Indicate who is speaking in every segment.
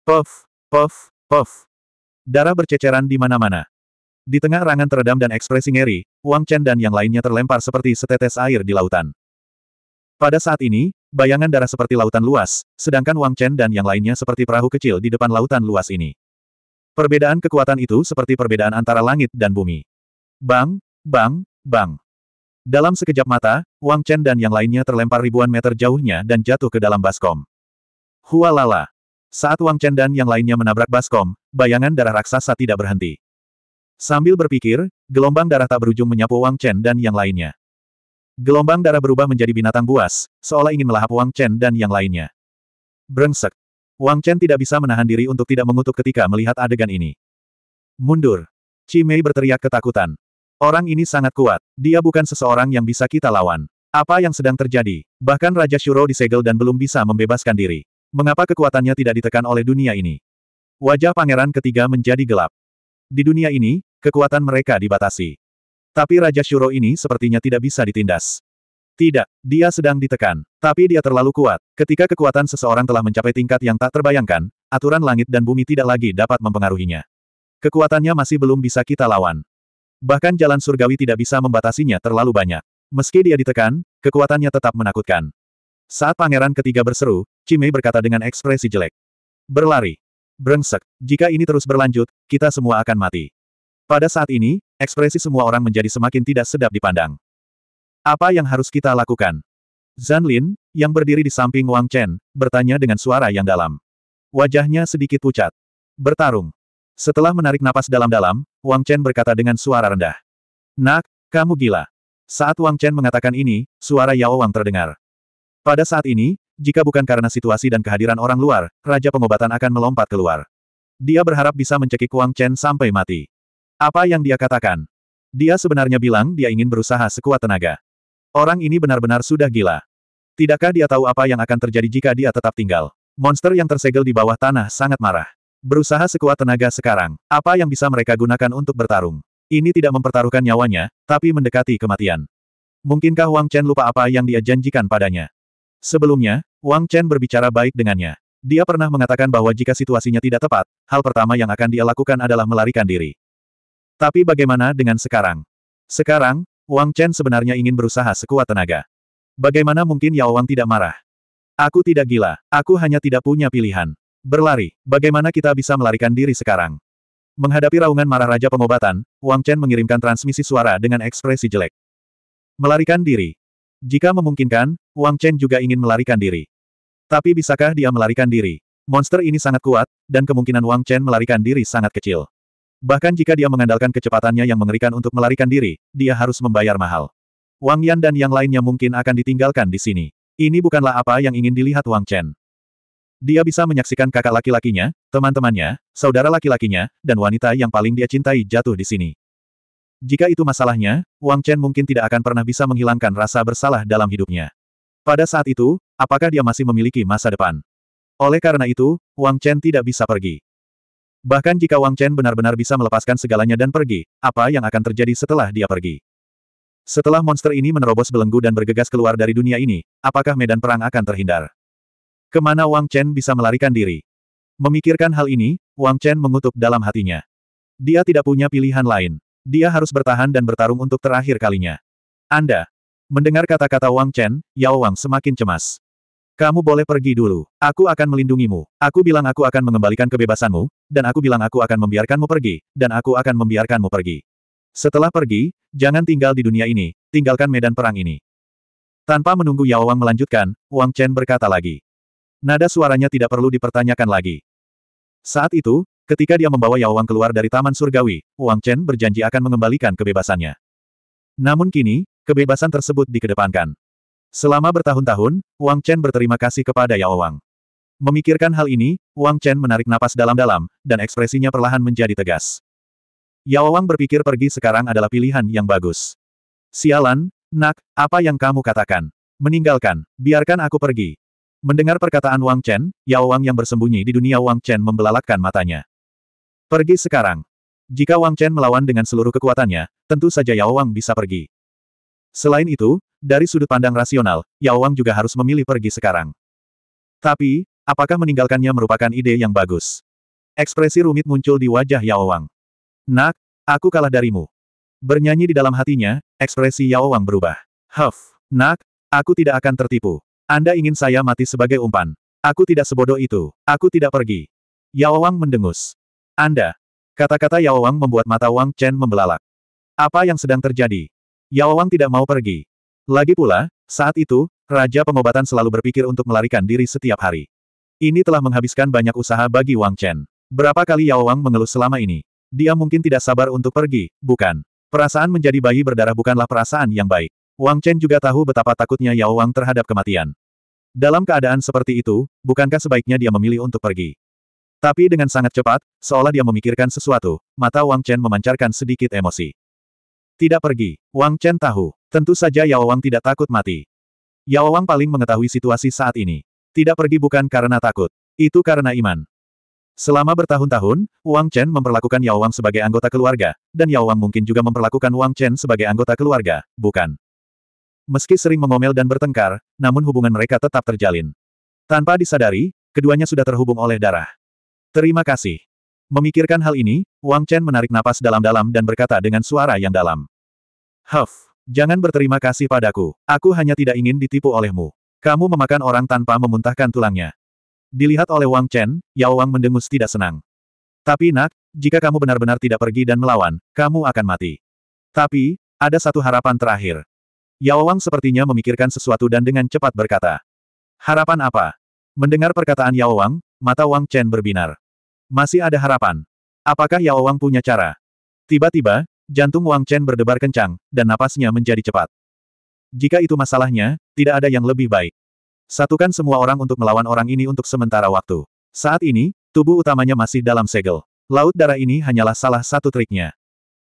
Speaker 1: Puff, puff, puff. Darah berceceran di mana-mana. Di tengah rangan teredam dan ekspresi ngeri, Wang Chen dan yang lainnya terlempar seperti setetes air di lautan. Pada saat ini, bayangan darah seperti lautan luas, sedangkan Wang Chen dan yang lainnya seperti perahu kecil di depan lautan luas ini. Perbedaan kekuatan itu seperti perbedaan antara langit dan bumi. Bang, bang, bang. Dalam sekejap mata, Wang Chen dan yang lainnya terlempar ribuan meter jauhnya dan jatuh ke dalam baskom. Hualala. Saat Wang Chen dan yang lainnya menabrak baskom, bayangan darah raksasa tidak berhenti. Sambil berpikir, gelombang darah tak berujung menyapu Wang Chen dan yang lainnya. Gelombang darah berubah menjadi binatang buas, seolah ingin melahap Wang Chen dan yang lainnya. Brengsek. Wang Chen tidak bisa menahan diri untuk tidak mengutuk ketika melihat adegan ini. Mundur. Chi Mei berteriak ketakutan. Orang ini sangat kuat, dia bukan seseorang yang bisa kita lawan. Apa yang sedang terjadi? Bahkan Raja Shuro disegel dan belum bisa membebaskan diri. Mengapa kekuatannya tidak ditekan oleh dunia ini? Wajah pangeran ketiga menjadi gelap. Di dunia ini, kekuatan mereka dibatasi. Tapi Raja Shuro ini sepertinya tidak bisa ditindas. Tidak, dia sedang ditekan. Tapi dia terlalu kuat. Ketika kekuatan seseorang telah mencapai tingkat yang tak terbayangkan, aturan langit dan bumi tidak lagi dapat mempengaruhinya. Kekuatannya masih belum bisa kita lawan. Bahkan jalan surgawi tidak bisa membatasinya terlalu banyak. Meski dia ditekan, kekuatannya tetap menakutkan. Saat pangeran ketiga berseru, Cimei berkata dengan ekspresi jelek. Berlari. Brengsek, jika ini terus berlanjut, kita semua akan mati. Pada saat ini, ekspresi semua orang menjadi semakin tidak sedap dipandang. Apa yang harus kita lakukan? Zan Lin, yang berdiri di samping Wang Chen, bertanya dengan suara yang dalam. Wajahnya sedikit pucat. Bertarung. Setelah menarik napas dalam-dalam, Wang Chen berkata dengan suara rendah. Nak, kamu gila. Saat Wang Chen mengatakan ini, suara Yao Wang terdengar. Pada saat ini, jika bukan karena situasi dan kehadiran orang luar, Raja Pengobatan akan melompat keluar. Dia berharap bisa mencekik Wang Chen sampai mati. Apa yang dia katakan? Dia sebenarnya bilang dia ingin berusaha sekuat tenaga. Orang ini benar-benar sudah gila. Tidakkah dia tahu apa yang akan terjadi jika dia tetap tinggal? Monster yang tersegel di bawah tanah sangat marah. Berusaha sekuat tenaga sekarang, apa yang bisa mereka gunakan untuk bertarung? Ini tidak mempertaruhkan nyawanya, tapi mendekati kematian. Mungkinkah Wang Chen lupa apa yang dia janjikan padanya? Sebelumnya, Wang Chen berbicara baik dengannya. Dia pernah mengatakan bahwa jika situasinya tidak tepat, hal pertama yang akan dia lakukan adalah melarikan diri. Tapi bagaimana dengan sekarang? Sekarang, Wang Chen sebenarnya ingin berusaha sekuat tenaga. Bagaimana mungkin Yao Wang tidak marah? Aku tidak gila, aku hanya tidak punya pilihan. Berlari, bagaimana kita bisa melarikan diri sekarang? Menghadapi raungan marah Raja Pengobatan, Wang Chen mengirimkan transmisi suara dengan ekspresi jelek. Melarikan diri, jika memungkinkan, Wang Chen juga ingin melarikan diri. Tapi bisakah dia melarikan diri? Monster ini sangat kuat, dan kemungkinan Wang Chen melarikan diri sangat kecil. Bahkan jika dia mengandalkan kecepatannya yang mengerikan untuk melarikan diri, dia harus membayar mahal. Wang Yan dan yang lainnya mungkin akan ditinggalkan di sini. Ini bukanlah apa yang ingin dilihat Wang Chen. Dia bisa menyaksikan kakak laki-lakinya, teman-temannya, saudara laki-lakinya, dan wanita yang paling dia cintai jatuh di sini. Jika itu masalahnya, Wang Chen mungkin tidak akan pernah bisa menghilangkan rasa bersalah dalam hidupnya. Pada saat itu, apakah dia masih memiliki masa depan? Oleh karena itu, Wang Chen tidak bisa pergi. Bahkan jika Wang Chen benar-benar bisa melepaskan segalanya dan pergi, apa yang akan terjadi setelah dia pergi? Setelah monster ini menerobos belenggu dan bergegas keluar dari dunia ini, apakah medan perang akan terhindar? Kemana Wang Chen bisa melarikan diri? Memikirkan hal ini, Wang Chen mengutuk dalam hatinya. Dia tidak punya pilihan lain. Dia harus bertahan dan bertarung untuk terakhir kalinya. Anda. Mendengar kata-kata Wang Chen, Yao Wang semakin cemas. Kamu boleh pergi dulu. Aku akan melindungimu. Aku bilang aku akan mengembalikan kebebasanmu, dan aku bilang aku akan membiarkanmu pergi, dan aku akan membiarkanmu pergi. Setelah pergi, jangan tinggal di dunia ini, tinggalkan medan perang ini. Tanpa menunggu Yao Wang melanjutkan, Wang Chen berkata lagi. Nada suaranya tidak perlu dipertanyakan lagi. Saat itu, Ketika dia membawa Yao Wang keluar dari Taman Surgawi, Wang Chen berjanji akan mengembalikan kebebasannya. Namun kini, kebebasan tersebut dikedepankan. Selama bertahun-tahun, Wang Chen berterima kasih kepada Yao Wang. Memikirkan hal ini, Wang Chen menarik napas dalam-dalam, dan ekspresinya perlahan menjadi tegas. Yao Wang berpikir pergi sekarang adalah pilihan yang bagus. Sialan, nak, apa yang kamu katakan? Meninggalkan, biarkan aku pergi. Mendengar perkataan Wang Chen, Yao Wang yang bersembunyi di dunia Wang Chen membelalakkan matanya. Pergi sekarang. Jika Wang Chen melawan dengan seluruh kekuatannya, tentu saja Yao Wang bisa pergi. Selain itu, dari sudut pandang rasional, Yao Wang juga harus memilih pergi sekarang. Tapi, apakah meninggalkannya merupakan ide yang bagus? Ekspresi rumit muncul di wajah Yao Wang. Nak, aku kalah darimu. Bernyanyi di dalam hatinya, ekspresi Yao Wang berubah. Huff, nak, aku tidak akan tertipu. Anda ingin saya mati sebagai umpan. Aku tidak sebodoh itu. Aku tidak pergi. Yao Wang mendengus. Anda. Kata-kata Yao Wang membuat mata Wang Chen membelalak. Apa yang sedang terjadi? Yao Wang tidak mau pergi. Lagi pula, saat itu, Raja Pengobatan selalu berpikir untuk melarikan diri setiap hari. Ini telah menghabiskan banyak usaha bagi Wang Chen. Berapa kali Yao Wang mengeluh selama ini? Dia mungkin tidak sabar untuk pergi, bukan? Perasaan menjadi bayi berdarah bukanlah perasaan yang baik. Wang Chen juga tahu betapa takutnya Yao Wang terhadap kematian. Dalam keadaan seperti itu, bukankah sebaiknya dia memilih untuk pergi? Tapi dengan sangat cepat, seolah dia memikirkan sesuatu, mata Wang Chen memancarkan sedikit emosi. Tidak pergi, Wang Chen tahu. Tentu saja Yao Wang tidak takut mati. Yao Wang paling mengetahui situasi saat ini. Tidak pergi bukan karena takut. Itu karena iman. Selama bertahun-tahun, Wang Chen memperlakukan Yao Wang sebagai anggota keluarga, dan Yao Wang mungkin juga memperlakukan Wang Chen sebagai anggota keluarga, bukan? Meski sering mengomel dan bertengkar, namun hubungan mereka tetap terjalin. Tanpa disadari, keduanya sudah terhubung oleh darah. Terima kasih. Memikirkan hal ini, Wang Chen menarik napas dalam-dalam dan berkata dengan suara yang dalam. Huff, jangan berterima kasih padaku, aku hanya tidak ingin ditipu olehmu. Kamu memakan orang tanpa memuntahkan tulangnya. Dilihat oleh Wang Chen, Yao Wang mendengus tidak senang. Tapi nak, jika kamu benar-benar tidak pergi dan melawan, kamu akan mati. Tapi, ada satu harapan terakhir. Yao Wang sepertinya memikirkan sesuatu dan dengan cepat berkata. Harapan apa? Mendengar perkataan Yao Wang, mata Wang Chen berbinar. Masih ada harapan. Apakah Yao Wang punya cara? Tiba-tiba, jantung Wang Chen berdebar kencang, dan napasnya menjadi cepat. Jika itu masalahnya, tidak ada yang lebih baik. Satukan semua orang untuk melawan orang ini untuk sementara waktu. Saat ini, tubuh utamanya masih dalam segel. Laut darah ini hanyalah salah satu triknya.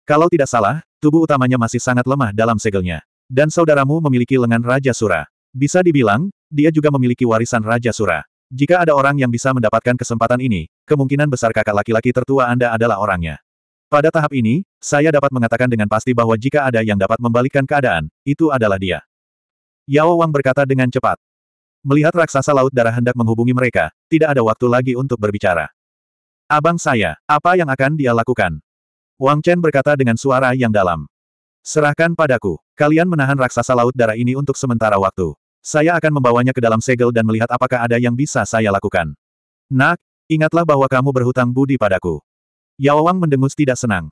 Speaker 1: Kalau tidak salah, tubuh utamanya masih sangat lemah dalam segelnya. Dan saudaramu memiliki lengan Raja Sura. Bisa dibilang, dia juga memiliki warisan Raja Sura. Jika ada orang yang bisa mendapatkan kesempatan ini, kemungkinan besar kakak laki-laki tertua Anda adalah orangnya. Pada tahap ini, saya dapat mengatakan dengan pasti bahwa jika ada yang dapat membalikkan keadaan, itu adalah dia. Yao Wang berkata dengan cepat. Melihat raksasa laut darah hendak menghubungi mereka, tidak ada waktu lagi untuk berbicara. Abang saya, apa yang akan dia lakukan? Wang Chen berkata dengan suara yang dalam. Serahkan padaku, kalian menahan raksasa laut darah ini untuk sementara waktu. Saya akan membawanya ke dalam segel dan melihat apakah ada yang bisa saya lakukan. Nak, ingatlah bahwa kamu berhutang budi padaku. Yao Wang mendengus tidak senang.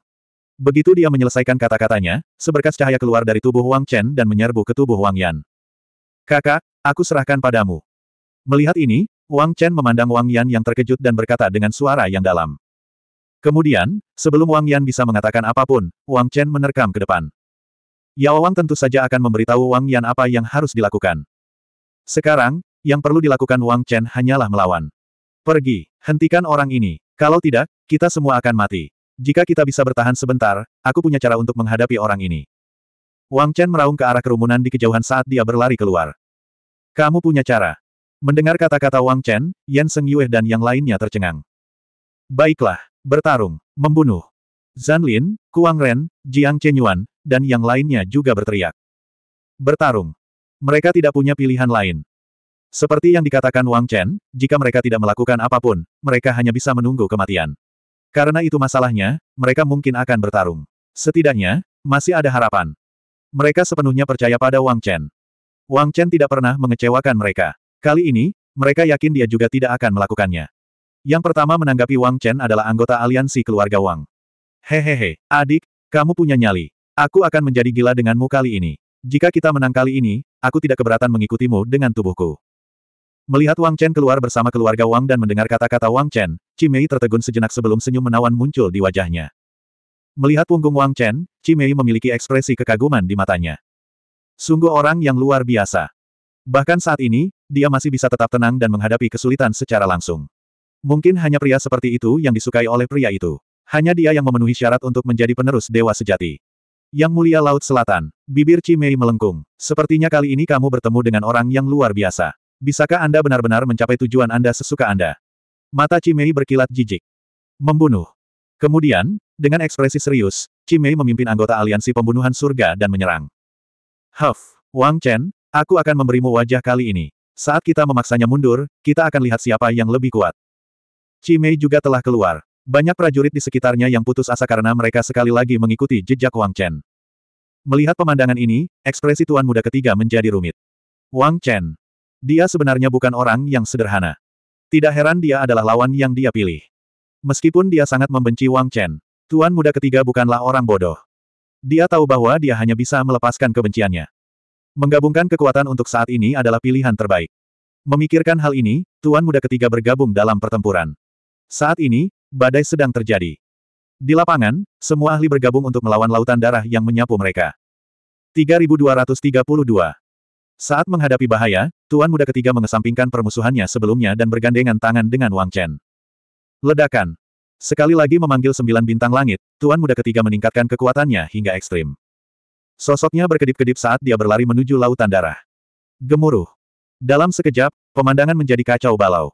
Speaker 1: Begitu dia menyelesaikan kata-katanya, seberkas cahaya keluar dari tubuh Wang Chen dan menyerbu ke tubuh Wang Yan. Kakak, aku serahkan padamu. Melihat ini, Wang Chen memandang Wang Yan yang terkejut dan berkata dengan suara yang dalam. Kemudian, sebelum Wang Yan bisa mengatakan apapun, Wang Chen menerkam ke depan. Yao Wang tentu saja akan memberitahu Wang Yan apa yang harus dilakukan. Sekarang, yang perlu dilakukan Wang Chen hanyalah melawan. Pergi, hentikan orang ini. Kalau tidak, kita semua akan mati. Jika kita bisa bertahan sebentar, aku punya cara untuk menghadapi orang ini. Wang Chen meraung ke arah kerumunan di kejauhan saat dia berlari keluar. Kamu punya cara. Mendengar kata-kata Wang Chen, Yan Seng Yue dan yang lainnya tercengang. Baiklah, bertarung, membunuh. Zan Lin, Kuang Ren, Jiang Chenyuan, dan yang lainnya juga berteriak. Bertarung. Mereka tidak punya pilihan lain. Seperti yang dikatakan Wang Chen, jika mereka tidak melakukan apapun, mereka hanya bisa menunggu kematian. Karena itu masalahnya, mereka mungkin akan bertarung. Setidaknya, masih ada harapan. Mereka sepenuhnya percaya pada Wang Chen. Wang Chen tidak pernah mengecewakan mereka. Kali ini, mereka yakin dia juga tidak akan melakukannya. Yang pertama menanggapi Wang Chen adalah anggota aliansi keluarga Wang. Hehehe, adik, kamu punya nyali. Aku akan menjadi gila denganmu kali ini. Jika kita menang kali ini, aku tidak keberatan mengikutimu dengan tubuhku. Melihat Wang Chen keluar bersama keluarga Wang dan mendengar kata-kata Wang Chen, Cimei tertegun sejenak sebelum senyum menawan muncul di wajahnya. Melihat punggung Wang Chen, Cimei memiliki ekspresi kekaguman di matanya. Sungguh orang yang luar biasa. Bahkan saat ini, dia masih bisa tetap tenang dan menghadapi kesulitan secara langsung. Mungkin hanya pria seperti itu yang disukai oleh pria itu. Hanya dia yang memenuhi syarat untuk menjadi penerus dewa sejati. Yang Mulia Laut Selatan, bibir Cimei melengkung. Sepertinya kali ini kamu bertemu dengan orang yang luar biasa. Bisakah Anda benar-benar mencapai tujuan Anda sesuka Anda? Mata Cimei berkilat jijik. Membunuh. Kemudian, dengan ekspresi serius, Cimei memimpin anggota aliansi pembunuhan surga dan menyerang. Huff, Wang Chen, aku akan memberimu wajah kali ini. Saat kita memaksanya mundur, kita akan lihat siapa yang lebih kuat. Cimei juga telah keluar. Banyak prajurit di sekitarnya yang putus asa karena mereka sekali lagi mengikuti jejak Wang Chen. Melihat pemandangan ini, ekspresi tuan muda ketiga menjadi rumit. Wang Chen. Dia sebenarnya bukan orang yang sederhana. Tidak heran dia adalah lawan yang dia pilih. Meskipun dia sangat membenci Wang Chen, tuan muda ketiga bukanlah orang bodoh. Dia tahu bahwa dia hanya bisa melepaskan kebenciannya. Menggabungkan kekuatan untuk saat ini adalah pilihan terbaik. Memikirkan hal ini, tuan muda ketiga bergabung dalam pertempuran. Saat ini, badai sedang terjadi. Di lapangan, semua ahli bergabung untuk melawan lautan darah yang menyapu mereka. 3232 Saat menghadapi bahaya, Tuan Muda ketiga mengesampingkan permusuhannya sebelumnya dan bergandengan tangan dengan Wang Chen. Ledakan. Sekali lagi memanggil sembilan bintang langit, Tuan Muda ketiga meningkatkan kekuatannya hingga ekstrim. Sosoknya berkedip-kedip saat dia berlari menuju lautan darah. Gemuruh. Dalam sekejap, pemandangan menjadi kacau balau.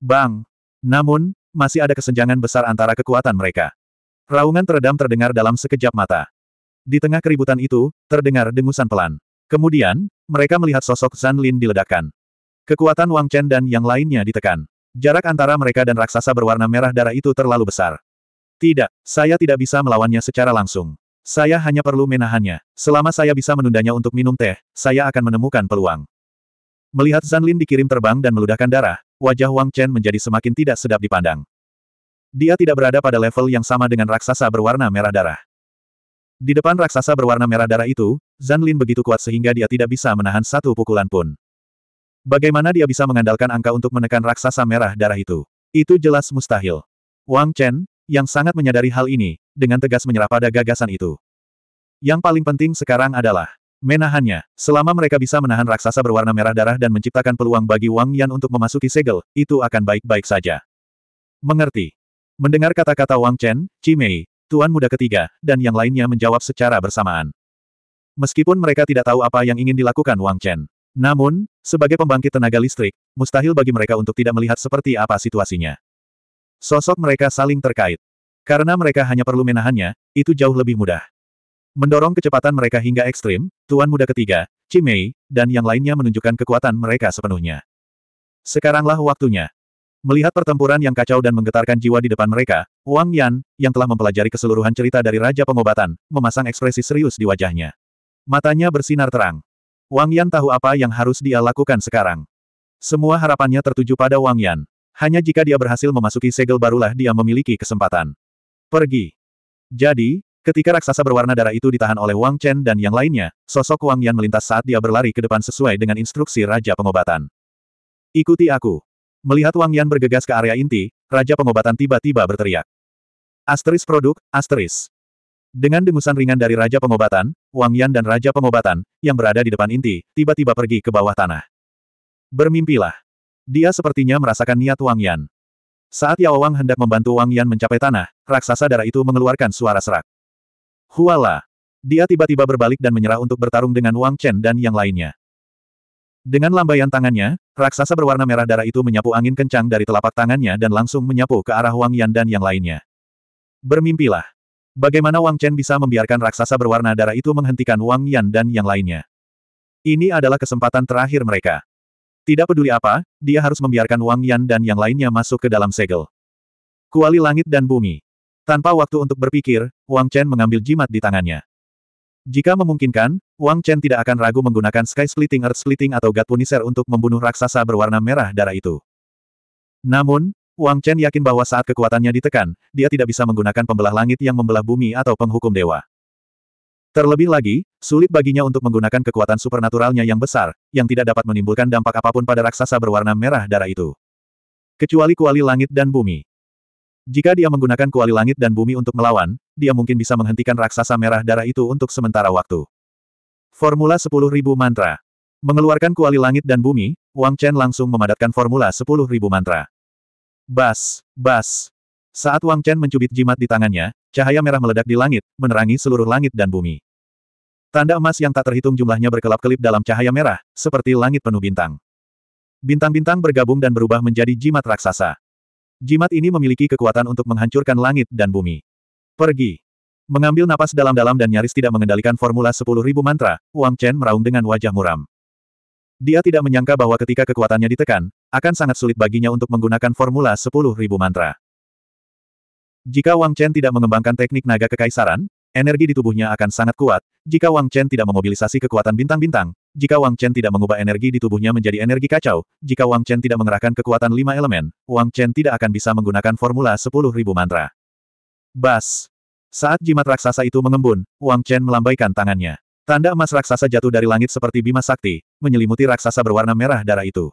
Speaker 1: Bang! Namun, masih ada kesenjangan besar antara kekuatan mereka. Raungan teredam terdengar dalam sekejap mata. Di tengah keributan itu, terdengar dengusan pelan. Kemudian, mereka melihat sosok Zan Lin diledakkan. Kekuatan Wang Chen dan yang lainnya ditekan. Jarak antara mereka dan raksasa berwarna merah darah itu terlalu besar. Tidak, saya tidak bisa melawannya secara langsung. Saya hanya perlu menahannya. Selama saya bisa menundanya untuk minum teh, saya akan menemukan peluang. Melihat Zanlin dikirim terbang dan meludahkan darah, wajah Wang Chen menjadi semakin tidak sedap dipandang. Dia tidak berada pada level yang sama dengan raksasa berwarna merah darah. Di depan raksasa berwarna merah darah itu, Zanlin begitu kuat sehingga dia tidak bisa menahan satu pukulan pun. Bagaimana dia bisa mengandalkan angka untuk menekan raksasa merah darah itu? Itu jelas mustahil. Wang Chen, yang sangat menyadari hal ini, dengan tegas menyerah pada gagasan itu. Yang paling penting sekarang adalah, Menahannya, selama mereka bisa menahan raksasa berwarna merah darah dan menciptakan peluang bagi Wang Yan untuk memasuki segel, itu akan baik-baik saja. Mengerti. Mendengar kata-kata Wang Chen, Mei, Tuan Muda ketiga, dan yang lainnya menjawab secara bersamaan. Meskipun mereka tidak tahu apa yang ingin dilakukan Wang Chen. Namun, sebagai pembangkit tenaga listrik, mustahil bagi mereka untuk tidak melihat seperti apa situasinya. Sosok mereka saling terkait. Karena mereka hanya perlu menahannya, itu jauh lebih mudah. Mendorong kecepatan mereka hingga ekstrim, Tuan Muda ketiga, Cimei, dan yang lainnya menunjukkan kekuatan mereka sepenuhnya. Sekaranglah waktunya. Melihat pertempuran yang kacau dan menggetarkan jiwa di depan mereka, Wang Yan, yang telah mempelajari keseluruhan cerita dari Raja Pengobatan, memasang ekspresi serius di wajahnya. Matanya bersinar terang. Wang Yan tahu apa yang harus dia lakukan sekarang. Semua harapannya tertuju pada Wang Yan. Hanya jika dia berhasil memasuki segel barulah dia memiliki kesempatan. Pergi. Jadi, Ketika raksasa berwarna darah itu ditahan oleh Wang Chen dan yang lainnya, sosok Wang Yan melintas saat dia berlari ke depan sesuai dengan instruksi Raja Pengobatan. Ikuti aku. Melihat Wang Yan bergegas ke area inti, Raja Pengobatan tiba-tiba berteriak. Asteris produk, asteris. Dengan dengusan ringan dari Raja Pengobatan, Wang Yan dan Raja Pengobatan, yang berada di depan inti, tiba-tiba pergi ke bawah tanah. Bermimpilah. Dia sepertinya merasakan niat Wang Yan. Saat Yao Wang hendak membantu Wang Yan mencapai tanah, raksasa darah itu mengeluarkan suara serak. Huala! Dia tiba-tiba berbalik dan menyerah untuk bertarung dengan Wang Chen dan yang lainnya. Dengan lambaian tangannya, raksasa berwarna merah darah itu menyapu angin kencang dari telapak tangannya dan langsung menyapu ke arah Wang Yan dan yang lainnya. Bermimpilah. Bagaimana Wang Chen bisa membiarkan raksasa berwarna darah itu menghentikan Wang Yan dan yang lainnya? Ini adalah kesempatan terakhir mereka. Tidak peduli apa, dia harus membiarkan Wang Yan dan yang lainnya masuk ke dalam segel. Kuali langit dan bumi. Tanpa waktu untuk berpikir, Wang Chen mengambil jimat di tangannya. Jika memungkinkan, Wang Chen tidak akan ragu menggunakan Sky Splitting Earth Splitting atau God Punisher untuk membunuh raksasa berwarna merah darah itu. Namun, Wang Chen yakin bahwa saat kekuatannya ditekan, dia tidak bisa menggunakan pembelah langit yang membelah bumi atau penghukum dewa. Terlebih lagi, sulit baginya untuk menggunakan kekuatan supernaturalnya yang besar, yang tidak dapat menimbulkan dampak apapun pada raksasa berwarna merah darah itu. Kecuali kuali langit dan bumi. Jika dia menggunakan kuali langit dan bumi untuk melawan, dia mungkin bisa menghentikan raksasa merah darah itu untuk sementara waktu. Formula 10.000 Mantra Mengeluarkan kuali langit dan bumi, Wang Chen langsung memadatkan formula 10.000 mantra. Bas, bas. Saat Wang Chen mencubit jimat di tangannya, cahaya merah meledak di langit, menerangi seluruh langit dan bumi. Tanda emas yang tak terhitung jumlahnya berkelap-kelip dalam cahaya merah, seperti langit penuh bintang. Bintang-bintang bergabung dan berubah menjadi jimat raksasa. Jimat ini memiliki kekuatan untuk menghancurkan langit dan bumi. Pergi. Mengambil napas dalam-dalam dan nyaris tidak mengendalikan formula 10.000 mantra, Wang Chen meraung dengan wajah muram. Dia tidak menyangka bahwa ketika kekuatannya ditekan, akan sangat sulit baginya untuk menggunakan formula 10.000 mantra. Jika Wang Chen tidak mengembangkan teknik naga kekaisaran, energi di tubuhnya akan sangat kuat. Jika Wang Chen tidak memobilisasi kekuatan bintang-bintang, jika Wang Chen tidak mengubah energi di tubuhnya menjadi energi kacau, jika Wang Chen tidak mengerahkan kekuatan lima elemen, Wang Chen tidak akan bisa menggunakan formula sepuluh ribu mantra. Bas! Saat jimat raksasa itu mengembun, Wang Chen melambaikan tangannya. Tanda emas raksasa jatuh dari langit seperti bima sakti, menyelimuti raksasa berwarna merah darah itu.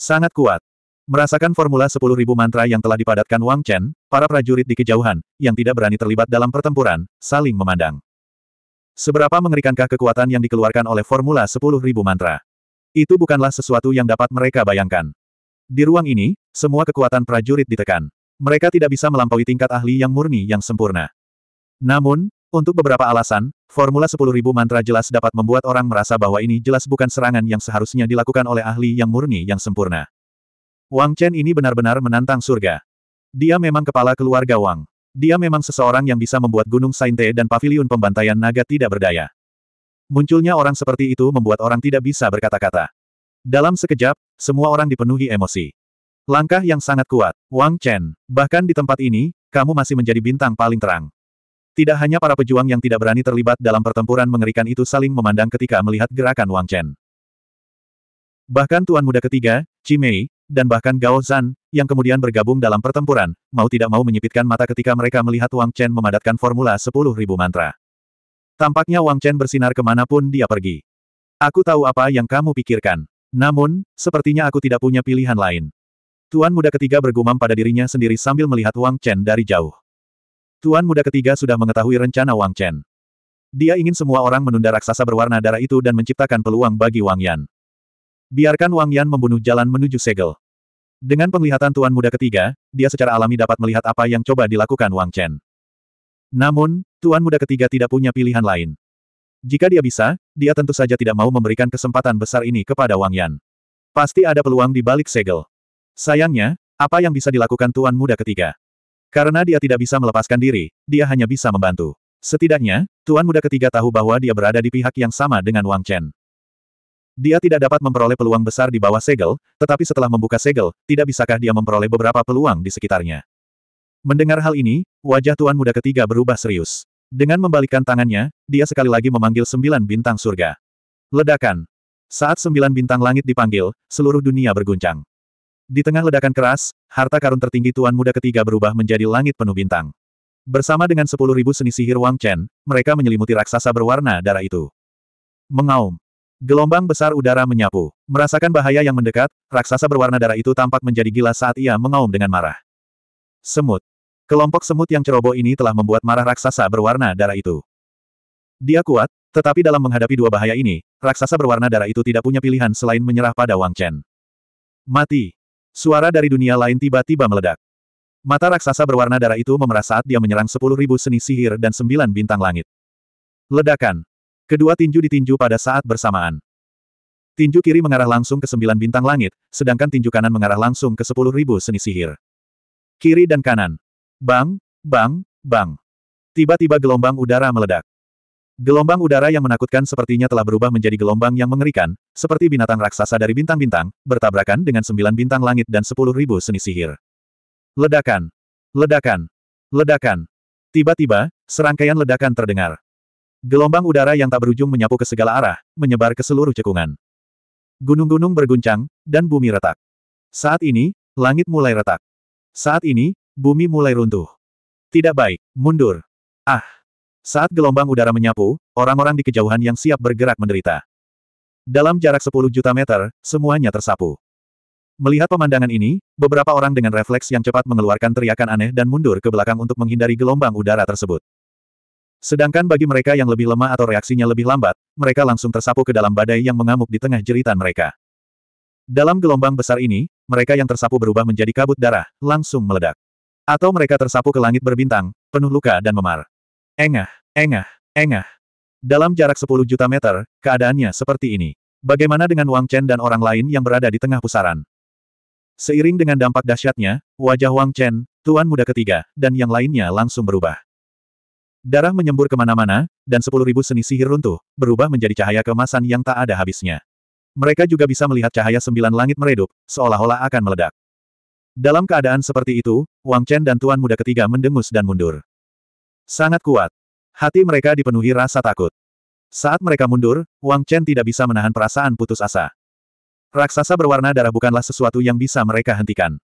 Speaker 1: Sangat kuat. Merasakan formula sepuluh ribu mantra yang telah dipadatkan Wang Chen, para prajurit di kejauhan, yang tidak berani terlibat dalam pertempuran, saling memandang. Seberapa mengerikankah kekuatan yang dikeluarkan oleh formula 10.000 mantra? Itu bukanlah sesuatu yang dapat mereka bayangkan. Di ruang ini, semua kekuatan prajurit ditekan. Mereka tidak bisa melampaui tingkat ahli yang murni yang sempurna. Namun, untuk beberapa alasan, formula 10.000 mantra jelas dapat membuat orang merasa bahwa ini jelas bukan serangan yang seharusnya dilakukan oleh ahli yang murni yang sempurna. Wang Chen ini benar-benar menantang surga. Dia memang kepala keluarga Wang. Dia memang seseorang yang bisa membuat Gunung Sainte dan Paviliun Pembantaian Naga tidak berdaya. Munculnya orang seperti itu membuat orang tidak bisa berkata-kata. Dalam sekejap, semua orang dipenuhi emosi. Langkah yang sangat kuat, Wang Chen. Bahkan di tempat ini, kamu masih menjadi bintang paling terang. Tidak hanya para pejuang yang tidak berani terlibat dalam pertempuran mengerikan itu saling memandang ketika melihat gerakan Wang Chen. Bahkan Tuan Muda ketiga, Cimei, dan bahkan Gao Zan, yang kemudian bergabung dalam pertempuran, mau tidak mau menyipitkan mata ketika mereka melihat Wang Chen memadatkan formula 10.000 mantra. Tampaknya Wang Chen bersinar kemanapun dia pergi. Aku tahu apa yang kamu pikirkan. Namun, sepertinya aku tidak punya pilihan lain. Tuan muda ketiga bergumam pada dirinya sendiri sambil melihat Wang Chen dari jauh. Tuan muda ketiga sudah mengetahui rencana Wang Chen. Dia ingin semua orang menunda raksasa berwarna darah itu dan menciptakan peluang bagi Wang Yan. Biarkan Wang Yan membunuh jalan menuju segel. Dengan penglihatan tuan muda ketiga, dia secara alami dapat melihat apa yang coba dilakukan Wang Chen. Namun, tuan muda ketiga tidak punya pilihan lain. Jika dia bisa, dia tentu saja tidak mau memberikan kesempatan besar ini kepada Wang Yan. Pasti ada peluang di balik segel. Sayangnya, apa yang bisa dilakukan tuan muda ketiga? Karena dia tidak bisa melepaskan diri, dia hanya bisa membantu. Setidaknya, tuan muda ketiga tahu bahwa dia berada di pihak yang sama dengan Wang Chen. Dia tidak dapat memperoleh peluang besar di bawah segel, tetapi setelah membuka segel, tidak bisakah dia memperoleh beberapa peluang di sekitarnya. Mendengar hal ini, wajah Tuan Muda ketiga berubah serius. Dengan membalikkan tangannya, dia sekali lagi memanggil sembilan bintang surga. Ledakan. Saat sembilan bintang langit dipanggil, seluruh dunia berguncang. Di tengah ledakan keras, harta karun tertinggi Tuan Muda ketiga berubah menjadi langit penuh bintang. Bersama dengan sepuluh ribu seni sihir Wang Chen, mereka menyelimuti raksasa berwarna darah itu. Mengaum. Gelombang besar udara menyapu. Merasakan bahaya yang mendekat, raksasa berwarna darah itu tampak menjadi gila saat ia mengaum dengan marah. Semut. Kelompok semut yang ceroboh ini telah membuat marah raksasa berwarna darah itu. Dia kuat, tetapi dalam menghadapi dua bahaya ini, raksasa berwarna darah itu tidak punya pilihan selain menyerah pada Wang Chen. Mati. Suara dari dunia lain tiba-tiba meledak. Mata raksasa berwarna darah itu memerah saat dia menyerang sepuluh ribu seni sihir dan sembilan bintang langit. Ledakan. Kedua tinju ditinju pada saat bersamaan. Tinju kiri mengarah langsung ke sembilan bintang langit, sedangkan tinju kanan mengarah langsung ke sepuluh ribu seni sihir. Kiri dan kanan. Bang, bang, bang. Tiba-tiba gelombang udara meledak. Gelombang udara yang menakutkan sepertinya telah berubah menjadi gelombang yang mengerikan, seperti binatang raksasa dari bintang-bintang, bertabrakan dengan sembilan bintang langit dan sepuluh ribu seni sihir. Ledakan! Ledakan! Ledakan! Tiba-tiba, serangkaian ledakan terdengar. Gelombang udara yang tak berujung menyapu ke segala arah, menyebar ke seluruh cekungan. Gunung-gunung berguncang, dan bumi retak. Saat ini, langit mulai retak. Saat ini, bumi mulai runtuh. Tidak baik, mundur. Ah! Saat gelombang udara menyapu, orang-orang di kejauhan yang siap bergerak menderita. Dalam jarak 10 juta meter, semuanya tersapu. Melihat pemandangan ini, beberapa orang dengan refleks yang cepat mengeluarkan teriakan aneh dan mundur ke belakang untuk menghindari gelombang udara tersebut. Sedangkan bagi mereka yang lebih lemah atau reaksinya lebih lambat, mereka langsung tersapu ke dalam badai yang mengamuk di tengah jeritan mereka. Dalam gelombang besar ini, mereka yang tersapu berubah menjadi kabut darah, langsung meledak. Atau mereka tersapu ke langit berbintang, penuh luka dan memar. Engah, engah, engah. Dalam jarak 10 juta meter, keadaannya seperti ini. Bagaimana dengan Wang Chen dan orang lain yang berada di tengah pusaran? Seiring dengan dampak dahsyatnya, wajah Wang Chen, tuan muda ketiga, dan yang lainnya langsung berubah. Darah menyembur kemana-mana, dan sepuluh ribu seni sihir runtuh, berubah menjadi cahaya kemasan yang tak ada habisnya. Mereka juga bisa melihat cahaya sembilan langit meredup, seolah-olah akan meledak. Dalam keadaan seperti itu, Wang Chen dan Tuan Muda ketiga mendengus dan mundur. Sangat kuat. Hati mereka dipenuhi rasa takut. Saat mereka mundur, Wang Chen tidak bisa menahan perasaan putus asa. Raksasa berwarna darah bukanlah sesuatu yang bisa mereka hentikan.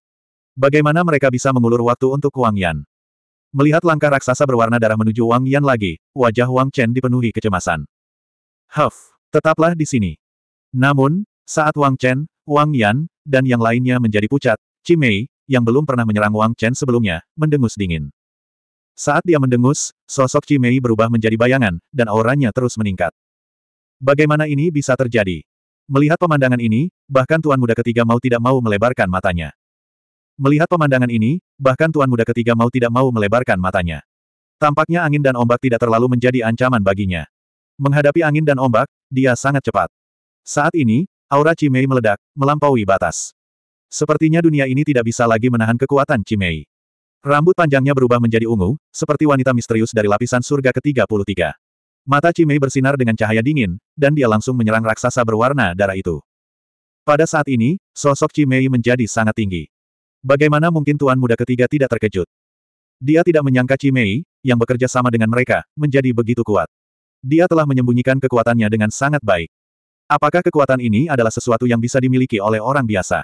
Speaker 1: Bagaimana mereka bisa mengulur waktu untuk Wang Yan? Melihat langkah raksasa berwarna darah menuju Wang Yan lagi, wajah Wang Chen dipenuhi kecemasan. Huff, tetaplah di sini. Namun, saat Wang Chen, Wang Yan, dan yang lainnya menjadi pucat, Cimei, yang belum pernah menyerang Wang Chen sebelumnya, mendengus dingin. Saat dia mendengus, sosok Cimei berubah menjadi bayangan, dan auranya terus meningkat. Bagaimana ini bisa terjadi? Melihat pemandangan ini, bahkan Tuan Muda ketiga mau tidak mau melebarkan matanya. Melihat pemandangan ini, bahkan tuan muda ketiga mau tidak mau melebarkan matanya. Tampaknya angin dan ombak tidak terlalu menjadi ancaman baginya. Menghadapi angin dan ombak, dia sangat cepat. Saat ini, aura Cimei meledak, melampaui batas. Sepertinya dunia ini tidak bisa lagi menahan kekuatan Cimei. Rambut panjangnya berubah menjadi ungu, seperti wanita misterius dari lapisan surga ke-33. Mata Cimei bersinar dengan cahaya dingin, dan dia langsung menyerang raksasa berwarna darah itu. Pada saat ini, sosok Cimei menjadi sangat tinggi. Bagaimana mungkin tuan muda ketiga tidak terkejut? Dia tidak menyangka Cimei, yang bekerja sama dengan mereka, menjadi begitu kuat. Dia telah menyembunyikan kekuatannya dengan sangat baik. Apakah kekuatan ini adalah sesuatu yang bisa dimiliki oleh orang biasa?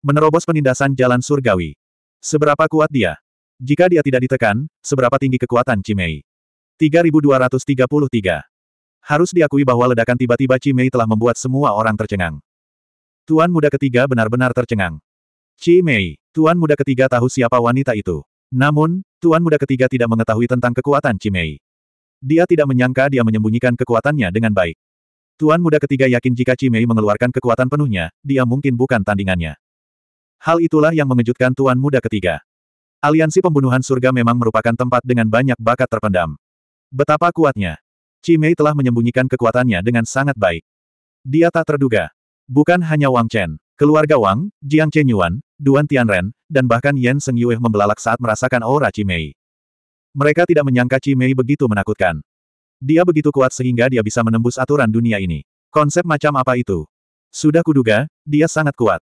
Speaker 1: Menerobos penindasan jalan surgawi. Seberapa kuat dia? Jika dia tidak ditekan, seberapa tinggi kekuatan Cimei? 3233. Harus diakui bahwa ledakan tiba-tiba Cimei telah membuat semua orang tercengang. Tuan muda ketiga benar-benar tercengang. Chi Mei, tuan muda ketiga tahu siapa wanita itu. Namun, tuan muda ketiga tidak mengetahui tentang kekuatan Chi Mei. Dia tidak menyangka dia menyembunyikan kekuatannya dengan baik. Tuan muda ketiga yakin jika Chi Mei mengeluarkan kekuatan penuhnya, dia mungkin bukan tandingannya. Hal itulah yang mengejutkan tuan muda ketiga. Aliansi pembunuhan surga memang merupakan tempat dengan banyak bakat terpendam. Betapa kuatnya. Chi Mei telah menyembunyikan kekuatannya dengan sangat baik. Dia tak terduga. Bukan hanya Wang Chen. Keluarga Wang, Jiang Chenyuan, Duan Tianren, dan bahkan Yan Seng Yue membelalak saat merasakan aura Cimei. Mereka tidak menyangka Cimei begitu menakutkan. Dia begitu kuat sehingga dia bisa menembus aturan dunia ini. Konsep macam apa itu? Sudah kuduga, dia sangat kuat.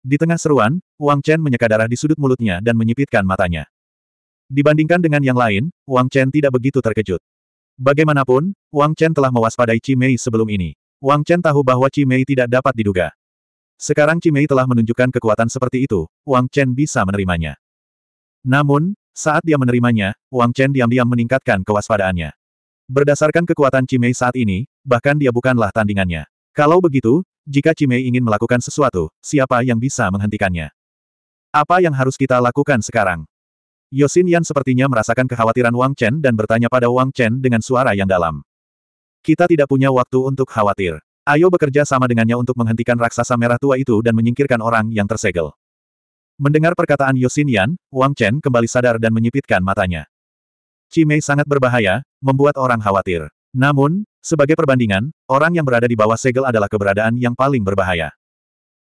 Speaker 1: Di tengah seruan, Wang Chen menyeka darah di sudut mulutnya dan menyipitkan matanya. Dibandingkan dengan yang lain, Wang Chen tidak begitu terkejut. Bagaimanapun, Wang Chen telah mewaspadai Cimei sebelum ini. Wang Chen tahu bahwa Cimei tidak dapat diduga. Sekarang Cimei telah menunjukkan kekuatan seperti itu, Wang Chen bisa menerimanya. Namun, saat dia menerimanya, Wang Chen diam-diam meningkatkan kewaspadaannya. Berdasarkan kekuatan Cimei saat ini, bahkan dia bukanlah tandingannya. Kalau begitu, jika Cimei ingin melakukan sesuatu, siapa yang bisa menghentikannya? Apa yang harus kita lakukan sekarang? Yosin Yan sepertinya merasakan kekhawatiran Wang Chen dan bertanya pada Wang Chen dengan suara yang dalam. Kita tidak punya waktu untuk khawatir. Ayo bekerja sama dengannya untuk menghentikan raksasa merah tua itu dan menyingkirkan orang yang tersegel. Mendengar perkataan Yosin Yan, Wang Chen kembali sadar dan menyipitkan matanya. Cimei sangat berbahaya, membuat orang khawatir. Namun, sebagai perbandingan, orang yang berada di bawah segel adalah keberadaan yang paling berbahaya.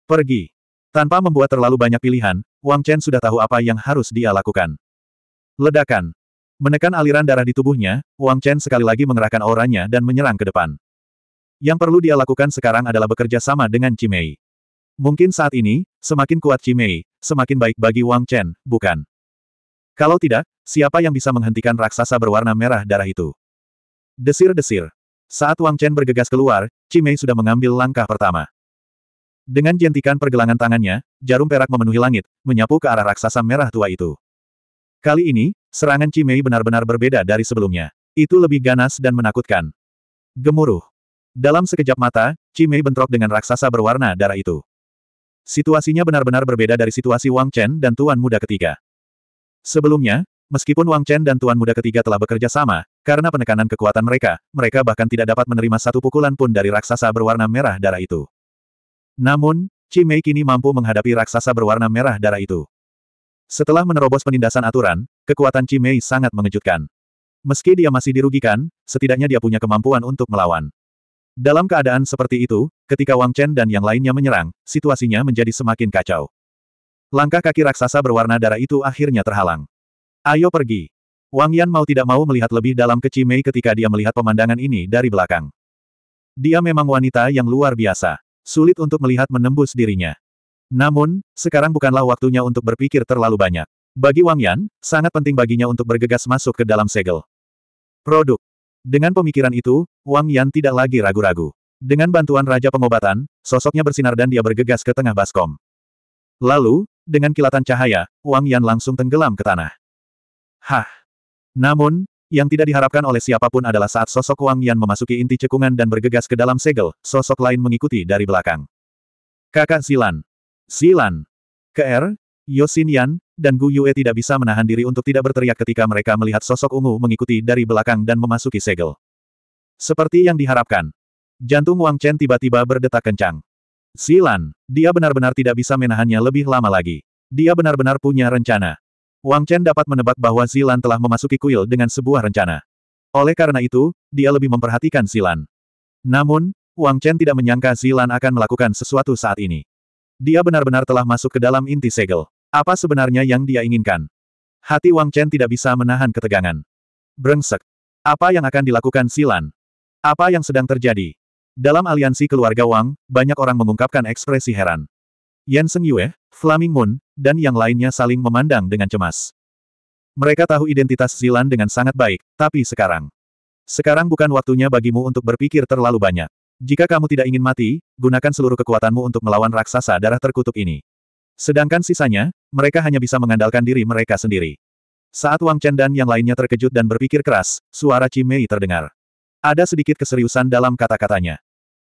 Speaker 1: Pergi. Tanpa membuat terlalu banyak pilihan, Wang Chen sudah tahu apa yang harus dia lakukan. Ledakan. Menekan aliran darah di tubuhnya, Wang Chen sekali lagi mengerahkan auranya dan menyerang ke depan. Yang perlu dia lakukan sekarang adalah bekerja sama dengan Cimei. Mungkin saat ini, semakin kuat Cimei, semakin baik bagi Wang Chen, bukan? Kalau tidak, siapa yang bisa menghentikan raksasa berwarna merah darah itu? Desir-desir. Saat Wang Chen bergegas keluar, Cimei sudah mengambil langkah pertama. Dengan jentikan pergelangan tangannya, jarum perak memenuhi langit, menyapu ke arah raksasa merah tua itu. Kali ini, serangan Cimei benar-benar berbeda dari sebelumnya. Itu lebih ganas dan menakutkan. Gemuruh. Dalam sekejap mata, Cimei bentrok dengan raksasa berwarna darah itu. Situasinya benar-benar berbeda dari situasi Wang Chen dan Tuan Muda ketiga. Sebelumnya, meskipun Wang Chen dan Tuan Muda ketiga telah bekerja sama, karena penekanan kekuatan mereka, mereka bahkan tidak dapat menerima satu pukulan pun dari raksasa berwarna merah darah itu. Namun, Cimei kini mampu menghadapi raksasa berwarna merah darah itu. Setelah menerobos penindasan aturan, kekuatan Cimei sangat mengejutkan. Meski dia masih dirugikan, setidaknya dia punya kemampuan untuk melawan. Dalam keadaan seperti itu, ketika Wang Chen dan yang lainnya menyerang, situasinya menjadi semakin kacau. Langkah kaki raksasa berwarna darah itu akhirnya terhalang. Ayo pergi. Wang Yan mau tidak mau melihat lebih dalam ke Cimei ketika dia melihat pemandangan ini dari belakang. Dia memang wanita yang luar biasa. Sulit untuk melihat menembus dirinya. Namun, sekarang bukanlah waktunya untuk berpikir terlalu banyak. Bagi Wang Yan, sangat penting baginya untuk bergegas masuk ke dalam segel. Produk. Dengan pemikiran itu, Wang Yan tidak lagi ragu-ragu. Dengan bantuan Raja Pengobatan, sosoknya bersinar dan dia bergegas ke tengah baskom. Lalu, dengan kilatan cahaya, Wang Yan langsung tenggelam ke tanah. Hah! Namun, yang tidak diharapkan oleh siapapun adalah saat sosok Wang Yan memasuki inti cekungan dan bergegas ke dalam segel, sosok lain mengikuti dari belakang. Kakak Silan. Silan. KR, Yosin Yan, dan Gu Yue tidak bisa menahan diri untuk tidak berteriak ketika mereka melihat sosok ungu mengikuti dari belakang dan memasuki segel. Seperti yang diharapkan. Jantung Wang Chen tiba-tiba berdetak kencang. Silan, dia benar-benar tidak bisa menahannya lebih lama lagi. Dia benar-benar punya rencana. Wang Chen dapat menebak bahwa Silan telah memasuki kuil dengan sebuah rencana. Oleh karena itu, dia lebih memperhatikan Silan. Namun, Wang Chen tidak menyangka Silan akan melakukan sesuatu saat ini. Dia benar-benar telah masuk ke dalam inti segel. Apa sebenarnya yang dia inginkan? Hati Wang Chen tidak bisa menahan ketegangan. Brengsek. Apa yang akan dilakukan Silan? Apa yang sedang terjadi? Dalam aliansi keluarga Wang, banyak orang mengungkapkan ekspresi heran. Yan Seng Yue, Flaming Moon, dan yang lainnya saling memandang dengan cemas. Mereka tahu identitas Silan dengan sangat baik, tapi sekarang. Sekarang bukan waktunya bagimu untuk berpikir terlalu banyak. Jika kamu tidak ingin mati, gunakan seluruh kekuatanmu untuk melawan raksasa darah terkutuk ini. Sedangkan sisanya, mereka hanya bisa mengandalkan diri mereka sendiri. Saat Wang Chen dan yang lainnya terkejut dan berpikir keras, suara Cimei terdengar. Ada sedikit keseriusan dalam kata-katanya.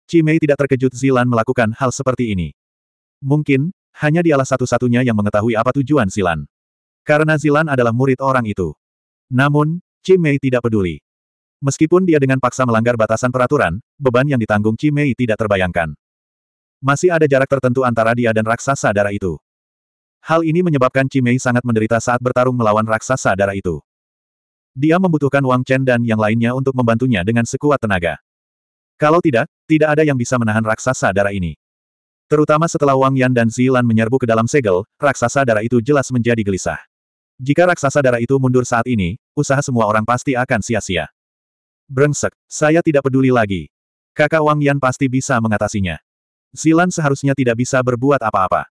Speaker 1: Cimei tidak terkejut Zilan melakukan hal seperti ini. Mungkin, hanya dialah satu-satunya yang mengetahui apa tujuan Zilan. Karena Zilan adalah murid orang itu. Namun, Cimei tidak peduli. Meskipun dia dengan paksa melanggar batasan peraturan, beban yang ditanggung Cimei tidak terbayangkan. Masih ada jarak tertentu antara dia dan raksasa darah itu. Hal ini menyebabkan Cimei sangat menderita saat bertarung melawan raksasa darah itu. Dia membutuhkan Wang Chen dan yang lainnya untuk membantunya dengan sekuat tenaga. Kalau tidak, tidak ada yang bisa menahan raksasa darah ini. Terutama setelah Wang Yan dan Zilan menyerbu ke dalam segel, raksasa darah itu jelas menjadi gelisah. Jika raksasa darah itu mundur saat ini, usaha semua orang pasti akan sia-sia. Brengsek, saya tidak peduli lagi. Kakak Wang Yan pasti bisa mengatasinya. Zilan seharusnya tidak bisa berbuat apa-apa.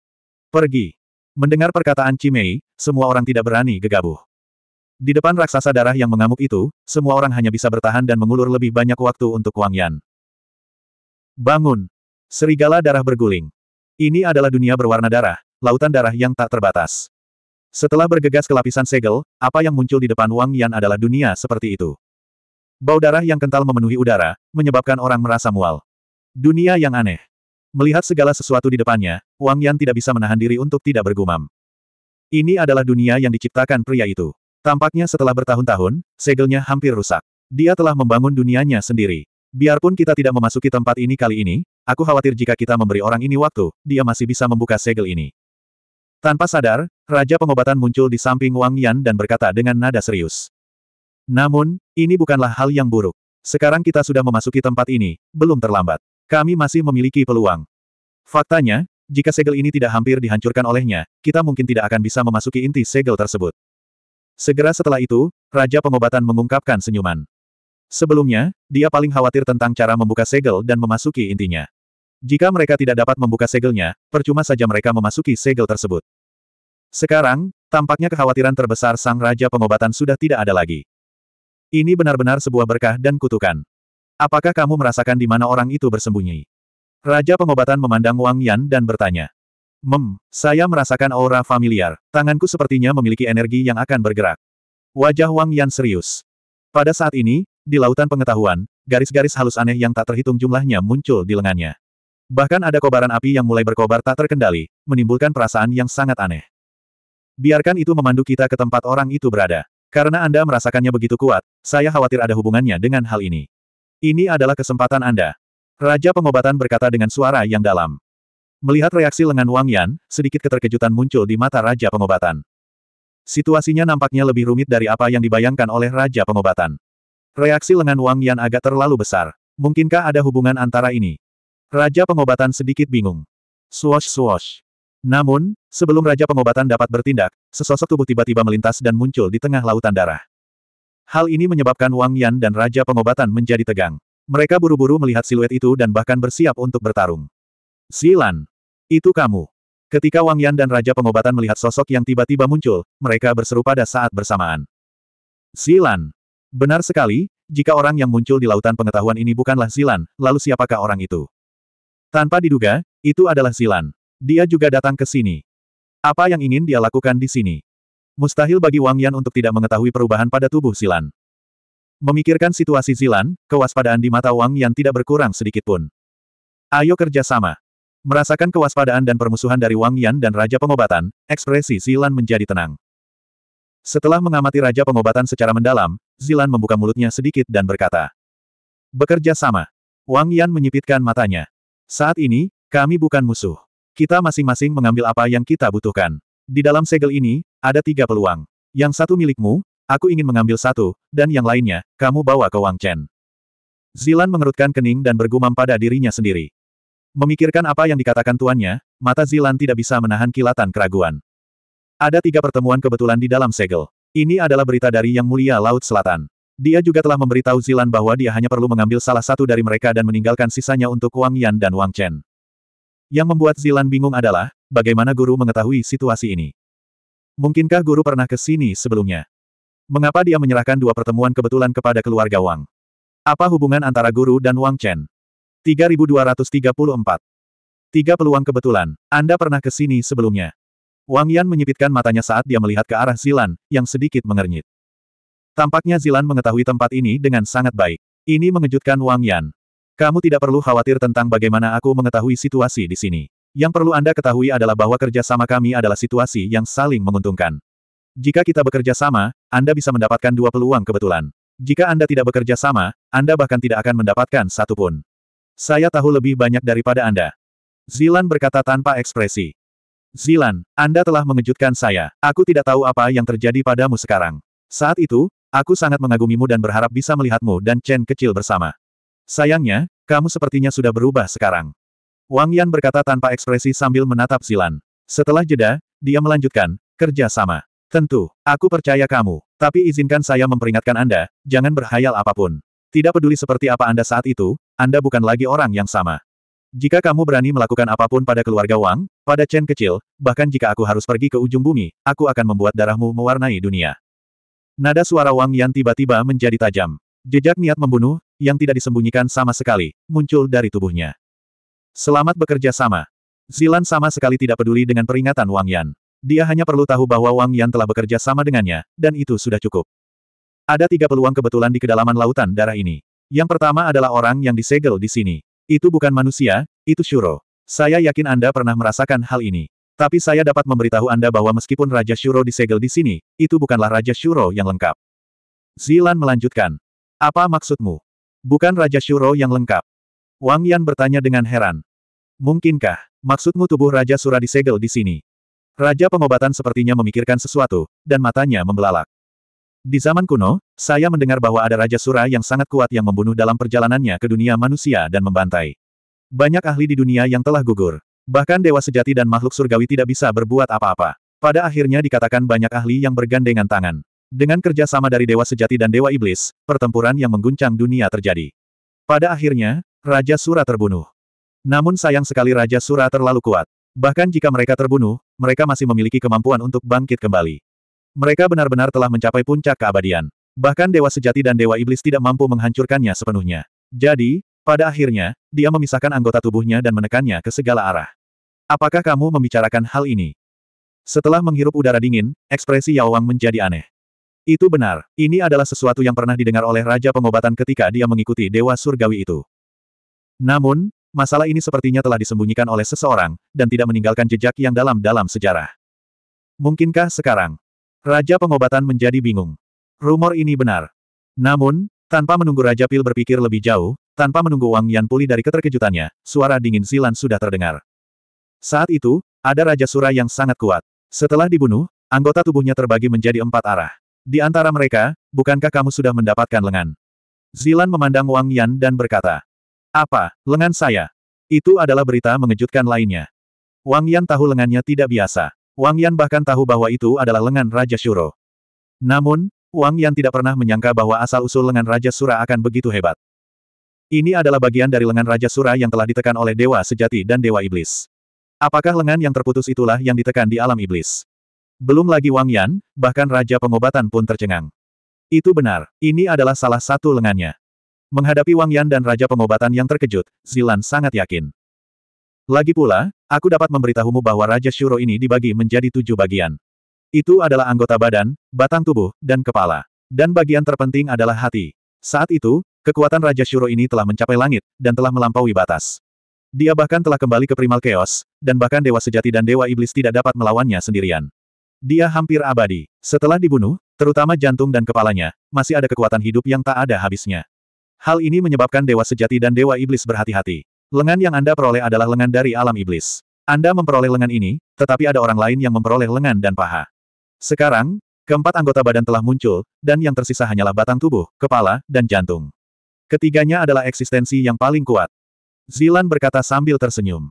Speaker 1: Pergi. Mendengar perkataan Cimei, semua orang tidak berani gegabah. Di depan raksasa darah yang mengamuk itu, semua orang hanya bisa bertahan dan mengulur lebih banyak waktu untuk Wang Yan. Bangun! Serigala darah berguling. Ini adalah dunia berwarna darah, lautan darah yang tak terbatas. Setelah bergegas ke lapisan segel, apa yang muncul di depan Wang Yan adalah dunia seperti itu. Bau darah yang kental memenuhi udara, menyebabkan orang merasa mual. Dunia yang aneh. Melihat segala sesuatu di depannya, Wang Yan tidak bisa menahan diri untuk tidak bergumam. Ini adalah dunia yang diciptakan pria itu. Tampaknya setelah bertahun-tahun, segelnya hampir rusak. Dia telah membangun dunianya sendiri. Biarpun kita tidak memasuki tempat ini kali ini, aku khawatir jika kita memberi orang ini waktu, dia masih bisa membuka segel ini. Tanpa sadar, Raja Pengobatan muncul di samping Wang Yan dan berkata dengan nada serius. Namun, ini bukanlah hal yang buruk. Sekarang kita sudah memasuki tempat ini, belum terlambat. Kami masih memiliki peluang. Faktanya, jika segel ini tidak hampir dihancurkan olehnya, kita mungkin tidak akan bisa memasuki inti segel tersebut. Segera setelah itu, Raja Pengobatan mengungkapkan senyuman. Sebelumnya, dia paling khawatir tentang cara membuka segel dan memasuki intinya. Jika mereka tidak dapat membuka segelnya, percuma saja mereka memasuki segel tersebut. Sekarang, tampaknya kekhawatiran terbesar sang Raja Pengobatan sudah tidak ada lagi. Ini benar-benar sebuah berkah dan kutukan. Apakah kamu merasakan di mana orang itu bersembunyi? Raja pengobatan memandang Wang Yan dan bertanya. Mem, saya merasakan aura familiar. Tanganku sepertinya memiliki energi yang akan bergerak. Wajah Wang Yan serius. Pada saat ini, di lautan pengetahuan, garis-garis halus aneh yang tak terhitung jumlahnya muncul di lengannya. Bahkan ada kobaran api yang mulai berkobar tak terkendali, menimbulkan perasaan yang sangat aneh. Biarkan itu memandu kita ke tempat orang itu berada. Karena Anda merasakannya begitu kuat, saya khawatir ada hubungannya dengan hal ini. Ini adalah kesempatan Anda. Raja pengobatan berkata dengan suara yang dalam. Melihat reaksi lengan Wang Yan, sedikit keterkejutan muncul di mata Raja pengobatan. Situasinya nampaknya lebih rumit dari apa yang dibayangkan oleh Raja pengobatan. Reaksi lengan Wang Yan agak terlalu besar. Mungkinkah ada hubungan antara ini? Raja pengobatan sedikit bingung. Swosh swosh. Namun, sebelum Raja Pengobatan dapat bertindak, sesosok tubuh tiba-tiba melintas dan muncul di tengah lautan darah. Hal ini menyebabkan Wang Yan dan Raja Pengobatan menjadi tegang. Mereka buru-buru melihat siluet itu dan bahkan bersiap untuk bertarung. Silan, Itu kamu! Ketika Wang Yan dan Raja Pengobatan melihat sosok yang tiba-tiba muncul, mereka berseru pada saat bersamaan. Silan, Benar sekali, jika orang yang muncul di lautan pengetahuan ini bukanlah Silan, lalu siapakah orang itu? Tanpa diduga, itu adalah Silan. Dia juga datang ke sini. Apa yang ingin dia lakukan di sini? Mustahil bagi Wang Yan untuk tidak mengetahui perubahan pada tubuh Zilan. Memikirkan situasi Zilan, kewaspadaan di mata Wang Yan tidak berkurang sedikit pun. Ayo kerjasama. Merasakan kewaspadaan dan permusuhan dari Wang Yan dan Raja Pengobatan, ekspresi Zilan menjadi tenang. Setelah mengamati Raja Pengobatan secara mendalam, Zilan membuka mulutnya sedikit dan berkata. Bekerja sama. Wang Yan menyipitkan matanya. Saat ini, kami bukan musuh. Kita masing-masing mengambil apa yang kita butuhkan. Di dalam segel ini, ada tiga peluang. Yang satu milikmu, aku ingin mengambil satu, dan yang lainnya, kamu bawa ke Wang Chen. Zilan mengerutkan kening dan bergumam pada dirinya sendiri. Memikirkan apa yang dikatakan tuannya, mata Zilan tidak bisa menahan kilatan keraguan. Ada tiga pertemuan kebetulan di dalam segel. Ini adalah berita dari Yang Mulia Laut Selatan. Dia juga telah memberitahu Zilan bahwa dia hanya perlu mengambil salah satu dari mereka dan meninggalkan sisanya untuk Wang Yan dan Wang Chen. Yang membuat Zilan bingung adalah, bagaimana guru mengetahui situasi ini. Mungkinkah guru pernah ke sini sebelumnya? Mengapa dia menyerahkan dua pertemuan kebetulan kepada keluarga Wang? Apa hubungan antara guru dan Wang Chen? 3234. Tiga peluang kebetulan. Anda pernah ke sini sebelumnya. Wang Yan menyipitkan matanya saat dia melihat ke arah Zilan, yang sedikit mengernyit. Tampaknya Zilan mengetahui tempat ini dengan sangat baik. Ini mengejutkan Wang Yan. Kamu tidak perlu khawatir tentang bagaimana aku mengetahui situasi di sini. Yang perlu Anda ketahui adalah bahwa kerja sama kami adalah situasi yang saling menguntungkan. Jika kita bekerja sama, Anda bisa mendapatkan dua peluang kebetulan. Jika Anda tidak bekerja sama, Anda bahkan tidak akan mendapatkan satu pun. Saya tahu lebih banyak daripada Anda. Zilan berkata tanpa ekspresi. Zilan, Anda telah mengejutkan saya. Aku tidak tahu apa yang terjadi padamu sekarang. Saat itu, aku sangat mengagumimu dan berharap bisa melihatmu dan Chen kecil bersama. Sayangnya, kamu sepertinya sudah berubah sekarang. Wang Yan berkata tanpa ekspresi sambil menatap Silan. Setelah jeda, dia melanjutkan, kerja sama. Tentu, aku percaya kamu, tapi izinkan saya memperingatkan Anda, jangan berhayal apapun. Tidak peduli seperti apa Anda saat itu, Anda bukan lagi orang yang sama. Jika kamu berani melakukan apapun pada keluarga Wang, pada Chen kecil, bahkan jika aku harus pergi ke ujung bumi, aku akan membuat darahmu mewarnai dunia. Nada suara Wang Yan tiba-tiba menjadi tajam. Jejak niat membunuh, yang tidak disembunyikan sama sekali, muncul dari tubuhnya. Selamat bekerja sama. Zilan sama sekali tidak peduli dengan peringatan Wang Yan. Dia hanya perlu tahu bahwa Wang Yan telah bekerja sama dengannya, dan itu sudah cukup. Ada tiga peluang kebetulan di kedalaman lautan darah ini. Yang pertama adalah orang yang disegel di sini. Itu bukan manusia, itu Shuro. Saya yakin Anda pernah merasakan hal ini. Tapi saya dapat memberitahu Anda bahwa meskipun Raja Shuro disegel di sini, itu bukanlah Raja Shuro yang lengkap. Zilan melanjutkan. Apa maksudmu? Bukan Raja Shuro yang lengkap. Wang Yan bertanya dengan heran. Mungkinkah, maksudmu tubuh Raja Sura disegel di sini? Raja pengobatan sepertinya memikirkan sesuatu, dan matanya membelalak. Di zaman kuno, saya mendengar bahwa ada Raja Sura yang sangat kuat yang membunuh dalam perjalanannya ke dunia manusia dan membantai. Banyak ahli di dunia yang telah gugur. Bahkan dewa sejati dan makhluk surgawi tidak bisa berbuat apa-apa. Pada akhirnya dikatakan banyak ahli yang bergandengan tangan. Dengan kerjasama dari dewa sejati dan dewa iblis, pertempuran yang mengguncang dunia terjadi. Pada akhirnya, Raja Sura terbunuh. Namun sayang sekali Raja Sura terlalu kuat. Bahkan jika mereka terbunuh, mereka masih memiliki kemampuan untuk bangkit kembali. Mereka benar-benar telah mencapai puncak keabadian. Bahkan Dewa Sejati dan Dewa Iblis tidak mampu menghancurkannya sepenuhnya. Jadi, pada akhirnya, dia memisahkan anggota tubuhnya dan menekannya ke segala arah. Apakah kamu membicarakan hal ini? Setelah menghirup udara dingin, ekspresi Yao Wang menjadi aneh. Itu benar, ini adalah sesuatu yang pernah didengar oleh Raja Pengobatan ketika dia mengikuti Dewa Surgawi itu. Namun, masalah ini sepertinya telah disembunyikan oleh seseorang, dan tidak meninggalkan jejak yang dalam dalam sejarah. Mungkinkah sekarang? Raja pengobatan menjadi bingung. Rumor ini benar. Namun, tanpa menunggu Raja Pil berpikir lebih jauh, tanpa menunggu Wang Yan pulih dari keterkejutannya, suara dingin Zilan sudah terdengar. Saat itu, ada Raja Sura yang sangat kuat. Setelah dibunuh, anggota tubuhnya terbagi menjadi empat arah. Di antara mereka, bukankah kamu sudah mendapatkan lengan? Zilan memandang Wang Yan dan berkata, apa, lengan saya? Itu adalah berita mengejutkan lainnya. Wang Yan tahu lengannya tidak biasa. Wang Yan bahkan tahu bahwa itu adalah lengan Raja Shuro. Namun, Wang Yan tidak pernah menyangka bahwa asal-usul lengan Raja Sura akan begitu hebat. Ini adalah bagian dari lengan Raja Sura yang telah ditekan oleh Dewa Sejati dan Dewa Iblis. Apakah lengan yang terputus itulah yang ditekan di alam iblis? Belum lagi Wang Yan, bahkan Raja Pengobatan pun tercengang. Itu benar, ini adalah salah satu lengannya. Menghadapi Wang Yan dan Raja Pengobatan yang terkejut, Zilan sangat yakin. Lagi pula, aku dapat memberitahumu bahwa Raja Shuro ini dibagi menjadi tujuh bagian. Itu adalah anggota badan, batang tubuh, dan kepala. Dan bagian terpenting adalah hati. Saat itu, kekuatan Raja Shuro ini telah mencapai langit, dan telah melampaui batas. Dia bahkan telah kembali ke primal chaos, dan bahkan Dewa Sejati dan Dewa Iblis tidak dapat melawannya sendirian. Dia hampir abadi. Setelah dibunuh, terutama jantung dan kepalanya, masih ada kekuatan hidup yang tak ada habisnya. Hal ini menyebabkan dewa sejati dan dewa iblis berhati-hati. Lengan yang Anda peroleh adalah lengan dari alam iblis. Anda memperoleh lengan ini, tetapi ada orang lain yang memperoleh lengan dan paha. Sekarang, keempat anggota badan telah muncul, dan yang tersisa hanyalah batang tubuh, kepala, dan jantung. Ketiganya adalah eksistensi yang paling kuat. Zilan berkata sambil tersenyum.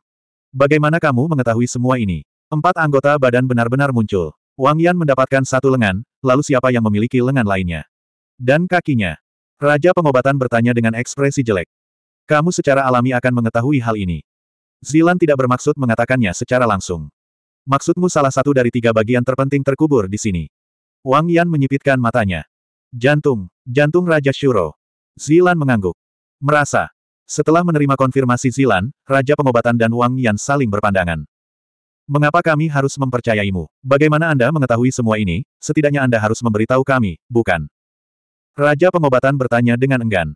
Speaker 1: Bagaimana kamu mengetahui semua ini? Empat anggota badan benar-benar muncul. Wang Yan mendapatkan satu lengan, lalu siapa yang memiliki lengan lainnya? Dan kakinya. Raja pengobatan bertanya dengan ekspresi jelek. Kamu secara alami akan mengetahui hal ini. Zilan tidak bermaksud mengatakannya secara langsung. Maksudmu salah satu dari tiga bagian terpenting terkubur di sini. Wang Yan menyipitkan matanya. Jantung, jantung Raja Shuro. Zilan mengangguk. Merasa. Setelah menerima konfirmasi Zilan, Raja Pengobatan dan Wang Yan saling berpandangan. Mengapa kami harus mempercayaimu? Bagaimana Anda mengetahui semua ini? Setidaknya Anda harus memberitahu kami, bukan? Raja pengobatan bertanya dengan enggan.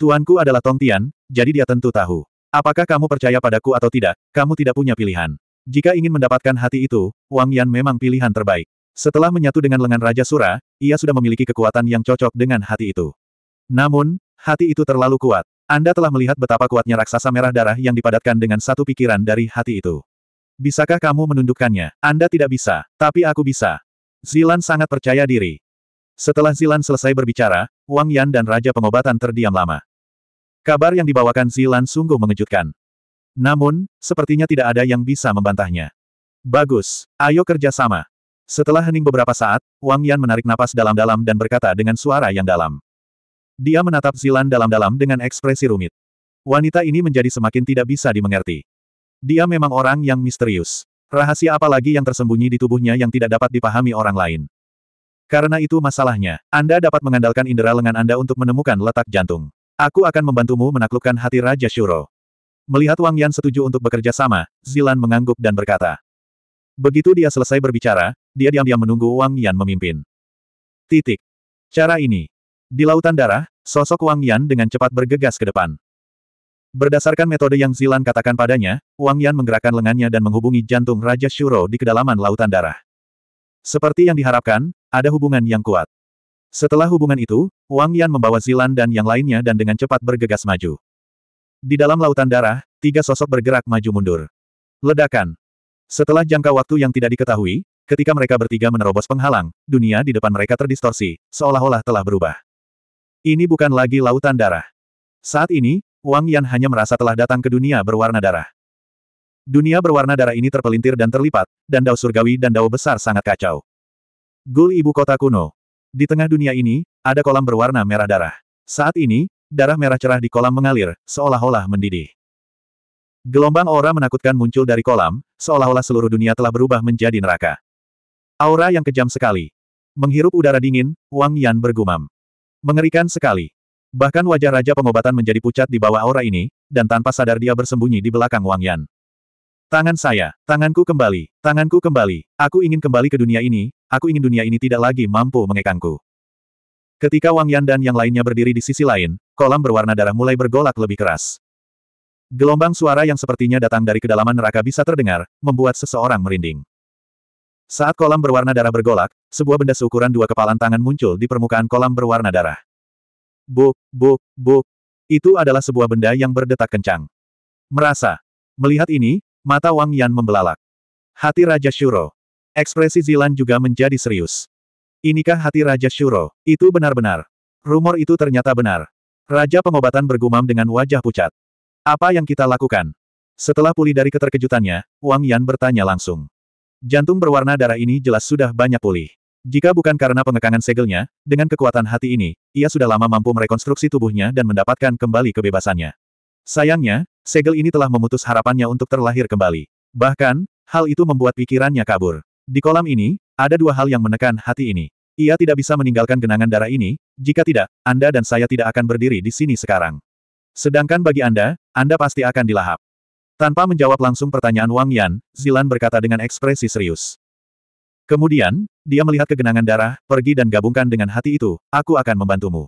Speaker 1: Tuanku adalah Tong Tian, jadi dia tentu tahu. Apakah kamu percaya padaku atau tidak, kamu tidak punya pilihan. Jika ingin mendapatkan hati itu, Wang Yan memang pilihan terbaik. Setelah menyatu dengan lengan Raja Sura, ia sudah memiliki kekuatan yang cocok dengan hati itu. Namun, hati itu terlalu kuat. Anda telah melihat betapa kuatnya raksasa merah darah yang dipadatkan dengan satu pikiran dari hati itu. Bisakah kamu menundukkannya? Anda tidak bisa, tapi aku bisa. Zilan sangat percaya diri. Setelah Zilan selesai berbicara, Wang Yan dan Raja Pengobatan terdiam lama. Kabar yang dibawakan Zilan sungguh mengejutkan. Namun, sepertinya tidak ada yang bisa membantahnya. Bagus, ayo kerja sama. Setelah hening beberapa saat, Wang Yan menarik napas dalam-dalam dan berkata dengan suara yang dalam. Dia menatap Zilan dalam-dalam dengan ekspresi rumit. Wanita ini menjadi semakin tidak bisa dimengerti. Dia memang orang yang misterius. Rahasia apa lagi yang tersembunyi di tubuhnya yang tidak dapat dipahami orang lain? Karena itu masalahnya, Anda dapat mengandalkan indera lengan Anda untuk menemukan letak jantung. Aku akan membantumu menaklukkan hati Raja Shuro. Melihat Wang Yan setuju untuk bekerja sama, Zilan mengangguk dan berkata. Begitu dia selesai berbicara, dia diam-diam menunggu Wang Yan memimpin. Titik. Cara ini. Di lautan darah, sosok Wang Yan dengan cepat bergegas ke depan. Berdasarkan metode yang Zilan katakan padanya, Wang Yan menggerakkan lengannya dan menghubungi jantung Raja Shuro di kedalaman lautan darah. Seperti yang diharapkan, ada hubungan yang kuat. Setelah hubungan itu, Wang Yan membawa Zilan dan yang lainnya dan dengan cepat bergegas maju. Di dalam lautan darah, tiga sosok bergerak maju-mundur. Ledakan. Setelah jangka waktu yang tidak diketahui, ketika mereka bertiga menerobos penghalang, dunia di depan mereka terdistorsi, seolah-olah telah berubah. Ini bukan lagi lautan darah. Saat ini, Wang Yan hanya merasa telah datang ke dunia berwarna darah. Dunia berwarna darah ini terpelintir dan terlipat, dan dao surgawi dan dao besar sangat kacau. Gul ibu kota kuno. Di tengah dunia ini, ada kolam berwarna merah darah. Saat ini, darah merah cerah di kolam mengalir, seolah-olah mendidih. Gelombang aura menakutkan muncul dari kolam, seolah-olah seluruh dunia telah berubah menjadi neraka. Aura yang kejam sekali. Menghirup udara dingin, Wang Yan bergumam. Mengerikan sekali. Bahkan wajah Raja Pengobatan menjadi pucat di bawah aura ini, dan tanpa sadar dia bersembunyi di belakang Wang Yan. Tangan saya, tanganku kembali, tanganku kembali, aku ingin kembali ke dunia ini, aku ingin dunia ini tidak lagi mampu mengekangku. Ketika Wang Yan dan yang lainnya berdiri di sisi lain, kolam berwarna darah mulai bergolak lebih keras. Gelombang suara yang sepertinya datang dari kedalaman neraka bisa terdengar, membuat seseorang merinding. Saat kolam berwarna darah bergolak, sebuah benda seukuran dua kepalan tangan muncul di permukaan kolam berwarna darah. Bu, bu, bu, Itu adalah sebuah benda yang berdetak kencang. Merasa. Melihat ini, mata Wang Yan membelalak. Hati Raja Shuro. Ekspresi Zilan juga menjadi serius. Inikah hati Raja Shuro? Itu benar-benar. Rumor itu ternyata benar. Raja pengobatan bergumam dengan wajah pucat. Apa yang kita lakukan? Setelah pulih dari keterkejutannya, Wang Yan bertanya langsung. Jantung berwarna darah ini jelas sudah banyak pulih. Jika bukan karena pengekangan segelnya, dengan kekuatan hati ini, ia sudah lama mampu merekonstruksi tubuhnya dan mendapatkan kembali kebebasannya. Sayangnya, segel ini telah memutus harapannya untuk terlahir kembali. Bahkan, hal itu membuat pikirannya kabur. Di kolam ini, ada dua hal yang menekan hati ini. Ia tidak bisa meninggalkan genangan darah ini, jika tidak, Anda dan saya tidak akan berdiri di sini sekarang. Sedangkan bagi Anda, Anda pasti akan dilahap. Tanpa menjawab langsung pertanyaan Wang Yan, Zilan berkata dengan ekspresi serius. Kemudian, dia melihat kegenangan darah, pergi dan gabungkan dengan hati itu, aku akan membantumu.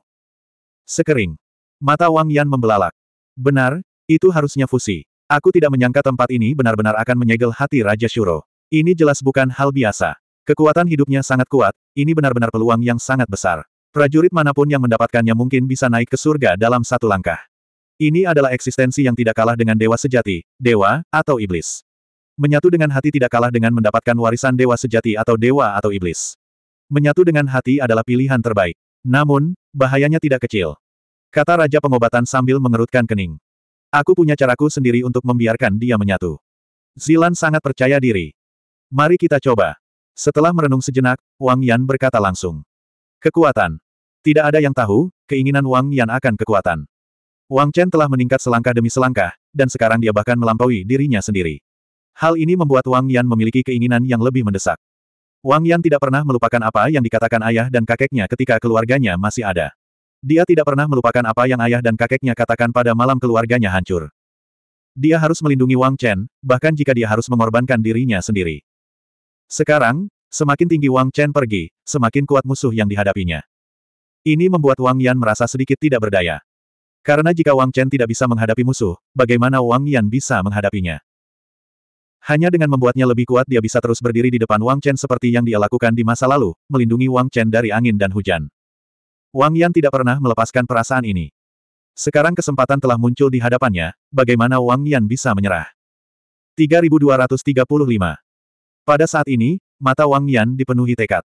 Speaker 1: Sekering. Mata Wang Yan membelalak. Benar, itu harusnya fusi. Aku tidak menyangka tempat ini benar-benar akan menyegel hati Raja Shuro. Ini jelas bukan hal biasa. Kekuatan hidupnya sangat kuat, ini benar-benar peluang yang sangat besar. Prajurit manapun yang mendapatkannya mungkin bisa naik ke surga dalam satu langkah. Ini adalah eksistensi yang tidak kalah dengan dewa sejati, dewa, atau iblis. Menyatu dengan hati tidak kalah dengan mendapatkan warisan dewa sejati atau dewa atau iblis. Menyatu dengan hati adalah pilihan terbaik. Namun, bahayanya tidak kecil. Kata Raja Pengobatan sambil mengerutkan kening. Aku punya caraku sendiri untuk membiarkan dia menyatu. Zilan sangat percaya diri. Mari kita coba. Setelah merenung sejenak, Wang Yan berkata langsung. Kekuatan. Tidak ada yang tahu, keinginan Wang Yan akan kekuatan. Wang Chen telah meningkat selangkah demi selangkah, dan sekarang dia bahkan melampaui dirinya sendiri. Hal ini membuat Wang Yan memiliki keinginan yang lebih mendesak. Wang Yan tidak pernah melupakan apa yang dikatakan ayah dan kakeknya ketika keluarganya masih ada. Dia tidak pernah melupakan apa yang ayah dan kakeknya katakan pada malam keluarganya hancur. Dia harus melindungi Wang Chen, bahkan jika dia harus mengorbankan dirinya sendiri. Sekarang, semakin tinggi Wang Chen pergi, semakin kuat musuh yang dihadapinya. Ini membuat Wang Yan merasa sedikit tidak berdaya. Karena jika Wang Chen tidak bisa menghadapi musuh, bagaimana Wang Yan bisa menghadapinya? Hanya dengan membuatnya lebih kuat dia bisa terus berdiri di depan Wang Chen seperti yang dia lakukan di masa lalu, melindungi Wang Chen dari angin dan hujan. Wang Yan tidak pernah melepaskan perasaan ini. Sekarang kesempatan telah muncul di hadapannya, bagaimana Wang Yan bisa menyerah. 3235 pada saat ini, mata Wang Yan dipenuhi tekad.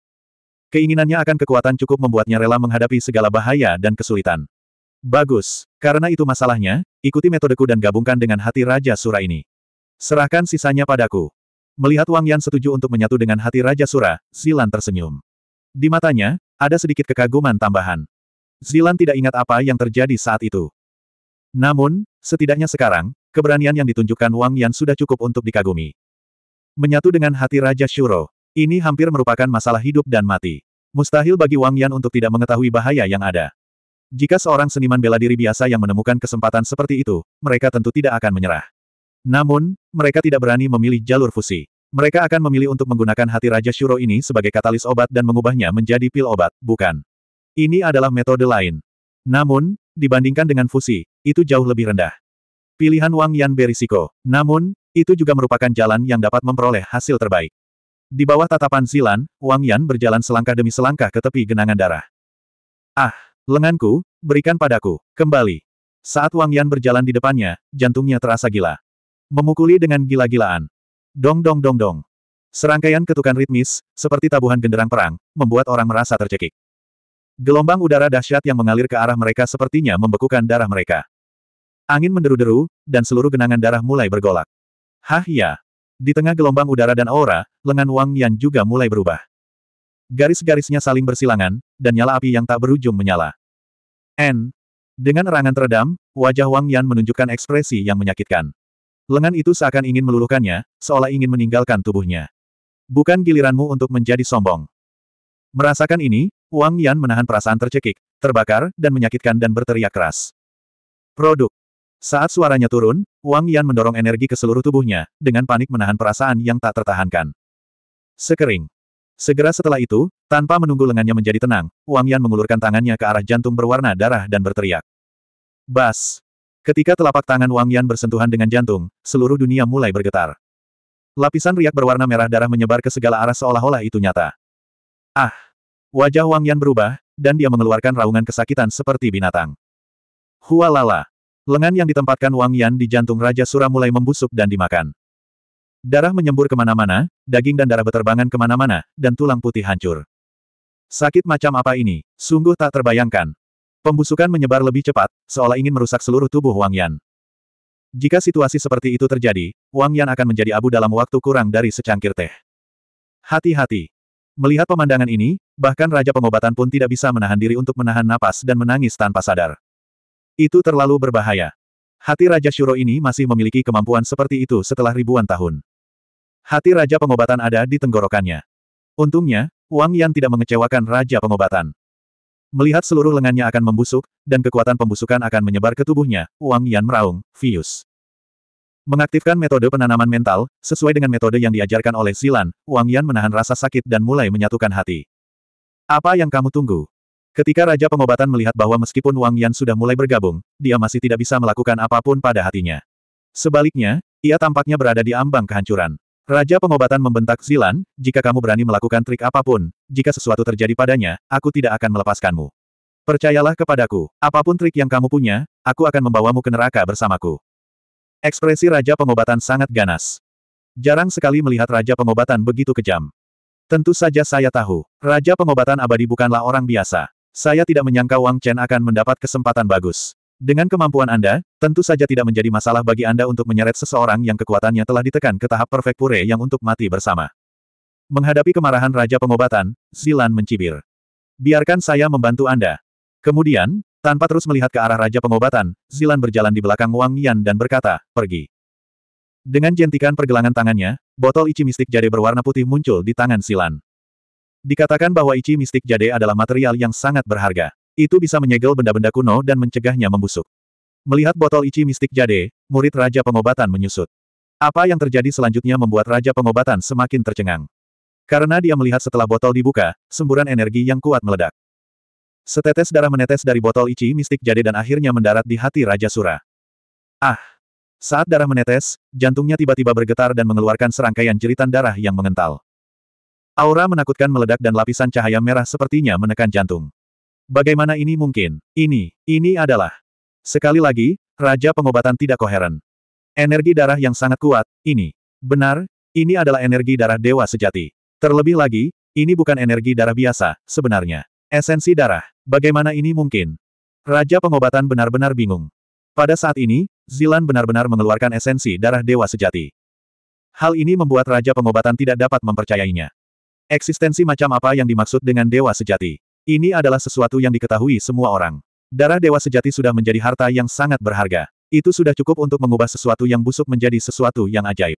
Speaker 1: Keinginannya akan kekuatan cukup membuatnya rela menghadapi segala bahaya dan kesulitan. Bagus, karena itu masalahnya, ikuti metodeku dan gabungkan dengan hati Raja Sura ini. Serahkan sisanya padaku. Melihat Wang Yan setuju untuk menyatu dengan hati Raja Sura, Zilan tersenyum. Di matanya, ada sedikit kekaguman tambahan. Zilan tidak ingat apa yang terjadi saat itu. Namun, setidaknya sekarang, keberanian yang ditunjukkan Wang Yan sudah cukup untuk dikagumi. Menyatu dengan hati Raja Shuro. Ini hampir merupakan masalah hidup dan mati. Mustahil bagi Wang Yan untuk tidak mengetahui bahaya yang ada. Jika seorang seniman bela diri biasa yang menemukan kesempatan seperti itu, mereka tentu tidak akan menyerah. Namun, mereka tidak berani memilih jalur fusi. Mereka akan memilih untuk menggunakan hati Raja Shuro ini sebagai katalis obat dan mengubahnya menjadi pil obat, bukan. Ini adalah metode lain. Namun, dibandingkan dengan fusi, itu jauh lebih rendah. Pilihan Wang Yan berisiko. Namun, itu juga merupakan jalan yang dapat memperoleh hasil terbaik. Di bawah tatapan Zilan, Wang Yan berjalan selangkah demi selangkah ke tepi genangan darah. Ah, lenganku, berikan padaku, kembali. Saat Wang Yan berjalan di depannya, jantungnya terasa gila. Memukuli dengan gila-gilaan. Dong dong dong dong. Serangkaian ketukan ritmis, seperti tabuhan genderang perang, membuat orang merasa tercekik. Gelombang udara dahsyat yang mengalir ke arah mereka sepertinya membekukan darah mereka. Angin menderu-deru, dan seluruh genangan darah mulai bergolak. Hah ya. Di tengah gelombang udara dan aura, lengan Wang Yan juga mulai berubah. Garis-garisnya saling bersilangan, dan nyala api yang tak berujung menyala. N. Dengan erangan teredam, wajah Wang Yan menunjukkan ekspresi yang menyakitkan. Lengan itu seakan ingin meluluhkannya, seolah ingin meninggalkan tubuhnya. Bukan giliranmu untuk menjadi sombong. Merasakan ini, Wang Yan menahan perasaan tercekik, terbakar, dan menyakitkan dan berteriak keras. Produk. Saat suaranya turun, Wang Yan mendorong energi ke seluruh tubuhnya, dengan panik menahan perasaan yang tak tertahankan. Sekering. Segera setelah itu, tanpa menunggu lengannya menjadi tenang, Wang Yan mengulurkan tangannya ke arah jantung berwarna darah dan berteriak. Bas! Ketika telapak tangan Wang Yan bersentuhan dengan jantung, seluruh dunia mulai bergetar. Lapisan riak berwarna merah darah menyebar ke segala arah seolah-olah itu nyata. Ah! Wajah Wang Yan berubah, dan dia mengeluarkan raungan kesakitan seperti binatang. Hualala! Lengan yang ditempatkan Wang Yan di jantung Raja Sura mulai membusuk dan dimakan. Darah menyembur kemana-mana, daging dan darah beterbangan kemana-mana, dan tulang putih hancur. Sakit macam apa ini, sungguh tak terbayangkan. Pembusukan menyebar lebih cepat, seolah ingin merusak seluruh tubuh Wang Yan. Jika situasi seperti itu terjadi, Wang Yan akan menjadi abu dalam waktu kurang dari secangkir teh. Hati-hati. Melihat pemandangan ini, bahkan Raja Pengobatan pun tidak bisa menahan diri untuk menahan napas dan menangis tanpa sadar. Itu terlalu berbahaya. Hati Raja Shuro ini masih memiliki kemampuan seperti itu setelah ribuan tahun. Hati Raja Pengobatan ada di tenggorokannya. Untungnya, Wang Yan tidak mengecewakan Raja Pengobatan. Melihat seluruh lengannya akan membusuk, dan kekuatan pembusukan akan menyebar ke tubuhnya, Wang Yan meraung, fius. Mengaktifkan metode penanaman mental, sesuai dengan metode yang diajarkan oleh Silan, Wang Yan menahan rasa sakit dan mulai menyatukan hati. Apa yang kamu tunggu? Ketika Raja Pengobatan melihat bahwa meskipun Wang Yan sudah mulai bergabung, dia masih tidak bisa melakukan apapun pada hatinya. Sebaliknya, ia tampaknya berada di ambang kehancuran. Raja Pengobatan membentak Zilan, jika kamu berani melakukan trik apapun, jika sesuatu terjadi padanya, aku tidak akan melepaskanmu. Percayalah kepadaku, apapun trik yang kamu punya, aku akan membawamu ke neraka bersamaku. Ekspresi Raja Pengobatan sangat ganas. Jarang sekali melihat Raja Pengobatan begitu kejam. Tentu saja saya tahu, Raja Pengobatan Abadi bukanlah orang biasa. Saya tidak menyangka Wang Chen akan mendapat kesempatan bagus. Dengan kemampuan Anda, tentu saja tidak menjadi masalah bagi Anda untuk menyeret seseorang yang kekuatannya telah ditekan ke tahap perfect pure yang untuk mati bersama. Menghadapi kemarahan Raja Pengobatan, Zilan mencibir. Biarkan saya membantu Anda. Kemudian, tanpa terus melihat ke arah Raja Pengobatan, Zilan berjalan di belakang Wang Yan dan berkata, pergi. Dengan jentikan pergelangan tangannya, botol ichi mistik jade berwarna putih muncul di tangan Zilan. Dikatakan bahwa Ichi Mistik Jade adalah material yang sangat berharga. Itu bisa menyegel benda-benda kuno dan mencegahnya membusuk. Melihat botol Ichi Mistik Jade, murid Raja Pengobatan menyusut. Apa yang terjadi selanjutnya membuat Raja Pengobatan semakin tercengang. Karena dia melihat setelah botol dibuka, semburan energi yang kuat meledak. Setetes darah menetes dari botol Ichi Mistik Jade dan akhirnya mendarat di hati Raja Sura. Ah! Saat darah menetes, jantungnya tiba-tiba bergetar dan mengeluarkan serangkaian jeritan darah yang mengental. Aura menakutkan meledak dan lapisan cahaya merah sepertinya menekan jantung. Bagaimana ini mungkin? Ini, ini adalah. Sekali lagi, Raja Pengobatan tidak koheren. Energi darah yang sangat kuat, ini. Benar, ini adalah energi darah dewa sejati. Terlebih lagi, ini bukan energi darah biasa, sebenarnya. Esensi darah, bagaimana ini mungkin? Raja Pengobatan benar-benar bingung. Pada saat ini, Zilan benar-benar mengeluarkan esensi darah dewa sejati. Hal ini membuat Raja Pengobatan tidak dapat mempercayainya. Eksistensi macam apa yang dimaksud dengan dewa sejati? Ini adalah sesuatu yang diketahui semua orang. Darah dewa sejati sudah menjadi harta yang sangat berharga. Itu sudah cukup untuk mengubah sesuatu yang busuk menjadi sesuatu yang ajaib.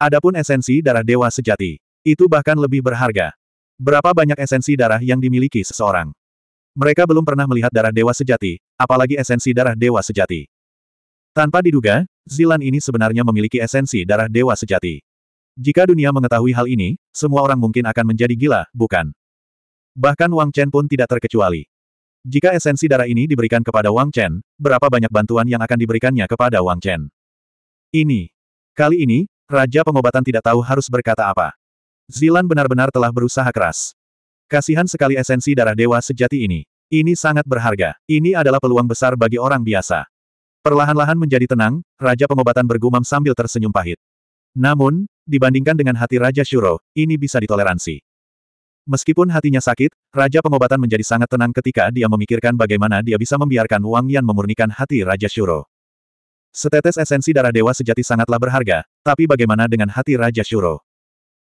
Speaker 1: Adapun esensi darah dewa sejati, itu bahkan lebih berharga. Berapa banyak esensi darah yang dimiliki seseorang? Mereka belum pernah melihat darah dewa sejati, apalagi esensi darah dewa sejati. Tanpa diduga, Zilan ini sebenarnya memiliki esensi darah dewa sejati. Jika dunia mengetahui hal ini, semua orang mungkin akan menjadi gila, bukan? Bahkan Wang Chen pun tidak terkecuali. Jika esensi darah ini diberikan kepada Wang Chen, berapa banyak bantuan yang akan diberikannya kepada Wang Chen? Ini. Kali ini, Raja Pengobatan tidak tahu harus berkata apa. Zilan benar-benar telah berusaha keras. Kasihan sekali esensi darah dewa sejati ini. Ini sangat berharga. Ini adalah peluang besar bagi orang biasa. Perlahan-lahan menjadi tenang, Raja Pengobatan bergumam sambil tersenyum pahit. Namun, dibandingkan dengan hati Raja Shuro, ini bisa ditoleransi. Meskipun hatinya sakit, Raja Pengobatan menjadi sangat tenang ketika dia memikirkan bagaimana dia bisa membiarkan Wang Yan memurnikan hati Raja Shuro. Setetes esensi darah dewa sejati sangatlah berharga, tapi bagaimana dengan hati Raja Shuro?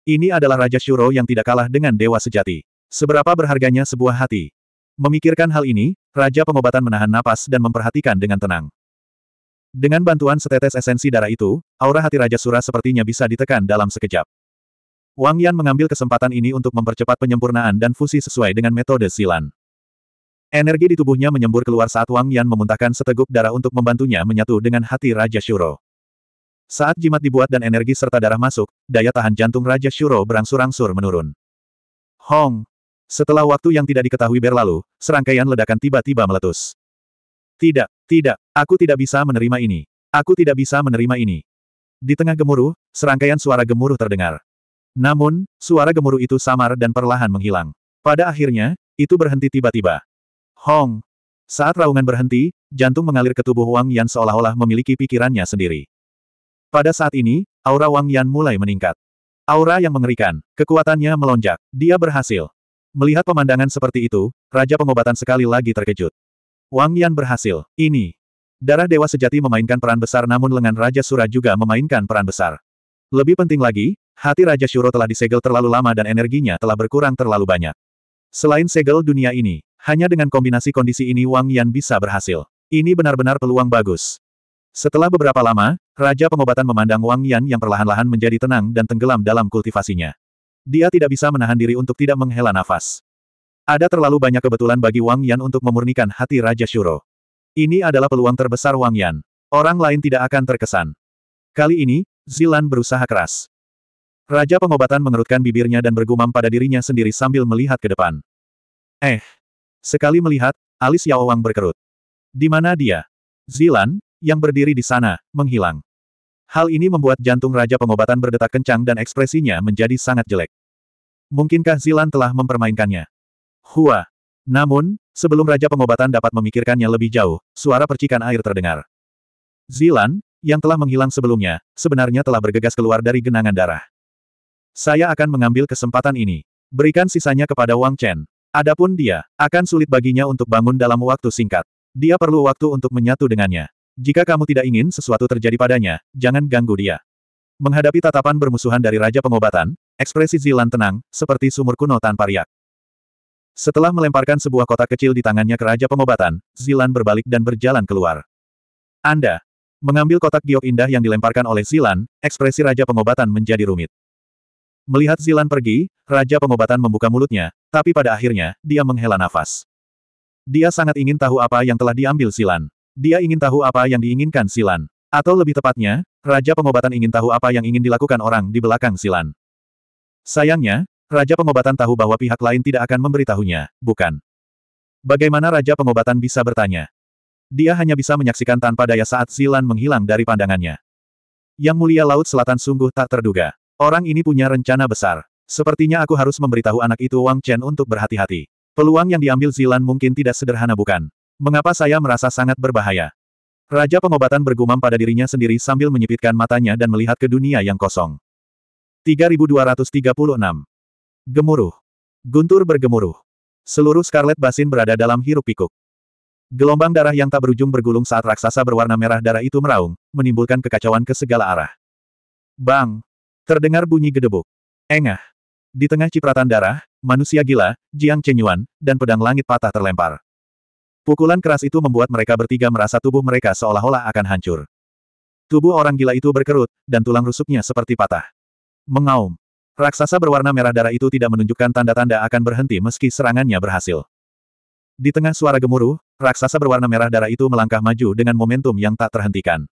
Speaker 1: Ini adalah Raja Shuro yang tidak kalah dengan dewa sejati. Seberapa berharganya sebuah hati? Memikirkan hal ini, Raja Pengobatan menahan napas dan memperhatikan dengan tenang. Dengan bantuan setetes esensi darah itu, aura hati Raja Sura sepertinya bisa ditekan dalam sekejap. Wang Yan mengambil kesempatan ini untuk mempercepat penyempurnaan dan fusi sesuai dengan metode silan. Energi di tubuhnya menyembur keluar saat Wang Yan memuntahkan seteguk darah untuk membantunya menyatu dengan hati Raja Shuro. Saat jimat dibuat dan energi serta darah masuk, daya tahan jantung Raja Shuro berangsur-angsur menurun. Hong! Setelah waktu yang tidak diketahui berlalu, serangkaian ledakan tiba-tiba meletus. Tidak, tidak, aku tidak bisa menerima ini. Aku tidak bisa menerima ini. Di tengah gemuruh, serangkaian suara gemuruh terdengar. Namun, suara gemuruh itu samar dan perlahan menghilang. Pada akhirnya, itu berhenti tiba-tiba. Hong! Saat raungan berhenti, jantung mengalir ke tubuh Wang Yan seolah-olah memiliki pikirannya sendiri. Pada saat ini, aura Wang Yan mulai meningkat. Aura yang mengerikan, kekuatannya melonjak, dia berhasil. Melihat pemandangan seperti itu, Raja Pengobatan sekali lagi terkejut. Wang Yan berhasil. Ini. Darah Dewa Sejati memainkan peran besar namun lengan Raja Sura juga memainkan peran besar. Lebih penting lagi, hati Raja Shuro telah disegel terlalu lama dan energinya telah berkurang terlalu banyak. Selain segel dunia ini, hanya dengan kombinasi kondisi ini Wang Yan bisa berhasil. Ini benar-benar peluang bagus. Setelah beberapa lama, Raja Pengobatan memandang Wang Yan yang perlahan-lahan menjadi tenang dan tenggelam dalam kultivasinya. Dia tidak bisa menahan diri untuk tidak menghela nafas. Ada terlalu banyak kebetulan bagi Wang Yan untuk memurnikan hati Raja Shuro. Ini adalah peluang terbesar Wang Yan. Orang lain tidak akan terkesan. Kali ini, Zilan berusaha keras. Raja pengobatan mengerutkan bibirnya dan bergumam pada dirinya sendiri sambil melihat ke depan. Eh. Sekali melihat, alis Yao Wang berkerut. Di mana dia? Zilan, yang berdiri di sana, menghilang. Hal ini membuat jantung Raja pengobatan berdetak kencang dan ekspresinya menjadi sangat jelek. Mungkinkah Zilan telah mempermainkannya? Hua. Namun, sebelum Raja Pengobatan dapat memikirkannya lebih jauh, suara percikan air terdengar. Zilan, yang telah menghilang sebelumnya, sebenarnya telah bergegas keluar dari genangan darah. Saya akan mengambil kesempatan ini. Berikan sisanya kepada Wang Chen. Adapun dia, akan sulit baginya untuk bangun dalam waktu singkat. Dia perlu waktu untuk menyatu dengannya. Jika kamu tidak ingin sesuatu terjadi padanya, jangan ganggu dia. Menghadapi tatapan bermusuhan dari Raja Pengobatan, ekspresi Zilan tenang, seperti sumur kuno tanpa riak. Setelah melemparkan sebuah kotak kecil di tangannya ke Raja Pengobatan, Zilan berbalik dan berjalan keluar. Anda! Mengambil kotak giok indah yang dilemparkan oleh Zilan, ekspresi Raja Pengobatan menjadi rumit. Melihat Zilan pergi, Raja Pengobatan membuka mulutnya, tapi pada akhirnya, dia menghela nafas. Dia sangat ingin tahu apa yang telah diambil Zilan. Dia ingin tahu apa yang diinginkan Zilan. Atau lebih tepatnya, Raja Pengobatan ingin tahu apa yang ingin dilakukan orang di belakang Zilan. Sayangnya, Raja pengobatan tahu bahwa pihak lain tidak akan memberitahunya, bukan? Bagaimana Raja pengobatan bisa bertanya? Dia hanya bisa menyaksikan tanpa daya saat Zilan menghilang dari pandangannya. Yang mulia Laut Selatan sungguh tak terduga. Orang ini punya rencana besar. Sepertinya aku harus memberitahu anak itu Wang Chen untuk berhati-hati. Peluang yang diambil Zilan mungkin tidak sederhana bukan? Mengapa saya merasa sangat berbahaya? Raja pengobatan bergumam pada dirinya sendiri sambil menyipitkan matanya dan melihat ke dunia yang kosong. 3236 Gemuruh. Guntur bergemuruh. Seluruh Scarlet Basin berada dalam hiruk pikuk. Gelombang darah yang tak berujung bergulung saat raksasa berwarna merah darah itu meraung, menimbulkan kekacauan ke segala arah. Bang! Terdengar bunyi gedebuk. Engah! Di tengah cipratan darah, manusia gila, Jiang Chenyuan, dan pedang langit patah terlempar. Pukulan keras itu membuat mereka bertiga merasa tubuh mereka seolah-olah akan hancur. Tubuh orang gila itu berkerut, dan tulang rusuknya seperti patah. Mengaum. Raksasa berwarna merah darah itu tidak menunjukkan tanda-tanda akan berhenti meski serangannya berhasil. Di tengah suara gemuruh, raksasa berwarna merah darah itu melangkah maju dengan momentum yang tak terhentikan.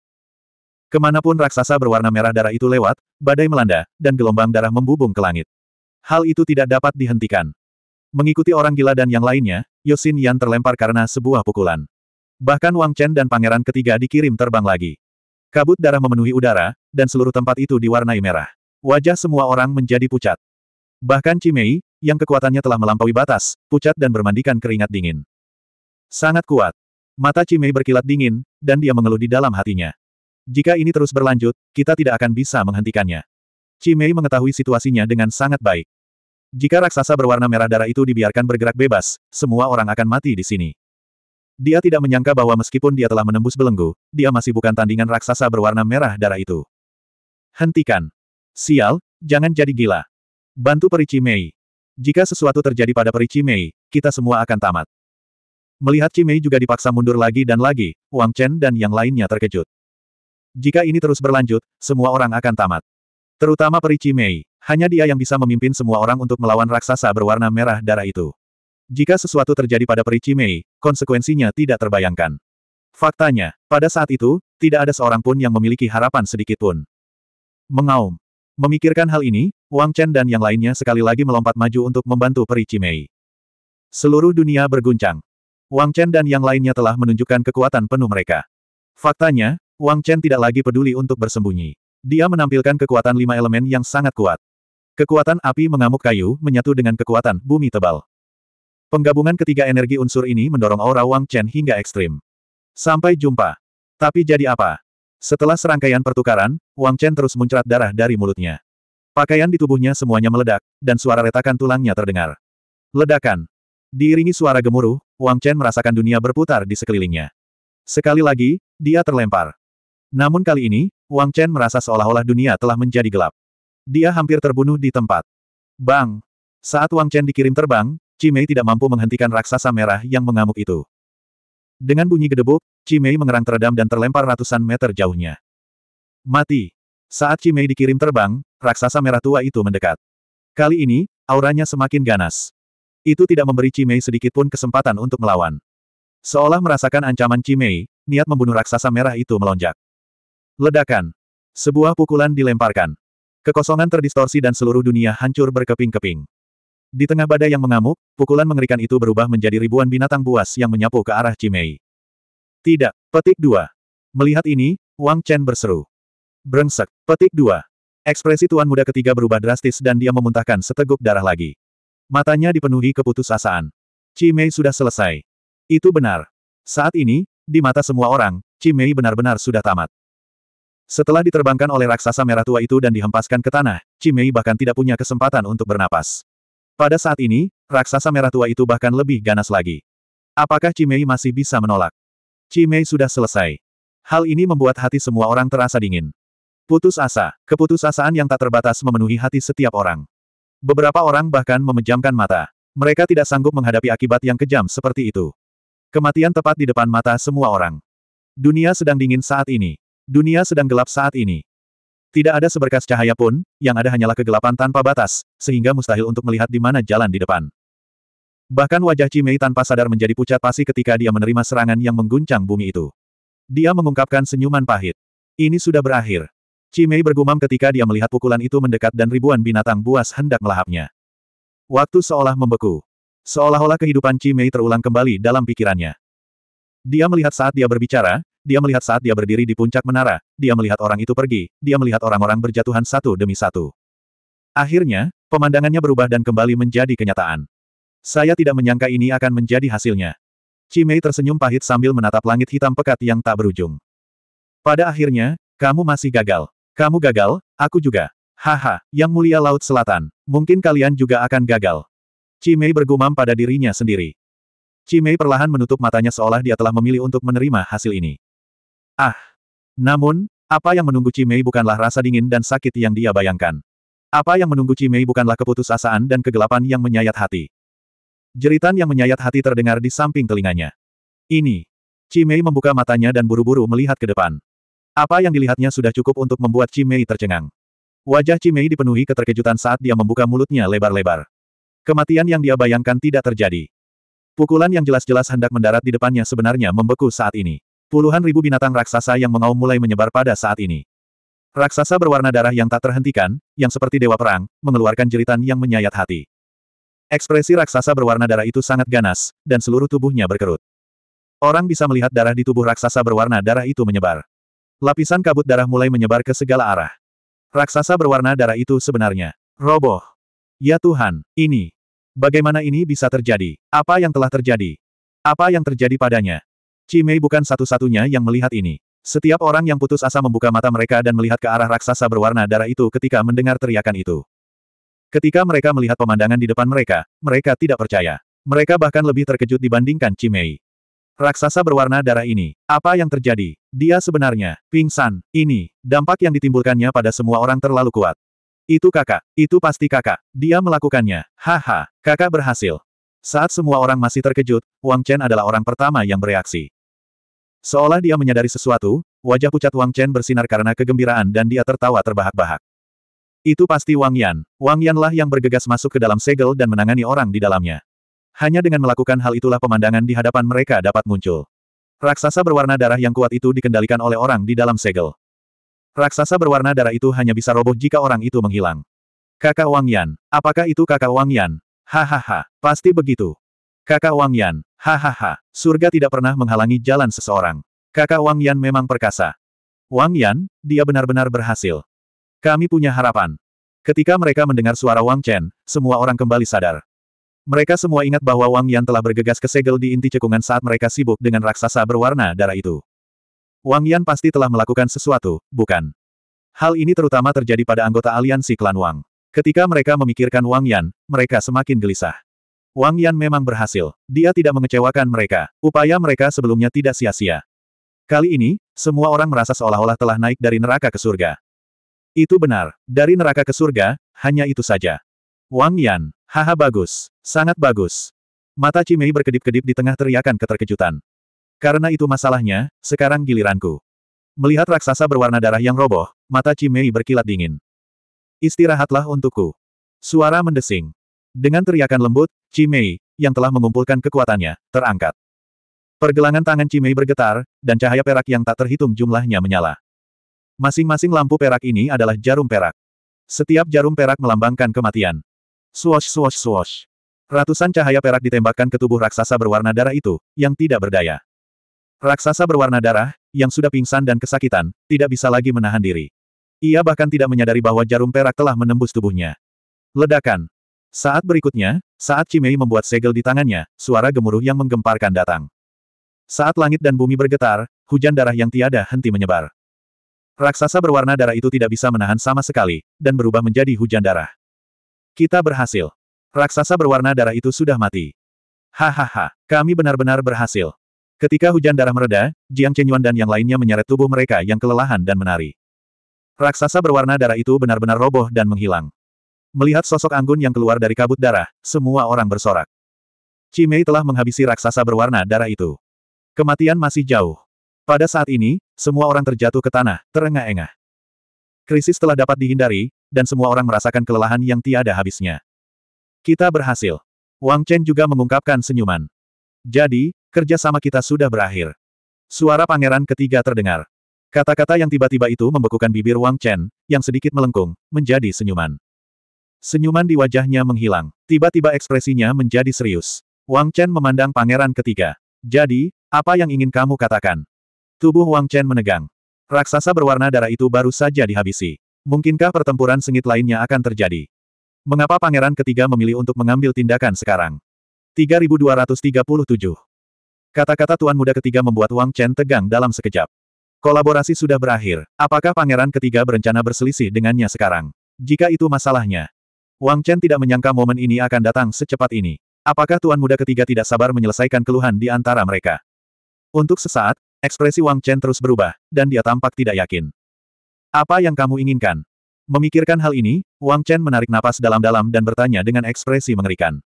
Speaker 1: Kemanapun raksasa berwarna merah darah itu lewat, badai melanda, dan gelombang darah membubung ke langit. Hal itu tidak dapat dihentikan. Mengikuti orang gila dan yang lainnya, Yosin Yan terlempar karena sebuah pukulan. Bahkan Wang Chen dan pangeran ketiga dikirim terbang lagi. Kabut darah memenuhi udara, dan seluruh tempat itu diwarnai merah. Wajah semua orang menjadi pucat. Bahkan Cimei, yang kekuatannya telah melampaui batas, pucat dan bermandikan keringat dingin. Sangat kuat. Mata Cimei berkilat dingin, dan dia mengeluh di dalam hatinya. Jika ini terus berlanjut, kita tidak akan bisa menghentikannya. Cimei mengetahui situasinya dengan sangat baik. Jika raksasa berwarna merah darah itu dibiarkan bergerak bebas, semua orang akan mati di sini. Dia tidak menyangka bahwa meskipun dia telah menembus belenggu, dia masih bukan tandingan raksasa berwarna merah darah itu. Hentikan. Sial, jangan jadi gila. Bantu perici Mei. Jika sesuatu terjadi pada perici Mei, kita semua akan tamat. Melihat Cimei juga dipaksa mundur lagi dan lagi, Wang Chen dan yang lainnya terkejut. Jika ini terus berlanjut, semua orang akan tamat. Terutama peri Cimei, hanya dia yang bisa memimpin semua orang untuk melawan raksasa berwarna merah darah itu. Jika sesuatu terjadi pada peri Cimei, konsekuensinya tidak terbayangkan. Faktanya, pada saat itu, tidak ada seorang pun yang memiliki harapan sedikit pun. Mengaum. Memikirkan hal ini, Wang Chen dan yang lainnya sekali lagi melompat maju untuk membantu peri Cimei. Seluruh dunia berguncang. Wang Chen dan yang lainnya telah menunjukkan kekuatan penuh mereka. Faktanya, Wang Chen tidak lagi peduli untuk bersembunyi. Dia menampilkan kekuatan lima elemen yang sangat kuat. Kekuatan api mengamuk kayu menyatu dengan kekuatan bumi tebal. Penggabungan ketiga energi unsur ini mendorong aura Wang Chen hingga ekstrim. Sampai jumpa. Tapi jadi apa? Setelah serangkaian pertukaran, Wang Chen terus muncrat darah dari mulutnya. Pakaian di tubuhnya semuanya meledak, dan suara retakan tulangnya terdengar. Ledakan. Diiringi suara gemuruh, Wang Chen merasakan dunia berputar di sekelilingnya. Sekali lagi, dia terlempar. Namun kali ini, Wang Chen merasa seolah-olah dunia telah menjadi gelap. Dia hampir terbunuh di tempat. Bang! Saat Wang Chen dikirim terbang, Cimei tidak mampu menghentikan raksasa merah yang mengamuk itu. Dengan bunyi gedebuk, Cimei mengerang teredam dan terlempar ratusan meter jauhnya. Mati. Saat Cimei dikirim terbang, raksasa merah tua itu mendekat. Kali ini, auranya semakin ganas. Itu tidak memberi Cimei sedikitpun kesempatan untuk melawan. Seolah merasakan ancaman Cimei, niat membunuh raksasa merah itu melonjak. Ledakan. Sebuah pukulan dilemparkan. Kekosongan terdistorsi dan seluruh dunia hancur berkeping-keping. Di tengah badai yang mengamuk, pukulan mengerikan itu berubah menjadi ribuan binatang buas yang menyapu ke arah Cimei. Tidak. Petik dua. Melihat ini, Wang Chen berseru. Brengsek. Petik dua. Ekspresi tuan muda ketiga berubah drastis dan dia memuntahkan seteguk darah lagi. Matanya dipenuhi keputusasaan. Cimei sudah selesai. Itu benar. Saat ini, di mata semua orang, Cimei benar-benar sudah tamat. Setelah diterbangkan oleh raksasa merah tua itu dan dihempaskan ke tanah, Cimei bahkan tidak punya kesempatan untuk bernapas. Pada saat ini, raksasa merah tua itu bahkan lebih ganas lagi. Apakah Cimei masih bisa menolak? Cimei sudah selesai. Hal ini membuat hati semua orang terasa dingin. Putus asa, keputusasaan yang tak terbatas memenuhi hati setiap orang. Beberapa orang bahkan memejamkan mata. Mereka tidak sanggup menghadapi akibat yang kejam seperti itu. Kematian tepat di depan mata semua orang. Dunia sedang dingin saat ini. Dunia sedang gelap saat ini. Tidak ada seberkas cahaya pun, yang ada hanyalah kegelapan tanpa batas, sehingga mustahil untuk melihat di mana jalan di depan. Bahkan wajah Cimei tanpa sadar menjadi pucat pasi ketika dia menerima serangan yang mengguncang bumi itu. Dia mengungkapkan senyuman pahit. Ini sudah berakhir. Cimei bergumam ketika dia melihat pukulan itu mendekat dan ribuan binatang buas hendak melahapnya. Waktu seolah membeku. Seolah-olah kehidupan Cimei terulang kembali dalam pikirannya. Dia melihat saat dia berbicara, dia melihat saat dia berdiri di puncak menara, dia melihat orang itu pergi, dia melihat orang-orang berjatuhan satu demi satu. Akhirnya, pemandangannya berubah dan kembali menjadi kenyataan. Saya tidak menyangka ini akan menjadi hasilnya. Cimei tersenyum pahit sambil menatap langit hitam pekat yang tak berujung. Pada akhirnya, kamu masih gagal. Kamu gagal, aku juga. Haha, yang mulia Laut Selatan, mungkin kalian juga akan gagal. Cimei bergumam pada dirinya sendiri. Cimei perlahan menutup matanya seolah dia telah memilih untuk menerima hasil ini. Ah! Namun, apa yang menunggu Cimei bukanlah rasa dingin dan sakit yang dia bayangkan. Apa yang menunggu Cimei bukanlah keputusasaan dan kegelapan yang menyayat hati. Jeritan yang menyayat hati terdengar di samping telinganya. Ini. Cimei membuka matanya dan buru-buru melihat ke depan. Apa yang dilihatnya sudah cukup untuk membuat Cimei tercengang. Wajah Cimei dipenuhi keterkejutan saat dia membuka mulutnya lebar-lebar. Kematian yang dia bayangkan tidak terjadi. Pukulan yang jelas-jelas hendak mendarat di depannya sebenarnya membeku saat ini. Puluhan ribu binatang raksasa yang mengaum mulai menyebar pada saat ini. Raksasa berwarna darah yang tak terhentikan, yang seperti dewa perang, mengeluarkan jeritan yang menyayat hati. Ekspresi raksasa berwarna darah itu sangat ganas, dan seluruh tubuhnya berkerut. Orang bisa melihat darah di tubuh raksasa berwarna darah itu menyebar. Lapisan kabut darah mulai menyebar ke segala arah. Raksasa berwarna darah itu sebenarnya roboh. Ya Tuhan, ini. Bagaimana ini bisa terjadi? Apa yang telah terjadi? Apa yang terjadi padanya? Cimei bukan satu-satunya yang melihat ini. Setiap orang yang putus asa membuka mata mereka dan melihat ke arah raksasa berwarna darah itu ketika mendengar teriakan itu. Ketika mereka melihat pemandangan di depan mereka, mereka tidak percaya. Mereka bahkan lebih terkejut dibandingkan Cimei. Raksasa berwarna darah ini, apa yang terjadi? Dia sebenarnya, pingsan, ini, dampak yang ditimbulkannya pada semua orang terlalu kuat. Itu kakak, itu pasti kakak, dia melakukannya, haha, kakak berhasil. Saat semua orang masih terkejut, Wang Chen adalah orang pertama yang bereaksi. Seolah dia menyadari sesuatu, wajah pucat Wang Chen bersinar karena kegembiraan dan dia tertawa terbahak-bahak. Itu pasti Wang Yan. Wang Yanlah yang bergegas masuk ke dalam segel dan menangani orang di dalamnya. Hanya dengan melakukan hal itulah pemandangan di hadapan mereka dapat muncul. Raksasa berwarna darah yang kuat itu dikendalikan oleh orang di dalam segel. Raksasa berwarna darah itu hanya bisa roboh jika orang itu menghilang. Kakak Wang Yan. Apakah itu kakak Wang Yan? Hahaha. Pasti begitu. Kakak Wang Yan. Hahaha. Surga tidak pernah menghalangi jalan seseorang. Kakak Wang Yan memang perkasa. Wang Yan, dia benar-benar berhasil. Kami punya harapan. Ketika mereka mendengar suara Wang Chen, semua orang kembali sadar. Mereka semua ingat bahwa Wang Yan telah bergegas ke segel di inti cekungan saat mereka sibuk dengan raksasa berwarna darah itu. Wang Yan pasti telah melakukan sesuatu, bukan? Hal ini terutama terjadi pada anggota aliansi klan Wang. Ketika mereka memikirkan Wang Yan, mereka semakin gelisah. Wang Yan memang berhasil. Dia tidak mengecewakan mereka. Upaya mereka sebelumnya tidak sia-sia. Kali ini, semua orang merasa seolah-olah telah naik dari neraka ke surga. Itu benar, dari neraka ke surga, hanya itu saja. Wang Yan, haha bagus, sangat bagus. Mata Cimei berkedip-kedip di tengah teriakan keterkejutan. Karena itu masalahnya, sekarang giliranku. Melihat raksasa berwarna darah yang roboh, mata Cimei berkilat dingin. Istirahatlah untukku. Suara mendesing. Dengan teriakan lembut, Cimei, yang telah mengumpulkan kekuatannya, terangkat. Pergelangan tangan Cimei bergetar, dan cahaya perak yang tak terhitung jumlahnya menyala. Masing-masing lampu perak ini adalah jarum perak. Setiap jarum perak melambangkan kematian. Swash swash swash. Ratusan cahaya perak ditembakkan ke tubuh raksasa berwarna darah itu, yang tidak berdaya. Raksasa berwarna darah, yang sudah pingsan dan kesakitan, tidak bisa lagi menahan diri. Ia bahkan tidak menyadari bahwa jarum perak telah menembus tubuhnya. Ledakan. Saat berikutnya, saat Cimei membuat segel di tangannya, suara gemuruh yang menggemparkan datang. Saat langit dan bumi bergetar, hujan darah yang tiada henti menyebar. Raksasa berwarna darah itu tidak bisa menahan sama sekali, dan berubah menjadi hujan darah. Kita berhasil. Raksasa berwarna darah itu sudah mati. Hahaha, kami benar-benar berhasil. Ketika hujan darah mereda, Jiang Chenyuan dan yang lainnya menyeret tubuh mereka yang kelelahan dan menari. Raksasa berwarna darah itu benar-benar roboh dan menghilang. Melihat sosok Anggun yang keluar dari kabut darah, semua orang bersorak. Cimei telah menghabisi raksasa berwarna darah itu. Kematian masih jauh. Pada saat ini, semua orang terjatuh ke tanah, terengah-engah. Krisis telah dapat dihindari, dan semua orang merasakan kelelahan yang tiada habisnya. Kita berhasil. Wang Chen juga mengungkapkan senyuman. Jadi, kerjasama kita sudah berakhir. Suara pangeran ketiga terdengar. Kata-kata yang tiba-tiba itu membekukan bibir Wang Chen, yang sedikit melengkung, menjadi senyuman. Senyuman di wajahnya menghilang. Tiba-tiba ekspresinya menjadi serius. Wang Chen memandang pangeran ketiga. Jadi, apa yang ingin kamu katakan? Tubuh Wang Chen menegang. Raksasa berwarna darah itu baru saja dihabisi. Mungkinkah pertempuran sengit lainnya akan terjadi? Mengapa pangeran ketiga memilih untuk mengambil tindakan sekarang? 3237 Kata-kata tuan muda ketiga membuat Wang Chen tegang dalam sekejap. Kolaborasi sudah berakhir. Apakah pangeran ketiga berencana berselisih dengannya sekarang? Jika itu masalahnya. Wang Chen tidak menyangka momen ini akan datang secepat ini. Apakah tuan muda ketiga tidak sabar menyelesaikan keluhan di antara mereka? Untuk sesaat, Ekspresi Wang Chen terus berubah, dan dia tampak tidak yakin. Apa yang kamu inginkan? Memikirkan hal ini, Wang Chen menarik napas dalam-dalam dan bertanya dengan ekspresi mengerikan.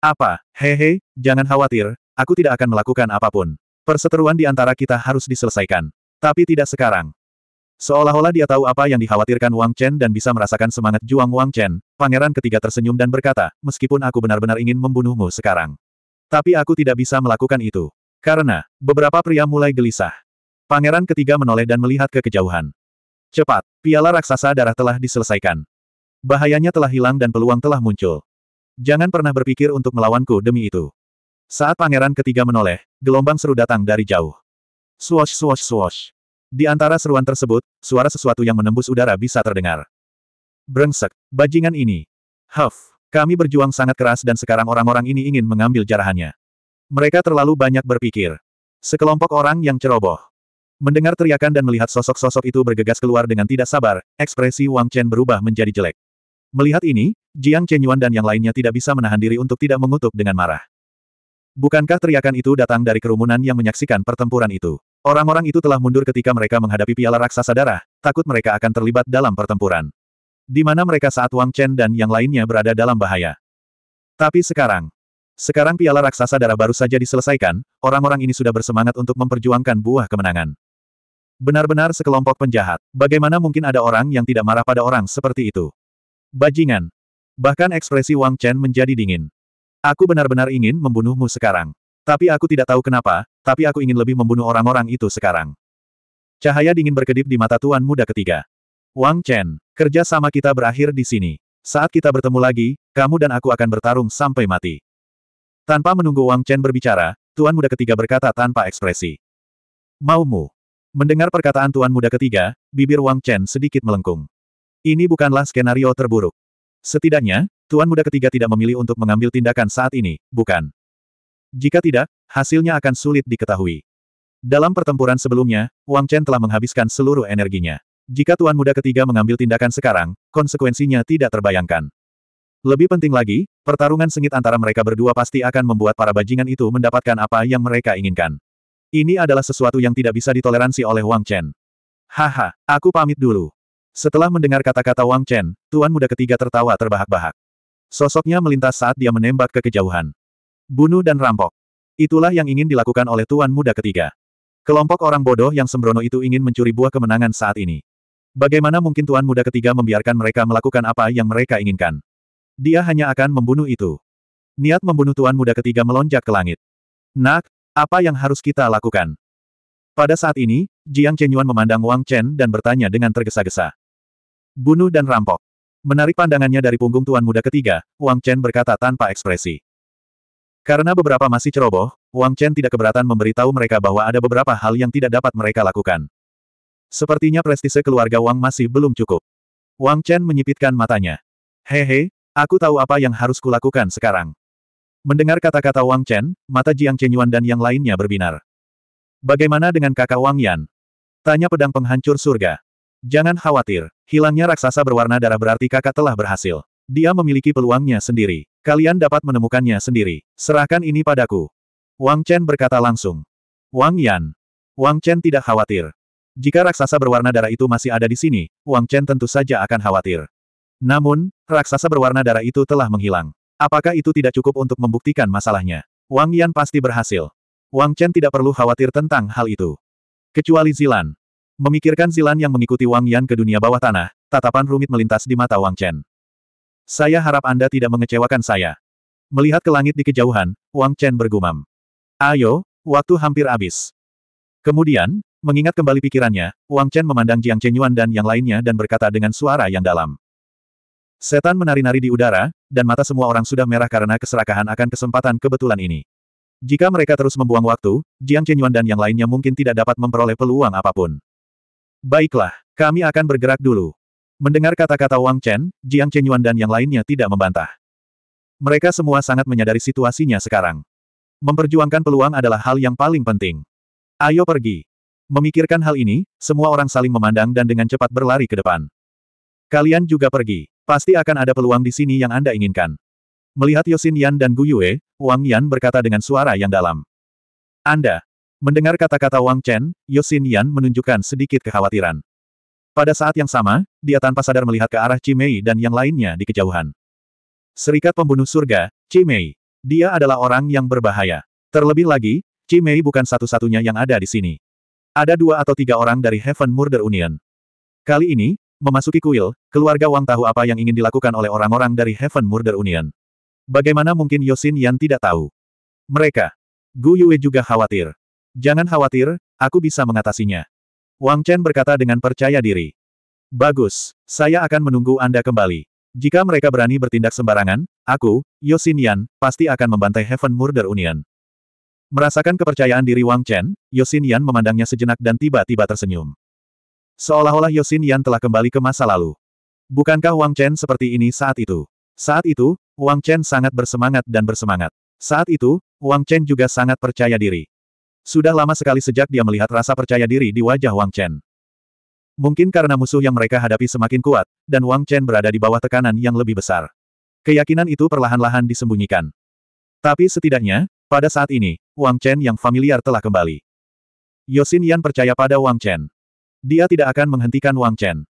Speaker 1: Apa, hehe, jangan khawatir, aku tidak akan melakukan apapun. Perseteruan di antara kita harus diselesaikan. Tapi tidak sekarang. Seolah-olah dia tahu apa yang dikhawatirkan Wang Chen dan bisa merasakan semangat juang Wang Chen, pangeran ketiga tersenyum dan berkata, meskipun aku benar-benar ingin membunuhmu sekarang. Tapi aku tidak bisa melakukan itu. Karena, beberapa pria mulai gelisah. Pangeran ketiga menoleh dan melihat ke kejauhan. Cepat, piala raksasa darah telah diselesaikan. Bahayanya telah hilang dan peluang telah muncul. Jangan pernah berpikir untuk melawanku demi itu. Saat pangeran ketiga menoleh, gelombang seru datang dari jauh. Swash swash swash. Di antara seruan tersebut, suara sesuatu yang menembus udara bisa terdengar. Brengsek, bajingan ini. Huff, kami berjuang sangat keras dan sekarang orang-orang ini ingin mengambil jarahannya. Mereka terlalu banyak berpikir. Sekelompok orang yang ceroboh. Mendengar teriakan dan melihat sosok-sosok itu bergegas keluar dengan tidak sabar, ekspresi Wang Chen berubah menjadi jelek. Melihat ini, Jiang Chen Yuan dan yang lainnya tidak bisa menahan diri untuk tidak mengutuk dengan marah. Bukankah teriakan itu datang dari kerumunan yang menyaksikan pertempuran itu? Orang-orang itu telah mundur ketika mereka menghadapi piala raksasa darah, takut mereka akan terlibat dalam pertempuran. Di mana mereka saat Wang Chen dan yang lainnya berada dalam bahaya. Tapi sekarang, sekarang piala raksasa darah baru saja diselesaikan, orang-orang ini sudah bersemangat untuk memperjuangkan buah kemenangan. Benar-benar sekelompok penjahat. Bagaimana mungkin ada orang yang tidak marah pada orang seperti itu? Bajingan. Bahkan ekspresi Wang Chen menjadi dingin. Aku benar-benar ingin membunuhmu sekarang. Tapi aku tidak tahu kenapa, tapi aku ingin lebih membunuh orang-orang itu sekarang. Cahaya dingin berkedip di mata tuan muda ketiga. Wang Chen, kerja sama kita berakhir di sini. Saat kita bertemu lagi, kamu dan aku akan bertarung sampai mati. Tanpa menunggu Wang Chen berbicara, Tuan Muda Ketiga berkata tanpa ekspresi. Maumu. Mendengar perkataan Tuan Muda Ketiga, bibir Wang Chen sedikit melengkung. Ini bukanlah skenario terburuk. Setidaknya, Tuan Muda Ketiga tidak memilih untuk mengambil tindakan saat ini, bukan? Jika tidak, hasilnya akan sulit diketahui. Dalam pertempuran sebelumnya, Wang Chen telah menghabiskan seluruh energinya. Jika Tuan Muda Ketiga mengambil tindakan sekarang, konsekuensinya tidak terbayangkan. Lebih penting lagi, pertarungan sengit antara mereka berdua pasti akan membuat para bajingan itu mendapatkan apa yang mereka inginkan. Ini adalah sesuatu yang tidak bisa ditoleransi oleh Wang Chen. Haha, aku pamit dulu. Setelah mendengar kata-kata Wang Chen, tuan muda ketiga tertawa terbahak-bahak. Sosoknya melintas saat dia menembak ke kejauhan. Bunuh dan rampok. Itulah yang ingin dilakukan oleh tuan muda ketiga. Kelompok orang bodoh yang sembrono itu ingin mencuri buah kemenangan saat ini. Bagaimana mungkin tuan muda ketiga membiarkan mereka melakukan apa yang mereka inginkan? Dia hanya akan membunuh itu. Niat membunuh Tuan Muda ketiga melonjak ke langit. Nak, apa yang harus kita lakukan? Pada saat ini, Jiang Chenyuan memandang Wang Chen dan bertanya dengan tergesa-gesa. Bunuh dan rampok. Menarik pandangannya dari punggung Tuan Muda ketiga, Wang Chen berkata tanpa ekspresi. Karena beberapa masih ceroboh, Wang Chen tidak keberatan memberitahu mereka bahwa ada beberapa hal yang tidak dapat mereka lakukan. Sepertinya prestise keluarga Wang masih belum cukup. Wang Chen menyipitkan matanya. Hehe, Aku tahu apa yang harus kulakukan sekarang. Mendengar kata-kata Wang Chen, mata Jiang Chenyuan dan yang lainnya berbinar. Bagaimana dengan kakak Wang Yan? Tanya pedang penghancur surga. Jangan khawatir, hilangnya raksasa berwarna darah berarti kakak telah berhasil. Dia memiliki peluangnya sendiri. Kalian dapat menemukannya sendiri. Serahkan ini padaku. Wang Chen berkata langsung. Wang Yan. Wang Chen tidak khawatir. Jika raksasa berwarna darah itu masih ada di sini, Wang Chen tentu saja akan khawatir. Namun, raksasa berwarna darah itu telah menghilang. Apakah itu tidak cukup untuk membuktikan masalahnya? Wang Yan pasti berhasil. Wang Chen tidak perlu khawatir tentang hal itu. Kecuali Zilan. Memikirkan Zilan yang mengikuti Wang Yan ke dunia bawah tanah, tatapan rumit melintas di mata Wang Chen. Saya harap Anda tidak mengecewakan saya. Melihat ke langit di kejauhan, Wang Chen bergumam. Ayo, waktu hampir habis. Kemudian, mengingat kembali pikirannya, Wang Chen memandang Jiang Chenyuan dan yang lainnya dan berkata dengan suara yang dalam. Setan menari-nari di udara, dan mata semua orang sudah merah karena keserakahan akan kesempatan kebetulan ini. Jika mereka terus membuang waktu, Jiang Chenyuan dan yang lainnya mungkin tidak dapat memperoleh peluang apapun. Baiklah, kami akan bergerak dulu. Mendengar kata-kata Wang Chen, Jiang Chenyuan dan yang lainnya tidak membantah. Mereka semua sangat menyadari situasinya sekarang. Memperjuangkan peluang adalah hal yang paling penting. Ayo pergi. Memikirkan hal ini, semua orang saling memandang dan dengan cepat berlari ke depan. Kalian juga pergi. Pasti akan ada peluang di sini yang Anda inginkan. Melihat Yosin Yan dan Gu Yue, Wang Yan berkata dengan suara yang dalam. Anda. Mendengar kata-kata Wang Chen, Yosin Yan menunjukkan sedikit kekhawatiran. Pada saat yang sama, dia tanpa sadar melihat ke arah Cimei dan yang lainnya di kejauhan. Serikat pembunuh surga, Cimei. Dia adalah orang yang berbahaya. Terlebih lagi, Cimei bukan satu-satunya yang ada di sini. Ada dua atau tiga orang dari Heaven Murder Union. Kali ini, Memasuki kuil, keluarga Wang tahu apa yang ingin dilakukan oleh orang-orang dari Heaven Murder Union. Bagaimana mungkin Yosin Yan tidak tahu? Mereka. Gu Yue juga khawatir. Jangan khawatir, aku bisa mengatasinya. Wang Chen berkata dengan percaya diri. Bagus, saya akan menunggu Anda kembali. Jika mereka berani bertindak sembarangan, aku, Yosin Yan, pasti akan membantai Heaven Murder Union. Merasakan kepercayaan diri Wang Chen, Yosin Yan memandangnya sejenak dan tiba-tiba tersenyum. Seolah-olah Yosin Yan telah kembali ke masa lalu. Bukankah Wang Chen seperti ini saat itu? Saat itu, Wang Chen sangat bersemangat dan bersemangat. Saat itu, Wang Chen juga sangat percaya diri. Sudah lama sekali sejak dia melihat rasa percaya diri di wajah Wang Chen. Mungkin karena musuh yang mereka hadapi semakin kuat, dan Wang Chen berada di bawah tekanan yang lebih besar. Keyakinan itu perlahan-lahan disembunyikan. Tapi setidaknya, pada saat ini, Wang Chen yang familiar telah kembali. Yosin Yan percaya pada Wang Chen. Dia tidak akan menghentikan Wang Chen.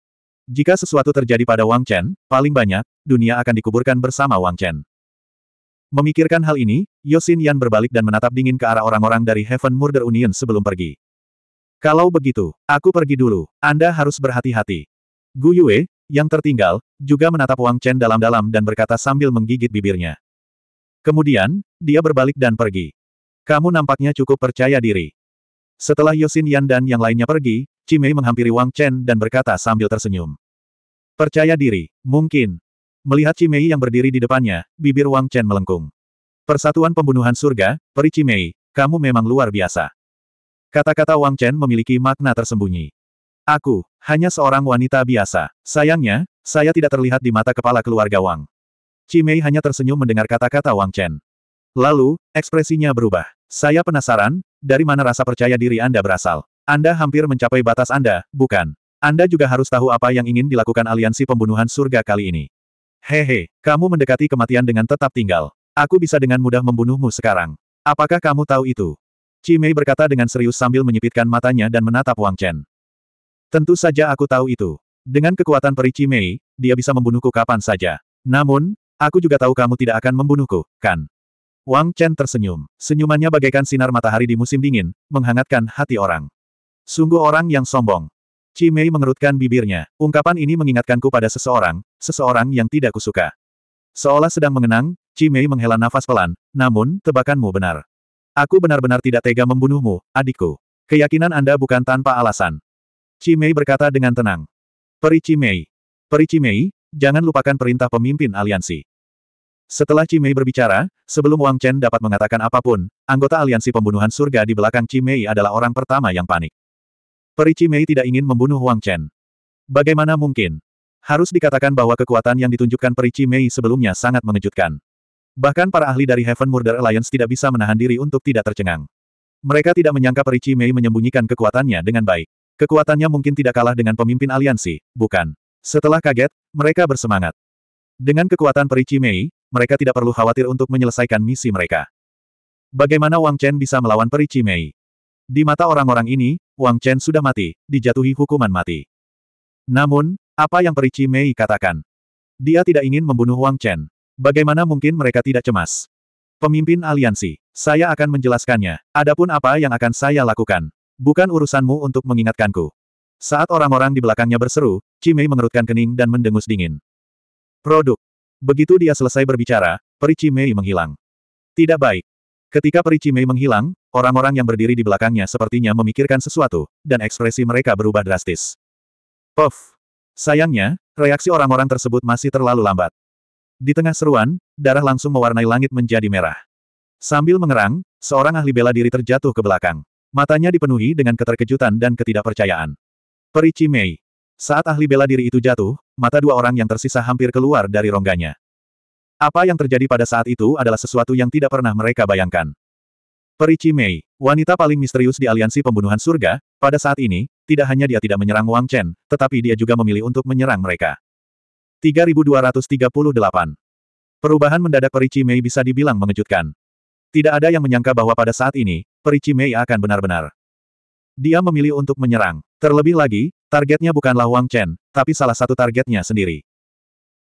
Speaker 1: Jika sesuatu terjadi pada Wang Chen, paling banyak, dunia akan dikuburkan bersama Wang Chen. Memikirkan hal ini, Yosin Yan berbalik dan menatap dingin ke arah orang-orang dari Heaven Murder Union sebelum pergi. Kalau begitu, aku pergi dulu. Anda harus berhati-hati. Gu Yue, yang tertinggal, juga menatap Wang Chen dalam-dalam dan berkata sambil menggigit bibirnya. Kemudian, dia berbalik dan pergi. Kamu nampaknya cukup percaya diri. Setelah Yosin Yan dan yang lainnya pergi, Cimei menghampiri Wang Chen dan berkata sambil tersenyum. Percaya diri, mungkin. Melihat Cimei yang berdiri di depannya, bibir Wang Chen melengkung. Persatuan Pembunuhan Surga, Peri Cimei, kamu memang luar biasa. Kata-kata Wang Chen memiliki makna tersembunyi. Aku, hanya seorang wanita biasa. Sayangnya, saya tidak terlihat di mata kepala keluarga Wang. Cimei hanya tersenyum mendengar kata-kata Wang Chen. Lalu, ekspresinya berubah. Saya penasaran, dari mana rasa percaya diri Anda berasal? Anda hampir mencapai batas Anda, bukan? Anda juga harus tahu apa yang ingin dilakukan aliansi pembunuhan surga kali ini. Hehe, kamu mendekati kematian dengan tetap tinggal. Aku bisa dengan mudah membunuhmu sekarang. Apakah kamu tahu itu? Cimei berkata dengan serius sambil menyipitkan matanya dan menatap Wang Chen. Tentu saja aku tahu itu. Dengan kekuatan peri Cimei, dia bisa membunuhku kapan saja. Namun, aku juga tahu kamu tidak akan membunuhku, kan? Wang Chen tersenyum. Senyumannya bagaikan sinar matahari di musim dingin, menghangatkan hati orang. Sungguh orang yang sombong. Cimei mengerutkan bibirnya. Ungkapan ini mengingatkanku pada seseorang, seseorang yang tidak kusuka. Seolah sedang mengenang, Cimei menghela nafas pelan, namun, tebakanmu benar. Aku benar-benar tidak tega membunuhmu, adikku. Keyakinan Anda bukan tanpa alasan. Cimei berkata dengan tenang. Peri Cimei. Peri Cimei, jangan lupakan perintah pemimpin aliansi. Setelah Cimei berbicara, sebelum Wang Chen dapat mengatakan apapun, anggota aliansi pembunuhan surga di belakang Cimei adalah orang pertama yang panik. Perici Mei tidak ingin membunuh Wang Chen. Bagaimana mungkin? Harus dikatakan bahwa kekuatan yang ditunjukkan Perici Mei sebelumnya sangat mengejutkan. Bahkan para ahli dari Heaven Murder Alliance tidak bisa menahan diri untuk tidak tercengang. Mereka tidak menyangka Perici Mei menyembunyikan kekuatannya dengan baik. Kekuatannya mungkin tidak kalah dengan pemimpin aliansi, bukan? Setelah kaget, mereka bersemangat. Dengan kekuatan Perici Mei, mereka tidak perlu khawatir untuk menyelesaikan misi mereka. Bagaimana Wang Chen bisa melawan Perici Mei? Di mata orang-orang ini, Wang Chen sudah mati, dijatuhi hukuman mati. Namun, apa yang Perici Mei katakan? Dia tidak ingin membunuh Wang Chen. Bagaimana mungkin mereka tidak cemas? Pemimpin aliansi, saya akan menjelaskannya. Adapun apa yang akan saya lakukan. Bukan urusanmu untuk mengingatkanku. Saat orang-orang di belakangnya berseru, Cimei mengerutkan kening dan mendengus dingin. Produk. Begitu dia selesai berbicara, Peri Cimei menghilang. Tidak baik. Ketika Peri Cimei menghilang, Orang-orang yang berdiri di belakangnya sepertinya memikirkan sesuatu, dan ekspresi mereka berubah drastis. Puff! Sayangnya, reaksi orang-orang tersebut masih terlalu lambat. Di tengah seruan, darah langsung mewarnai langit menjadi merah. Sambil mengerang, seorang ahli bela diri terjatuh ke belakang. Matanya dipenuhi dengan keterkejutan dan ketidakpercayaan. Perici Mei. Saat ahli bela diri itu jatuh, mata dua orang yang tersisa hampir keluar dari rongganya. Apa yang terjadi pada saat itu adalah sesuatu yang tidak pernah mereka bayangkan. Perici Mei, wanita paling misterius di aliansi pembunuhan surga, pada saat ini, tidak hanya dia tidak menyerang Wang Chen, tetapi dia juga memilih untuk menyerang mereka. 3238. Perubahan mendadak Perici Mei bisa dibilang mengejutkan. Tidak ada yang menyangka bahwa pada saat ini, Perici Mei akan benar-benar. Dia memilih untuk menyerang. Terlebih lagi, targetnya bukanlah Wang Chen, tapi salah satu targetnya sendiri.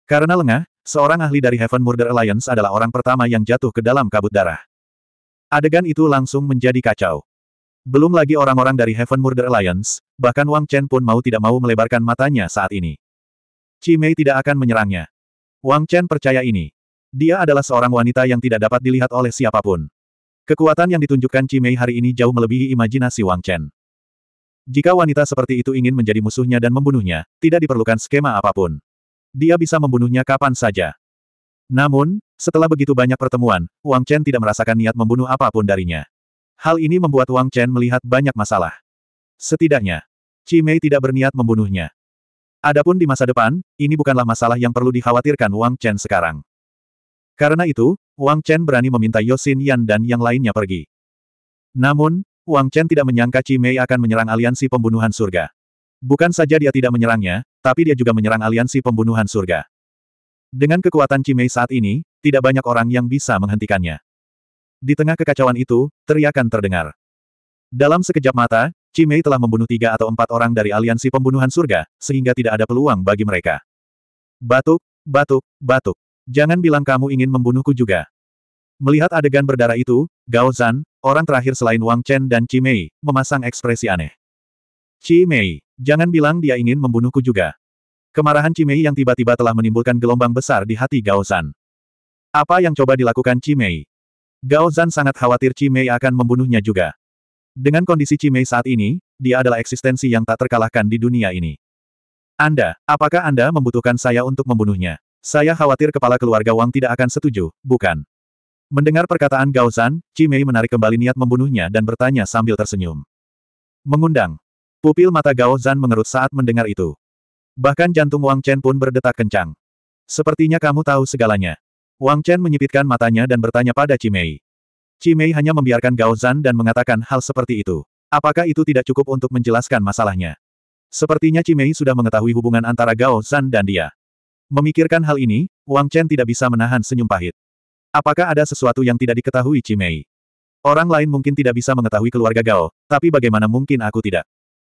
Speaker 1: Karena lengah, seorang ahli dari Heaven Murder Alliance adalah orang pertama yang jatuh ke dalam kabut darah. Adegan itu langsung menjadi kacau. Belum lagi orang-orang dari Heaven Murder Alliance, bahkan Wang Chen pun mau tidak mau melebarkan matanya saat ini. Cimei tidak akan menyerangnya. Wang Chen percaya ini. Dia adalah seorang wanita yang tidak dapat dilihat oleh siapapun. Kekuatan yang ditunjukkan Cimei hari ini jauh melebihi imajinasi Wang Chen. Jika wanita seperti itu ingin menjadi musuhnya dan membunuhnya, tidak diperlukan skema apapun. Dia bisa membunuhnya kapan saja. Namun, setelah begitu banyak pertemuan, Wang Chen tidak merasakan niat membunuh apapun darinya. Hal ini membuat Wang Chen melihat banyak masalah. Setidaknya, Qi Mei tidak berniat membunuhnya. Adapun di masa depan, ini bukanlah masalah yang perlu dikhawatirkan Wang Chen sekarang. Karena itu, Wang Chen berani meminta Yosin Yan dan yang lainnya pergi. Namun, Wang Chen tidak menyangka Qi Mei akan menyerang aliansi pembunuhan surga. Bukan saja dia tidak menyerangnya, tapi dia juga menyerang aliansi pembunuhan surga. Dengan kekuatan Cimei saat ini, tidak banyak orang yang bisa menghentikannya. Di tengah kekacauan itu, teriakan terdengar. Dalam sekejap mata, Cimei telah membunuh tiga atau empat orang dari aliansi pembunuhan surga, sehingga tidak ada peluang bagi mereka. Batuk, batuk, batuk. Jangan bilang kamu ingin membunuhku juga. Melihat adegan berdarah itu, Gao Zan, orang terakhir selain Wang Chen dan Cimei, memasang ekspresi aneh. Cimei, jangan bilang dia ingin membunuhku juga. Kemarahan Cimei yang tiba-tiba telah menimbulkan gelombang besar di hati Gao Zan. Apa yang coba dilakukan Cimei? Gao Zan sangat khawatir Cimei akan membunuhnya juga. Dengan kondisi Cimei saat ini, dia adalah eksistensi yang tak terkalahkan di dunia ini. Anda, apakah Anda membutuhkan saya untuk membunuhnya? Saya khawatir kepala keluarga Wang tidak akan setuju, bukan? Mendengar perkataan Gao Zan, Cimei menarik kembali niat membunuhnya dan bertanya sambil tersenyum. Mengundang. Pupil mata Gao Zan mengerut saat mendengar itu. Bahkan jantung Wang Chen pun berdetak kencang. Sepertinya kamu tahu segalanya. Wang Chen menyipitkan matanya dan bertanya pada Cimei. Cimei hanya membiarkan Gao Zan dan mengatakan hal seperti itu. Apakah itu tidak cukup untuk menjelaskan masalahnya? Sepertinya Cimei sudah mengetahui hubungan antara Gao Zan dan dia. Memikirkan hal ini, Wang Chen tidak bisa menahan senyum pahit. Apakah ada sesuatu yang tidak diketahui Cimei? Orang lain mungkin tidak bisa mengetahui keluarga Gao, tapi bagaimana mungkin aku tidak?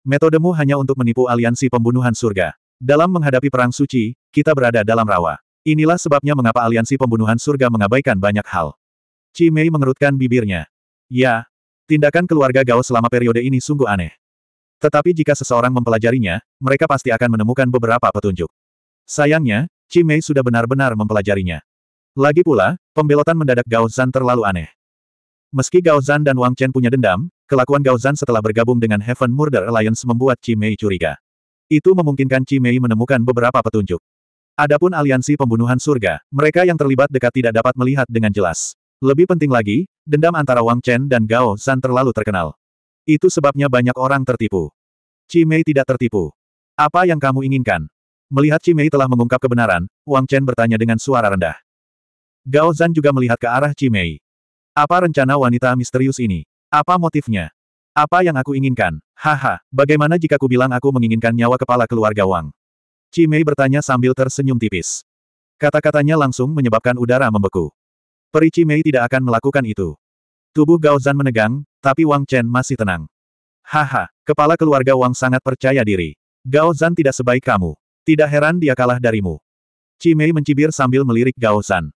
Speaker 1: Metodemu hanya untuk menipu aliansi pembunuhan surga. Dalam menghadapi perang suci, kita berada dalam rawa. Inilah sebabnya mengapa aliansi pembunuhan surga mengabaikan banyak hal. Cimei mengerutkan bibirnya. Ya, tindakan keluarga Gao selama periode ini sungguh aneh. Tetapi jika seseorang mempelajarinya, mereka pasti akan menemukan beberapa petunjuk. Sayangnya, Cimei sudah benar-benar mempelajarinya. Lagi pula, pembelotan mendadak Gao Zan terlalu aneh. Meski Gao Zan dan Wang Chen punya dendam, kelakuan Gao Zan setelah bergabung dengan Heaven Murder Alliance membuat Cimei curiga. Itu memungkinkan Cimei menemukan beberapa petunjuk. Adapun aliansi pembunuhan surga, mereka yang terlibat dekat tidak dapat melihat dengan jelas. Lebih penting lagi, dendam antara Wang Chen dan Gao Zan terlalu terkenal. Itu sebabnya banyak orang tertipu. Cimei tidak tertipu. Apa yang kamu inginkan? Melihat Cimei telah mengungkap kebenaran, Wang Chen bertanya dengan suara rendah. Gao Zan juga melihat ke arah Cimei. Apa rencana wanita misterius ini? Apa motifnya? Apa yang aku inginkan? Haha, bagaimana jika ku bilang aku menginginkan nyawa kepala keluarga Wang? Cimei bertanya sambil tersenyum tipis. Kata-katanya langsung menyebabkan udara membeku. Peri Cimei tidak akan melakukan itu. Tubuh Gao Zan menegang, tapi Wang Chen masih tenang. Haha, kepala keluarga Wang sangat percaya diri. Gao Zan tidak sebaik kamu. Tidak heran dia kalah darimu. Cimei mencibir sambil melirik Gao Zan.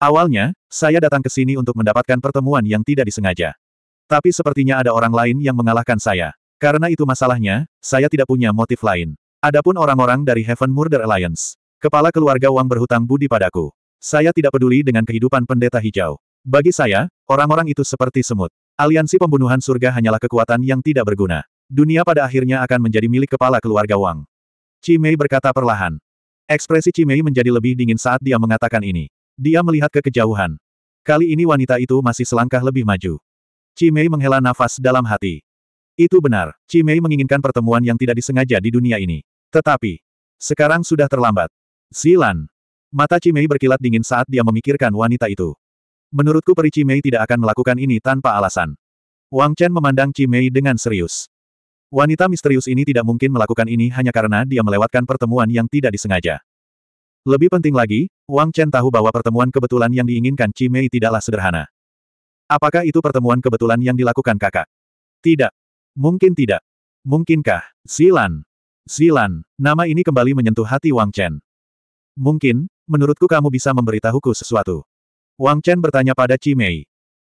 Speaker 1: Awalnya, saya datang ke sini untuk mendapatkan pertemuan yang tidak disengaja. Tapi sepertinya ada orang lain yang mengalahkan saya. Karena itu masalahnya, saya tidak punya motif lain. Adapun orang-orang dari Heaven Murder Alliance. Kepala keluarga Wang berhutang budi padaku. Saya tidak peduli dengan kehidupan pendeta hijau. Bagi saya, orang-orang itu seperti semut. Aliansi pembunuhan surga hanyalah kekuatan yang tidak berguna. Dunia pada akhirnya akan menjadi milik kepala keluarga Wang. Cimei berkata perlahan. Ekspresi Cimei menjadi lebih dingin saat dia mengatakan ini. Dia melihat ke kejauhan. Kali ini wanita itu masih selangkah lebih maju. Cimei menghela nafas dalam hati. Itu benar, Cimei menginginkan pertemuan yang tidak disengaja di dunia ini. Tetapi, sekarang sudah terlambat. Silan, Mata Cimei berkilat dingin saat dia memikirkan wanita itu. Menurutku peri Cimei tidak akan melakukan ini tanpa alasan. Wang Chen memandang Cimei dengan serius. Wanita misterius ini tidak mungkin melakukan ini hanya karena dia melewatkan pertemuan yang tidak disengaja. Lebih penting lagi, Wang Chen tahu bahwa pertemuan kebetulan yang diinginkan Cimei tidaklah sederhana. Apakah itu pertemuan kebetulan yang dilakukan kakak? Tidak. Mungkin tidak. Mungkinkah? Zilan. Zilan, nama ini kembali menyentuh hati Wang Chen. Mungkin, menurutku kamu bisa memberitahuku sesuatu. Wang Chen bertanya pada Chi Mei.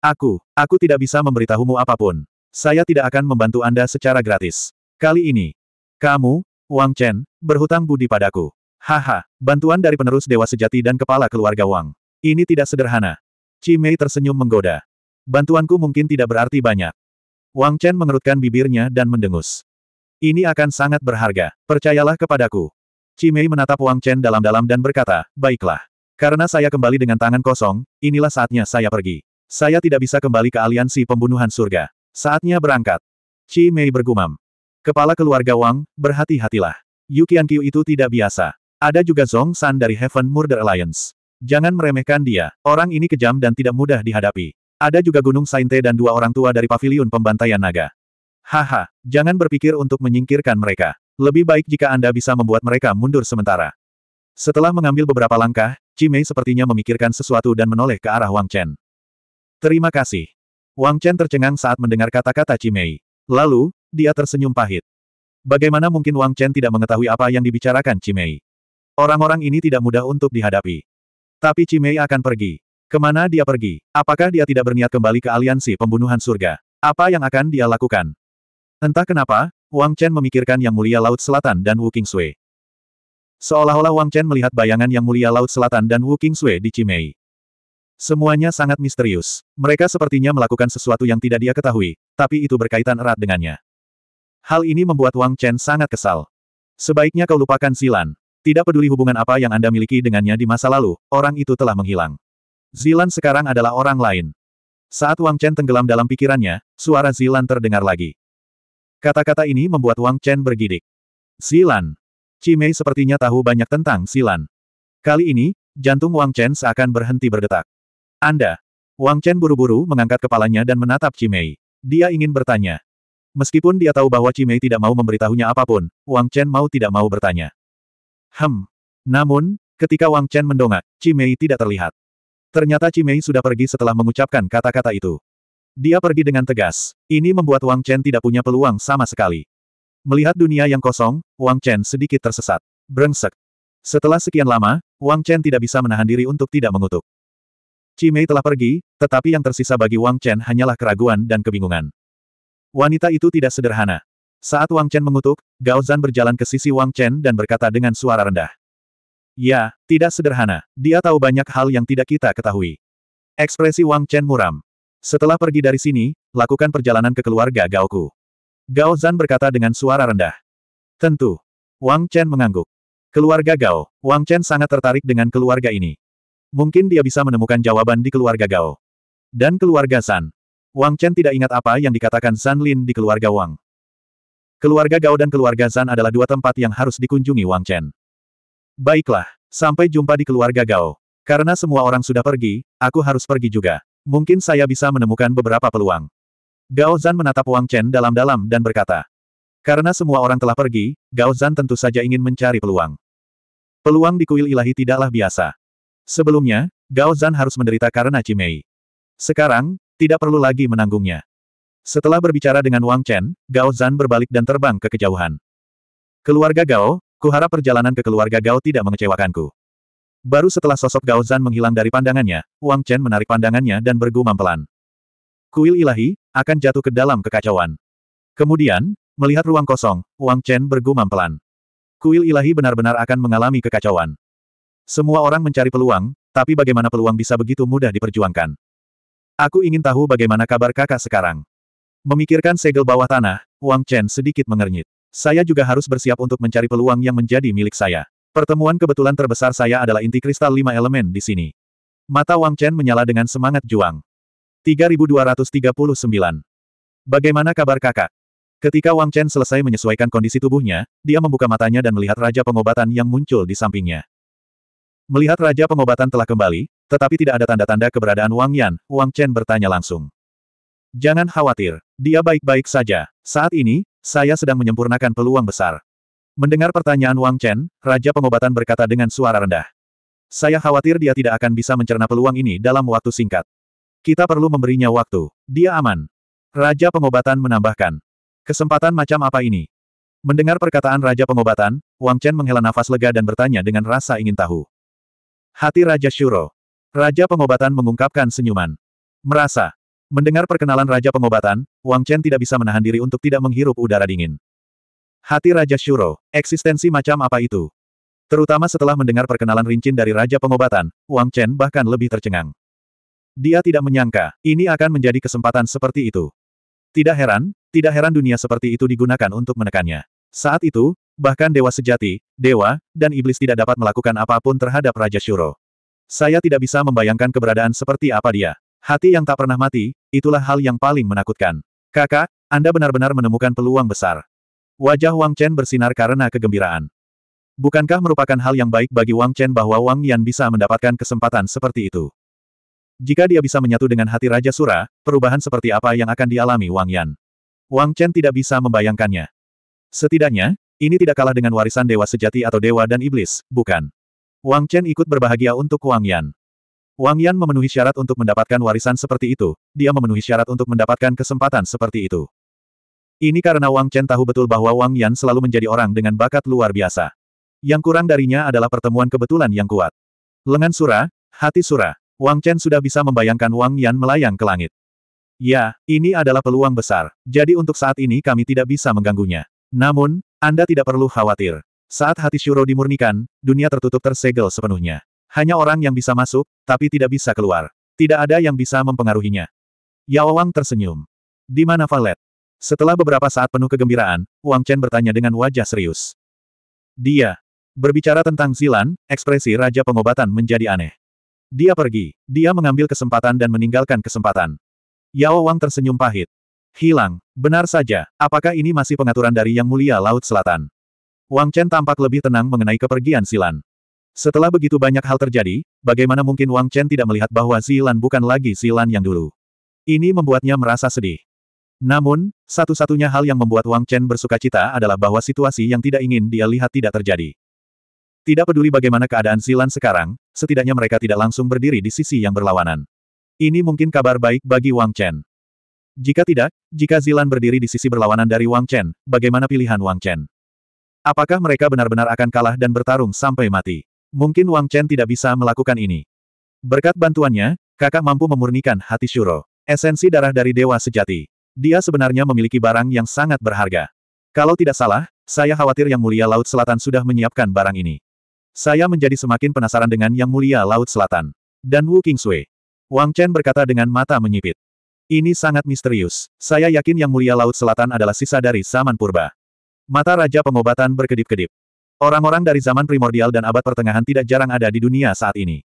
Speaker 1: Aku, aku tidak bisa memberitahumu apapun. Saya tidak akan membantu Anda secara gratis. Kali ini. Kamu, Wang Chen, berhutang budi padaku. Haha, bantuan dari penerus Dewa Sejati dan kepala keluarga Wang. Ini tidak sederhana. Chi Mei tersenyum menggoda. Bantuanku mungkin tidak berarti banyak. Wang Chen mengerutkan bibirnya dan mendengus. Ini akan sangat berharga. Percayalah kepadaku. Cimei menatap Wang Chen dalam-dalam dan berkata, baiklah. Karena saya kembali dengan tangan kosong, inilah saatnya saya pergi. Saya tidak bisa kembali ke aliansi pembunuhan surga. Saatnya berangkat. Cimei Mei bergumam. Kepala keluarga Wang, berhati-hatilah. Yukian Qiu itu tidak biasa. Ada juga Zong San dari Heaven Murder Alliance. Jangan meremehkan dia, orang ini kejam dan tidak mudah dihadapi. Ada juga Gunung Sainte dan dua orang tua dari paviliun pembantaian naga. Haha, jangan berpikir untuk menyingkirkan mereka. Lebih baik jika Anda bisa membuat mereka mundur sementara. Setelah mengambil beberapa langkah, Cimei sepertinya memikirkan sesuatu dan menoleh ke arah Wang Chen. Terima kasih. Wang Chen tercengang saat mendengar kata-kata Cimei. Lalu, dia tersenyum pahit. Bagaimana mungkin Wang Chen tidak mengetahui apa yang dibicarakan Cimei? Orang-orang ini tidak mudah untuk dihadapi. Tapi Cimei akan pergi. Kemana dia pergi? Apakah dia tidak berniat kembali ke aliansi pembunuhan surga? Apa yang akan dia lakukan? Entah kenapa, Wang Chen memikirkan Yang Mulia Laut Selatan dan Wu King Sui. Seolah-olah Wang Chen melihat bayangan Yang Mulia Laut Selatan dan Wu King Sui di Cimei. Semuanya sangat misterius. Mereka sepertinya melakukan sesuatu yang tidak dia ketahui, tapi itu berkaitan erat dengannya. Hal ini membuat Wang Chen sangat kesal. Sebaiknya kau lupakan Silan. Tidak peduli hubungan apa yang Anda miliki dengannya di masa lalu, orang itu telah menghilang. Zilan sekarang adalah orang lain. Saat Wang Chen tenggelam dalam pikirannya, suara Zilan terdengar lagi. Kata-kata ini membuat Wang Chen bergidik. Zilan. Cimei sepertinya tahu banyak tentang Zilan. Kali ini, jantung Wang Chen seakan berhenti berdetak. Anda. Wang Chen buru-buru mengangkat kepalanya dan menatap Cimei. Dia ingin bertanya. Meskipun dia tahu bahwa Cimei tidak mau memberitahunya apapun, Wang Chen mau tidak mau bertanya. Hem. Namun, ketika Wang Chen mendongak, Cimei tidak terlihat. Ternyata Cimei sudah pergi setelah mengucapkan kata-kata itu. Dia pergi dengan tegas. Ini membuat Wang Chen tidak punya peluang sama sekali. Melihat dunia yang kosong, Wang Chen sedikit tersesat. Brengsek. Setelah sekian lama, Wang Chen tidak bisa menahan diri untuk tidak mengutuk. Cimei telah pergi, tetapi yang tersisa bagi Wang Chen hanyalah keraguan dan kebingungan. Wanita itu tidak sederhana. Saat Wang Chen mengutuk, Gao Zan berjalan ke sisi Wang Chen dan berkata dengan suara rendah. Ya, tidak sederhana. Dia tahu banyak hal yang tidak kita ketahui. Ekspresi Wang Chen muram. Setelah pergi dari sini, lakukan perjalanan ke keluarga Gaoku. Gao Zan berkata dengan suara rendah. Tentu. Wang Chen mengangguk. Keluarga Gao, Wang Chen sangat tertarik dengan keluarga ini. Mungkin dia bisa menemukan jawaban di keluarga Gao. Dan keluarga San. Wang Chen tidak ingat apa yang dikatakan San Lin di keluarga Wang. Keluarga Gao dan keluarga San adalah dua tempat yang harus dikunjungi Wang Chen. Baiklah, sampai jumpa di keluarga Gao. Karena semua orang sudah pergi, aku harus pergi juga. Mungkin saya bisa menemukan beberapa peluang. Gao Zan menatap Wang Chen dalam-dalam dan berkata. Karena semua orang telah pergi, Gao Zan tentu saja ingin mencari peluang. Peluang di kuil ilahi tidaklah biasa. Sebelumnya, Gao Zan harus menderita karena Cimei. Sekarang, tidak perlu lagi menanggungnya. Setelah berbicara dengan Wang Chen, Gao Zan berbalik dan terbang ke kejauhan. Keluarga Gao, Kuharap perjalanan ke keluarga Gao tidak mengecewakanku. Baru setelah sosok Gao Zan menghilang dari pandangannya, Wang Chen menarik pandangannya dan bergumam pelan. Kuil ilahi, akan jatuh ke dalam kekacauan. Kemudian, melihat ruang kosong, Wang Chen bergumam pelan. Kuil ilahi benar-benar akan mengalami kekacauan. Semua orang mencari peluang, tapi bagaimana peluang bisa begitu mudah diperjuangkan? Aku ingin tahu bagaimana kabar kakak sekarang. Memikirkan segel bawah tanah, Wang Chen sedikit mengernyit. Saya juga harus bersiap untuk mencari peluang yang menjadi milik saya. Pertemuan kebetulan terbesar saya adalah inti kristal lima elemen di sini. Mata Wang Chen menyala dengan semangat juang. 3239. Bagaimana kabar kakak? Ketika Wang Chen selesai menyesuaikan kondisi tubuhnya, dia membuka matanya dan melihat Raja Pengobatan yang muncul di sampingnya. Melihat Raja Pengobatan telah kembali, tetapi tidak ada tanda-tanda keberadaan Wang Yan, Wang Chen bertanya langsung. Jangan khawatir, dia baik-baik saja. Saat ini, saya sedang menyempurnakan peluang besar. Mendengar pertanyaan Wang Chen, Raja Pengobatan berkata dengan suara rendah. Saya khawatir dia tidak akan bisa mencerna peluang ini dalam waktu singkat. Kita perlu memberinya waktu. Dia aman. Raja Pengobatan menambahkan. Kesempatan macam apa ini? Mendengar perkataan Raja Pengobatan, Wang Chen menghela nafas lega dan bertanya dengan rasa ingin tahu. Hati Raja Shuro. Raja Pengobatan mengungkapkan senyuman. Merasa, Mendengar perkenalan Raja Pengobatan, Wang Chen tidak bisa menahan diri untuk tidak menghirup udara dingin. Hati Raja Shuro, eksistensi macam apa itu? Terutama setelah mendengar perkenalan rincin dari Raja Pengobatan, Wang Chen bahkan lebih tercengang. Dia tidak menyangka, ini akan menjadi kesempatan seperti itu. Tidak heran, tidak heran dunia seperti itu digunakan untuk menekannya. Saat itu, bahkan Dewa Sejati, Dewa, dan Iblis tidak dapat melakukan apapun terhadap Raja Shuro. Saya tidak bisa membayangkan keberadaan seperti apa dia. Hati yang tak pernah mati, itulah hal yang paling menakutkan. Kakak, Anda benar-benar menemukan peluang besar. Wajah Wang Chen bersinar karena kegembiraan. Bukankah merupakan hal yang baik bagi Wang Chen bahwa Wang Yan bisa mendapatkan kesempatan seperti itu? Jika dia bisa menyatu dengan hati Raja Sura, perubahan seperti apa yang akan dialami Wang Yan? Wang Chen tidak bisa membayangkannya. Setidaknya, ini tidak kalah dengan warisan dewa sejati atau dewa dan iblis, bukan? Wang Chen ikut berbahagia untuk Wang Yan. Wang Yan memenuhi syarat untuk mendapatkan warisan seperti itu, dia memenuhi syarat untuk mendapatkan kesempatan seperti itu. Ini karena Wang Chen tahu betul bahwa Wang Yan selalu menjadi orang dengan bakat luar biasa. Yang kurang darinya adalah pertemuan kebetulan yang kuat. Lengan Sura, hati Sura. Wang Chen sudah bisa membayangkan Wang Yan melayang ke langit. Ya, ini adalah peluang besar, jadi untuk saat ini kami tidak bisa mengganggunya. Namun, Anda tidak perlu khawatir. Saat hati Shuro dimurnikan, dunia tertutup tersegel sepenuhnya. Hanya orang yang bisa masuk, tapi tidak bisa keluar. Tidak ada yang bisa mempengaruhinya. Yao Wang tersenyum. Di mana Valet? Setelah beberapa saat penuh kegembiraan, Wang Chen bertanya dengan wajah serius. Dia. Berbicara tentang Zilan, ekspresi Raja Pengobatan menjadi aneh. Dia pergi. Dia mengambil kesempatan dan meninggalkan kesempatan. Yao Wang tersenyum pahit. Hilang. Benar saja, apakah ini masih pengaturan dari Yang Mulia Laut Selatan? Wang Chen tampak lebih tenang mengenai kepergian Silan. Setelah begitu banyak hal terjadi, bagaimana mungkin Wang Chen tidak melihat bahwa Zilan bukan lagi Zilan yang dulu. Ini membuatnya merasa sedih. Namun, satu-satunya hal yang membuat Wang Chen bersuka cita adalah bahwa situasi yang tidak ingin dia lihat tidak terjadi. Tidak peduli bagaimana keadaan Zilan sekarang, setidaknya mereka tidak langsung berdiri di sisi yang berlawanan. Ini mungkin kabar baik bagi Wang Chen. Jika tidak, jika Zilan berdiri di sisi berlawanan dari Wang Chen, bagaimana pilihan Wang Chen? Apakah mereka benar-benar akan kalah dan bertarung sampai mati? Mungkin Wang Chen tidak bisa melakukan ini. Berkat bantuannya, kakak mampu memurnikan hati Shuro. Esensi darah dari dewa sejati. Dia sebenarnya memiliki barang yang sangat berharga. Kalau tidak salah, saya khawatir Yang Mulia Laut Selatan sudah menyiapkan barang ini. Saya menjadi semakin penasaran dengan Yang Mulia Laut Selatan. Dan Wu Kingsui. Wang Chen berkata dengan mata menyipit. Ini sangat misterius. Saya yakin Yang Mulia Laut Selatan adalah sisa dari zaman purba. Mata Raja Pengobatan berkedip-kedip. Orang-orang dari zaman primordial dan abad pertengahan tidak jarang ada di dunia saat ini.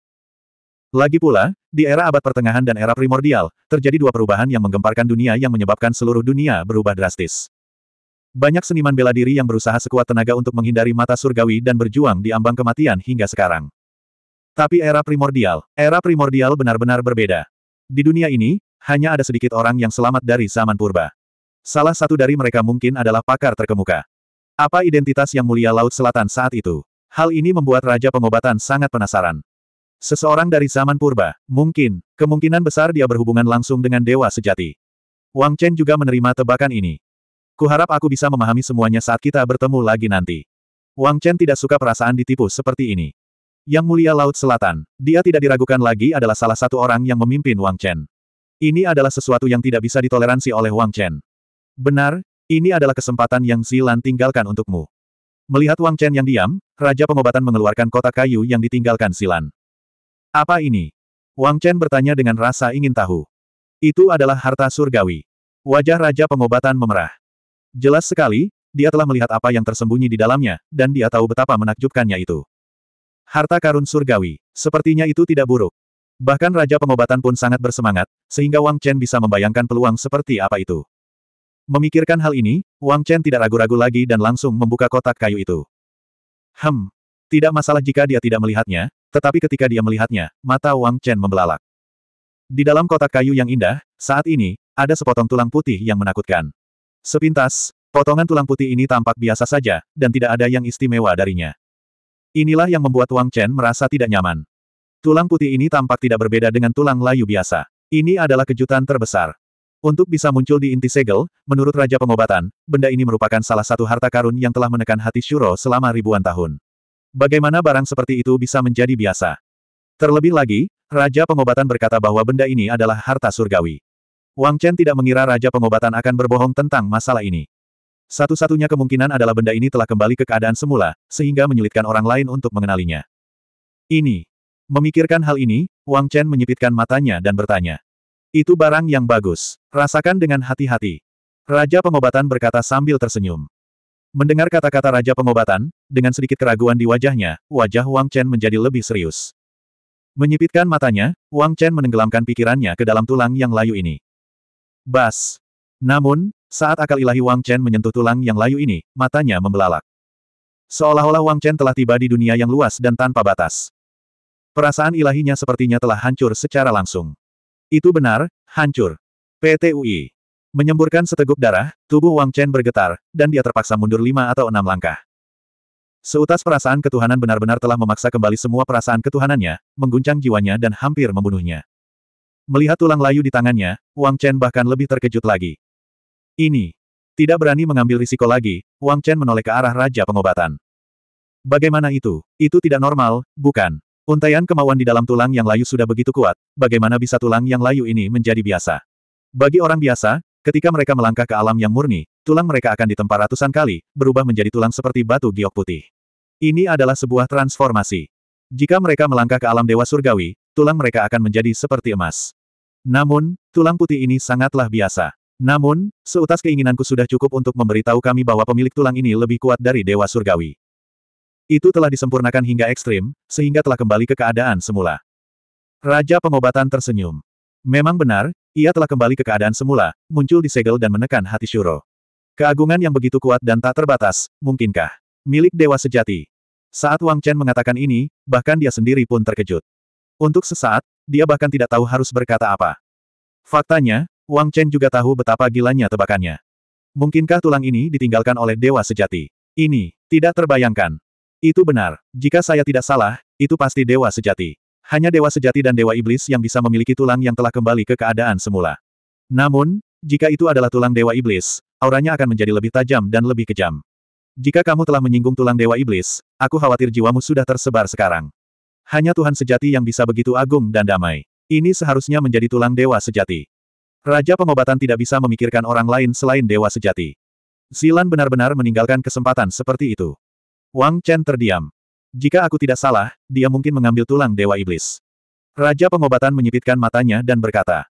Speaker 1: Lagi pula, di era abad pertengahan dan era primordial, terjadi dua perubahan yang menggemparkan dunia yang menyebabkan seluruh dunia berubah drastis. Banyak seniman bela diri yang berusaha sekuat tenaga untuk menghindari mata surgawi dan berjuang di ambang kematian hingga sekarang. Tapi era primordial, era primordial benar-benar berbeda. Di dunia ini, hanya ada sedikit orang yang selamat dari zaman purba. Salah satu dari mereka mungkin adalah pakar terkemuka. Apa identitas yang mulia Laut Selatan saat itu? Hal ini membuat Raja Pengobatan sangat penasaran. Seseorang dari zaman purba, mungkin, kemungkinan besar dia berhubungan langsung dengan dewa sejati. Wang Chen juga menerima tebakan ini. Kuharap aku bisa memahami semuanya saat kita bertemu lagi nanti. Wang Chen tidak suka perasaan ditipu seperti ini. Yang Mulia Laut Selatan, dia tidak diragukan lagi adalah salah satu orang yang memimpin Wang Chen. Ini adalah sesuatu yang tidak bisa ditoleransi oleh Wang Chen. Benar, ini adalah kesempatan yang Zilan tinggalkan untukmu. Melihat Wang Chen yang diam, Raja Pengobatan mengeluarkan kotak kayu yang ditinggalkan Zilan. Apa ini? Wang Chen bertanya dengan rasa ingin tahu. Itu adalah harta surgawi. Wajah Raja Pengobatan memerah. Jelas sekali, dia telah melihat apa yang tersembunyi di dalamnya, dan dia tahu betapa menakjubkannya itu. Harta karun surgawi, sepertinya itu tidak buruk. Bahkan Raja Pengobatan pun sangat bersemangat, sehingga Wang Chen bisa membayangkan peluang seperti apa itu. Memikirkan hal ini, Wang Chen tidak ragu-ragu lagi dan langsung membuka kotak kayu itu. Hem. Tidak masalah jika dia tidak melihatnya, tetapi ketika dia melihatnya, mata Wang Chen membelalak. Di dalam kotak kayu yang indah, saat ini, ada sepotong tulang putih yang menakutkan. Sepintas, potongan tulang putih ini tampak biasa saja, dan tidak ada yang istimewa darinya. Inilah yang membuat Wang Chen merasa tidak nyaman. Tulang putih ini tampak tidak berbeda dengan tulang layu biasa. Ini adalah kejutan terbesar. Untuk bisa muncul di inti segel, menurut Raja Pengobatan, benda ini merupakan salah satu harta karun yang telah menekan hati Shuro selama ribuan tahun. Bagaimana barang seperti itu bisa menjadi biasa? Terlebih lagi, Raja Pengobatan berkata bahwa benda ini adalah harta surgawi. Wang Chen tidak mengira Raja Pengobatan akan berbohong tentang masalah ini. Satu-satunya kemungkinan adalah benda ini telah kembali ke keadaan semula, sehingga menyulitkan orang lain untuk mengenalinya. Ini. Memikirkan hal ini, Wang Chen menyipitkan matanya dan bertanya. Itu barang yang bagus. Rasakan dengan hati-hati. Raja pengobatan berkata sambil tersenyum. Mendengar kata-kata Raja pengobatan, dengan sedikit keraguan di wajahnya, wajah Wang Chen menjadi lebih serius. Menyipitkan matanya, Wang Chen menenggelamkan pikirannya ke dalam tulang yang layu ini. Bas. Namun, saat akal ilahi Wang Chen menyentuh tulang yang layu ini, matanya membelalak. Seolah-olah Wang Chen telah tiba di dunia yang luas dan tanpa batas. Perasaan ilahinya sepertinya telah hancur secara langsung. Itu benar, hancur. PTUI Menyemburkan seteguk darah, tubuh Wang Chen bergetar, dan dia terpaksa mundur lima atau enam langkah. Seutas perasaan ketuhanan benar-benar telah memaksa kembali semua perasaan ketuhanannya, mengguncang jiwanya dan hampir membunuhnya. Melihat tulang layu di tangannya, Wang Chen bahkan lebih terkejut lagi. Ini. Tidak berani mengambil risiko lagi, Wang Chen menoleh ke arah Raja Pengobatan. Bagaimana itu? Itu tidak normal, bukan? Untaian kemauan di dalam tulang yang layu sudah begitu kuat, bagaimana bisa tulang yang layu ini menjadi biasa? Bagi orang biasa, ketika mereka melangkah ke alam yang murni, tulang mereka akan ditempa ratusan kali, berubah menjadi tulang seperti batu giok putih. Ini adalah sebuah transformasi. Jika mereka melangkah ke alam dewa surgawi, tulang mereka akan menjadi seperti emas. Namun, tulang putih ini sangatlah biasa. Namun, seutas keinginanku sudah cukup untuk memberitahu kami bahwa pemilik tulang ini lebih kuat dari Dewa Surgawi. Itu telah disempurnakan hingga ekstrim, sehingga telah kembali ke keadaan semula. Raja pengobatan tersenyum. Memang benar, ia telah kembali ke keadaan semula, muncul di segel dan menekan hati Shuro. Keagungan yang begitu kuat dan tak terbatas, mungkinkah? Milik dewa sejati. Saat Wang Chen mengatakan ini, bahkan dia sendiri pun terkejut. Untuk sesaat, dia bahkan tidak tahu harus berkata apa. Faktanya, Wang Chen juga tahu betapa gilanya tebakannya. Mungkinkah tulang ini ditinggalkan oleh dewa sejati? Ini, tidak terbayangkan. Itu benar. Jika saya tidak salah, itu pasti dewa sejati. Hanya dewa sejati dan dewa iblis yang bisa memiliki tulang yang telah kembali ke keadaan semula. Namun, jika itu adalah tulang dewa iblis, auranya akan menjadi lebih tajam dan lebih kejam. Jika kamu telah menyinggung tulang dewa iblis, aku khawatir jiwamu sudah tersebar sekarang. Hanya Tuhan sejati yang bisa begitu agung dan damai. Ini seharusnya menjadi tulang dewa sejati. Raja pengobatan tidak bisa memikirkan orang lain selain dewa sejati. Zilan benar-benar meninggalkan kesempatan seperti itu. Wang Chen terdiam. Jika aku tidak salah, dia mungkin mengambil tulang Dewa Iblis. Raja pengobatan menyipitkan matanya dan berkata.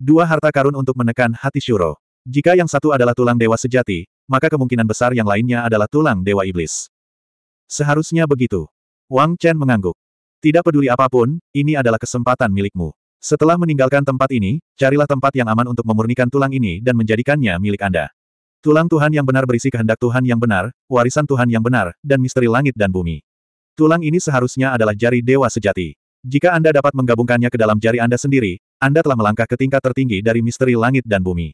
Speaker 1: Dua harta karun untuk menekan hati Shuro. Jika yang satu adalah tulang dewa sejati, maka kemungkinan besar yang lainnya adalah tulang dewa iblis. Seharusnya begitu. Wang Chen mengangguk. Tidak peduli apapun, ini adalah kesempatan milikmu. Setelah meninggalkan tempat ini, carilah tempat yang aman untuk memurnikan tulang ini dan menjadikannya milik Anda. Tulang Tuhan yang benar berisi kehendak Tuhan yang benar, warisan Tuhan yang benar, dan misteri langit dan bumi. Tulang ini seharusnya adalah jari dewa sejati. Jika Anda dapat menggabungkannya ke dalam jari Anda sendiri, Anda telah melangkah ke tingkat tertinggi dari misteri langit dan bumi.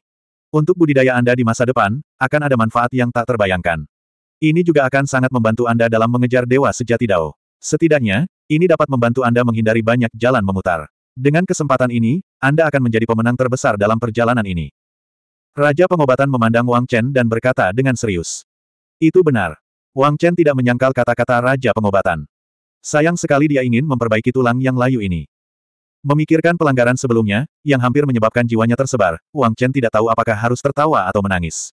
Speaker 1: Untuk budidaya Anda di masa depan, akan ada manfaat yang tak terbayangkan. Ini juga akan sangat membantu Anda dalam mengejar dewa sejati Dao. Setidaknya, ini dapat membantu Anda menghindari banyak jalan memutar. Dengan kesempatan ini, Anda akan menjadi pemenang terbesar dalam perjalanan ini. Raja pengobatan memandang Wang Chen dan berkata dengan serius. Itu benar. Wang Chen tidak menyangkal kata-kata Raja pengobatan. Sayang sekali dia ingin memperbaiki tulang yang layu ini. Memikirkan pelanggaran sebelumnya, yang hampir menyebabkan jiwanya tersebar, Wang Chen tidak tahu apakah harus tertawa atau menangis.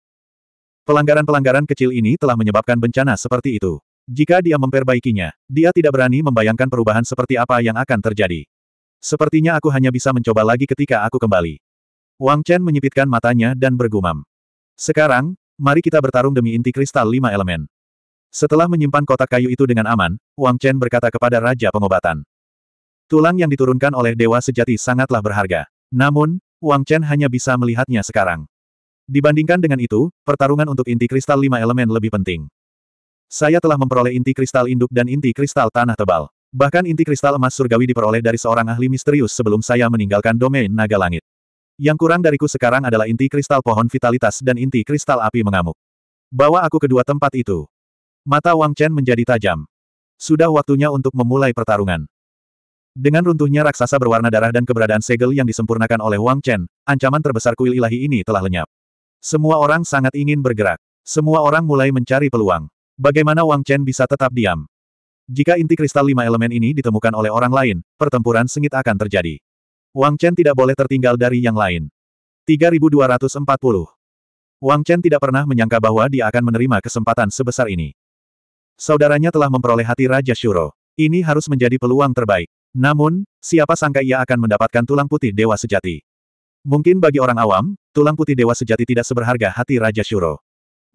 Speaker 1: Pelanggaran-pelanggaran kecil ini telah menyebabkan bencana seperti itu. Jika dia memperbaikinya, dia tidak berani membayangkan perubahan seperti apa yang akan terjadi. Sepertinya aku hanya bisa mencoba lagi ketika aku kembali. Wang Chen menyipitkan matanya dan bergumam. Sekarang, mari kita bertarung demi inti kristal lima elemen. Setelah menyimpan kotak kayu itu dengan aman, Wang Chen berkata kepada Raja Pengobatan. Tulang yang diturunkan oleh Dewa Sejati sangatlah berharga. Namun, Wang Chen hanya bisa melihatnya sekarang. Dibandingkan dengan itu, pertarungan untuk inti kristal lima elemen lebih penting. Saya telah memperoleh inti kristal induk dan inti kristal tanah tebal. Bahkan inti kristal emas surgawi diperoleh dari seorang ahli misterius sebelum saya meninggalkan domain naga langit. Yang kurang dariku sekarang adalah inti kristal pohon vitalitas dan inti kristal api mengamuk. Bawa aku ke dua tempat itu. Mata Wang Chen menjadi tajam. Sudah waktunya untuk memulai pertarungan. Dengan runtuhnya raksasa berwarna darah dan keberadaan segel yang disempurnakan oleh Wang Chen, ancaman terbesar kuil ilahi ini telah lenyap. Semua orang sangat ingin bergerak. Semua orang mulai mencari peluang. Bagaimana Wang Chen bisa tetap diam? Jika inti kristal lima elemen ini ditemukan oleh orang lain, pertempuran sengit akan terjadi. Wang Chen tidak boleh tertinggal dari yang lain. 3240. Wang Chen tidak pernah menyangka bahwa dia akan menerima kesempatan sebesar ini. Saudaranya telah memperoleh hati Raja Shuro. Ini harus menjadi peluang terbaik. Namun, siapa sangka ia akan mendapatkan tulang putih dewa sejati. Mungkin bagi orang awam, tulang putih dewa sejati tidak seberharga hati Raja Shuro.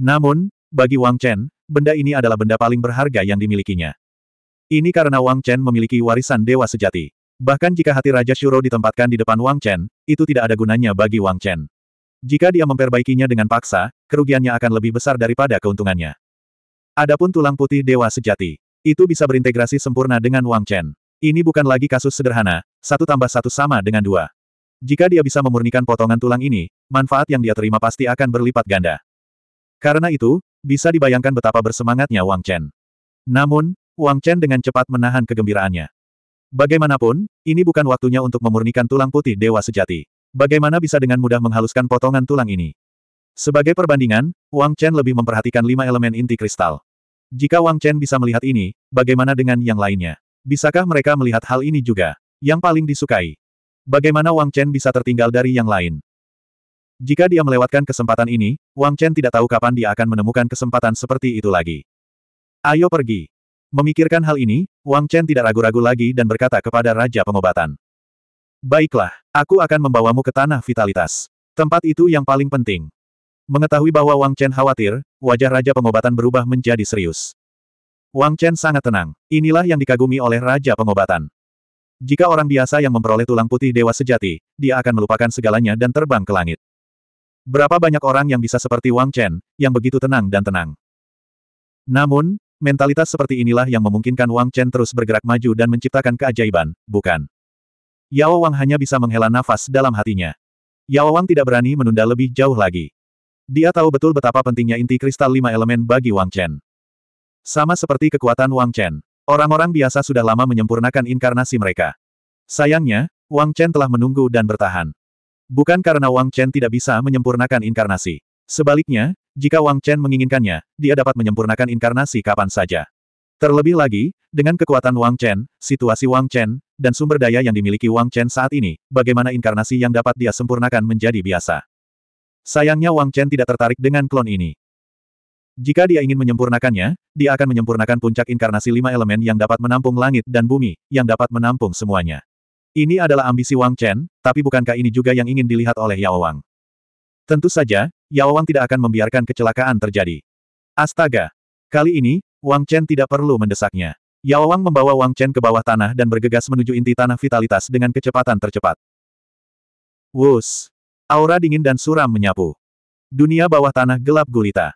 Speaker 1: Namun, bagi Wang Chen, benda ini adalah benda paling berharga yang dimilikinya. Ini karena Wang Chen memiliki warisan dewa sejati. Bahkan jika hati Raja Shuro ditempatkan di depan Wang Chen, itu tidak ada gunanya bagi Wang Chen. Jika dia memperbaikinya dengan paksa, kerugiannya akan lebih besar daripada keuntungannya. Adapun tulang putih dewa sejati, itu bisa berintegrasi sempurna dengan Wang Chen. Ini bukan lagi kasus sederhana, satu tambah satu sama dengan dua. Jika dia bisa memurnikan potongan tulang ini, manfaat yang dia terima pasti akan berlipat ganda. Karena itu, bisa dibayangkan betapa bersemangatnya Wang Chen. Namun, Wang Chen dengan cepat menahan kegembiraannya. Bagaimanapun, ini bukan waktunya untuk memurnikan tulang putih dewa sejati. Bagaimana bisa dengan mudah menghaluskan potongan tulang ini? Sebagai perbandingan, Wang Chen lebih memperhatikan lima elemen inti kristal. Jika Wang Chen bisa melihat ini, bagaimana dengan yang lainnya? Bisakah mereka melihat hal ini juga? Yang paling disukai. Bagaimana Wang Chen bisa tertinggal dari yang lain? Jika dia melewatkan kesempatan ini, Wang Chen tidak tahu kapan dia akan menemukan kesempatan seperti itu lagi. Ayo pergi. Memikirkan hal ini, Wang Chen tidak ragu-ragu lagi dan berkata kepada Raja Pengobatan. Baiklah, aku akan membawamu ke tanah vitalitas. Tempat itu yang paling penting. Mengetahui bahwa Wang Chen khawatir, wajah Raja Pengobatan berubah menjadi serius. Wang Chen sangat tenang. Inilah yang dikagumi oleh Raja Pengobatan. Jika orang biasa yang memperoleh tulang putih dewa sejati, dia akan melupakan segalanya dan terbang ke langit. Berapa banyak orang yang bisa seperti Wang Chen, yang begitu tenang dan tenang. Namun, Mentalitas seperti inilah yang memungkinkan Wang Chen terus bergerak maju dan menciptakan keajaiban, bukan? Yao Wang hanya bisa menghela nafas dalam hatinya. Yao Wang tidak berani menunda lebih jauh lagi. Dia tahu betul betapa pentingnya inti kristal lima elemen bagi Wang Chen. Sama seperti kekuatan Wang Chen, orang-orang biasa sudah lama menyempurnakan inkarnasi mereka. Sayangnya, Wang Chen telah menunggu dan bertahan. Bukan karena Wang Chen tidak bisa menyempurnakan inkarnasi. Sebaliknya, jika Wang Chen menginginkannya, dia dapat menyempurnakan inkarnasi kapan saja. Terlebih lagi, dengan kekuatan Wang Chen, situasi Wang Chen, dan sumber daya yang dimiliki Wang Chen saat ini, bagaimana inkarnasi yang dapat dia sempurnakan menjadi biasa. Sayangnya Wang Chen tidak tertarik dengan klon ini. Jika dia ingin menyempurnakannya, dia akan menyempurnakan puncak inkarnasi lima elemen yang dapat menampung langit dan bumi, yang dapat menampung semuanya. Ini adalah ambisi Wang Chen, tapi bukankah ini juga yang ingin dilihat oleh Yao Wang? Tentu saja, Yao Wang tidak akan membiarkan kecelakaan terjadi. Astaga! Kali ini, Wang Chen tidak perlu mendesaknya. Yao Wang membawa Wang Chen ke bawah tanah dan bergegas menuju inti tanah vitalitas dengan kecepatan tercepat. Wus! Aura dingin dan suram menyapu. Dunia bawah tanah gelap gulita.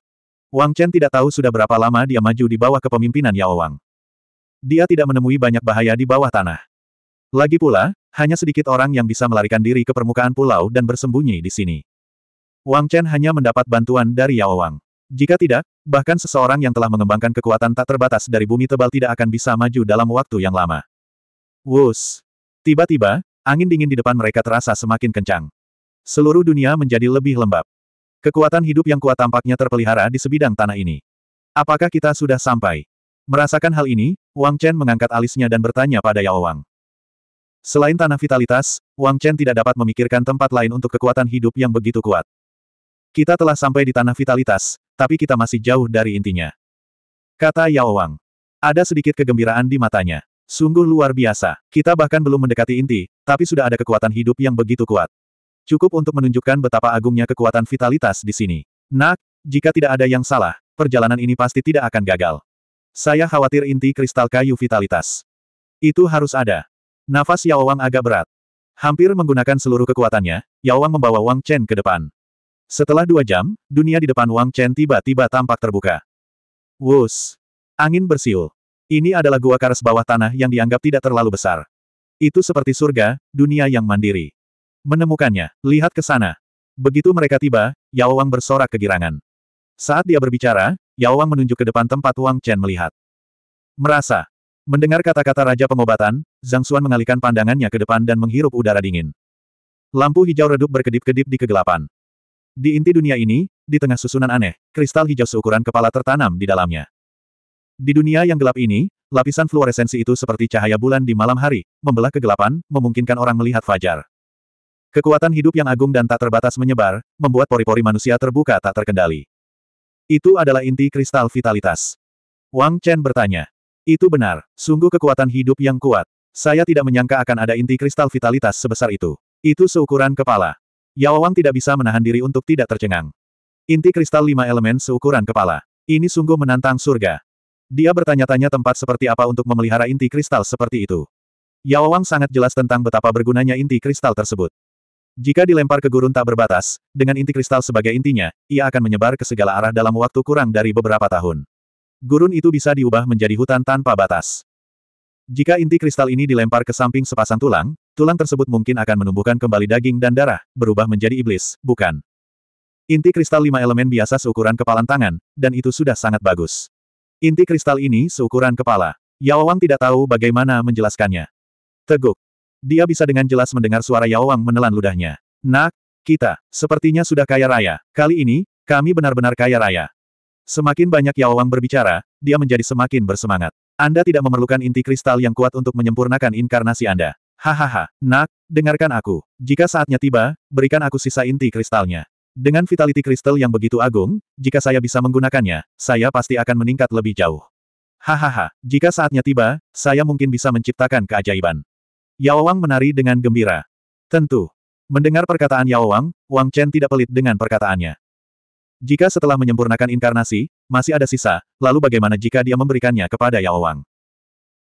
Speaker 1: Wang Chen tidak tahu sudah berapa lama dia maju di bawah kepemimpinan Yao Wang. Dia tidak menemui banyak bahaya di bawah tanah. Lagi pula, hanya sedikit orang yang bisa melarikan diri ke permukaan pulau dan bersembunyi di sini. Wang Chen hanya mendapat bantuan dari Yao Wang. Jika tidak, bahkan seseorang yang telah mengembangkan kekuatan tak terbatas dari bumi tebal tidak akan bisa maju dalam waktu yang lama. Wus! Tiba-tiba, angin dingin di depan mereka terasa semakin kencang. Seluruh dunia menjadi lebih lembab. Kekuatan hidup yang kuat tampaknya terpelihara di sebidang tanah ini. Apakah kita sudah sampai? Merasakan hal ini, Wang Chen mengangkat alisnya dan bertanya pada Yao Wang. Selain tanah vitalitas, Wang Chen tidak dapat memikirkan tempat lain untuk kekuatan hidup yang begitu kuat. Kita telah sampai di tanah vitalitas, tapi kita masih jauh dari intinya. Kata Yao Wang. Ada sedikit kegembiraan di matanya. Sungguh luar biasa. Kita bahkan belum mendekati inti, tapi sudah ada kekuatan hidup yang begitu kuat. Cukup untuk menunjukkan betapa agungnya kekuatan vitalitas di sini. Nak, jika tidak ada yang salah, perjalanan ini pasti tidak akan gagal. Saya khawatir inti kristal kayu vitalitas. Itu harus ada. Nafas Yao Wang agak berat. Hampir menggunakan seluruh kekuatannya, Yao Wang membawa Wang Chen ke depan. Setelah dua jam, dunia di depan Wang Chen tiba-tiba tampak terbuka. Wus! Angin bersiul. Ini adalah gua karas bawah tanah yang dianggap tidak terlalu besar. Itu seperti surga, dunia yang mandiri. Menemukannya, lihat ke sana. Begitu mereka tiba, Yao Wang bersorak kegirangan. Saat dia berbicara, Yao Wang menunjuk ke depan tempat Wang Chen melihat. Merasa. Mendengar kata-kata Raja Pengobatan, Zhang Xuan mengalihkan pandangannya ke depan dan menghirup udara dingin. Lampu hijau redup berkedip-kedip di kegelapan. Di inti dunia ini, di tengah susunan aneh, kristal hijau seukuran kepala tertanam di dalamnya. Di dunia yang gelap ini, lapisan fluoresensi itu seperti cahaya bulan di malam hari, membelah kegelapan, memungkinkan orang melihat fajar. Kekuatan hidup yang agung dan tak terbatas menyebar, membuat pori-pori manusia terbuka tak terkendali. Itu adalah inti kristal vitalitas. Wang Chen bertanya. Itu benar, sungguh kekuatan hidup yang kuat. Saya tidak menyangka akan ada inti kristal vitalitas sebesar itu. Itu seukuran kepala. Wang tidak bisa menahan diri untuk tidak tercengang. Inti kristal lima elemen seukuran kepala. Ini sungguh menantang surga. Dia bertanya-tanya tempat seperti apa untuk memelihara inti kristal seperti itu. Wang sangat jelas tentang betapa bergunanya inti kristal tersebut. Jika dilempar ke gurun tak berbatas, dengan inti kristal sebagai intinya, ia akan menyebar ke segala arah dalam waktu kurang dari beberapa tahun. Gurun itu bisa diubah menjadi hutan tanpa batas. Jika inti kristal ini dilempar ke samping sepasang tulang, Tulang tersebut mungkin akan menumbuhkan kembali daging dan darah, berubah menjadi iblis, bukan? Inti kristal lima elemen biasa seukuran kepalan tangan, dan itu sudah sangat bagus. Inti kristal ini seukuran kepala. Wang tidak tahu bagaimana menjelaskannya. Teguk. Dia bisa dengan jelas mendengar suara Wang menelan ludahnya. Nak, kita, sepertinya sudah kaya raya. Kali ini, kami benar-benar kaya raya. Semakin banyak Wang berbicara, dia menjadi semakin bersemangat. Anda tidak memerlukan inti kristal yang kuat untuk menyempurnakan inkarnasi Anda. Hahaha, nak, dengarkan aku. Jika saatnya tiba, berikan aku sisa inti kristalnya. Dengan vitality kristal yang begitu agung, jika saya bisa menggunakannya, saya pasti akan meningkat lebih jauh. Hahaha, jika saatnya tiba, saya mungkin bisa menciptakan keajaiban. Yao Wang menari dengan gembira. Tentu. Mendengar perkataan Yao Wang, Wang Chen tidak pelit dengan perkataannya. Jika setelah menyempurnakan inkarnasi, masih ada sisa, lalu bagaimana jika dia memberikannya kepada Yao Wang?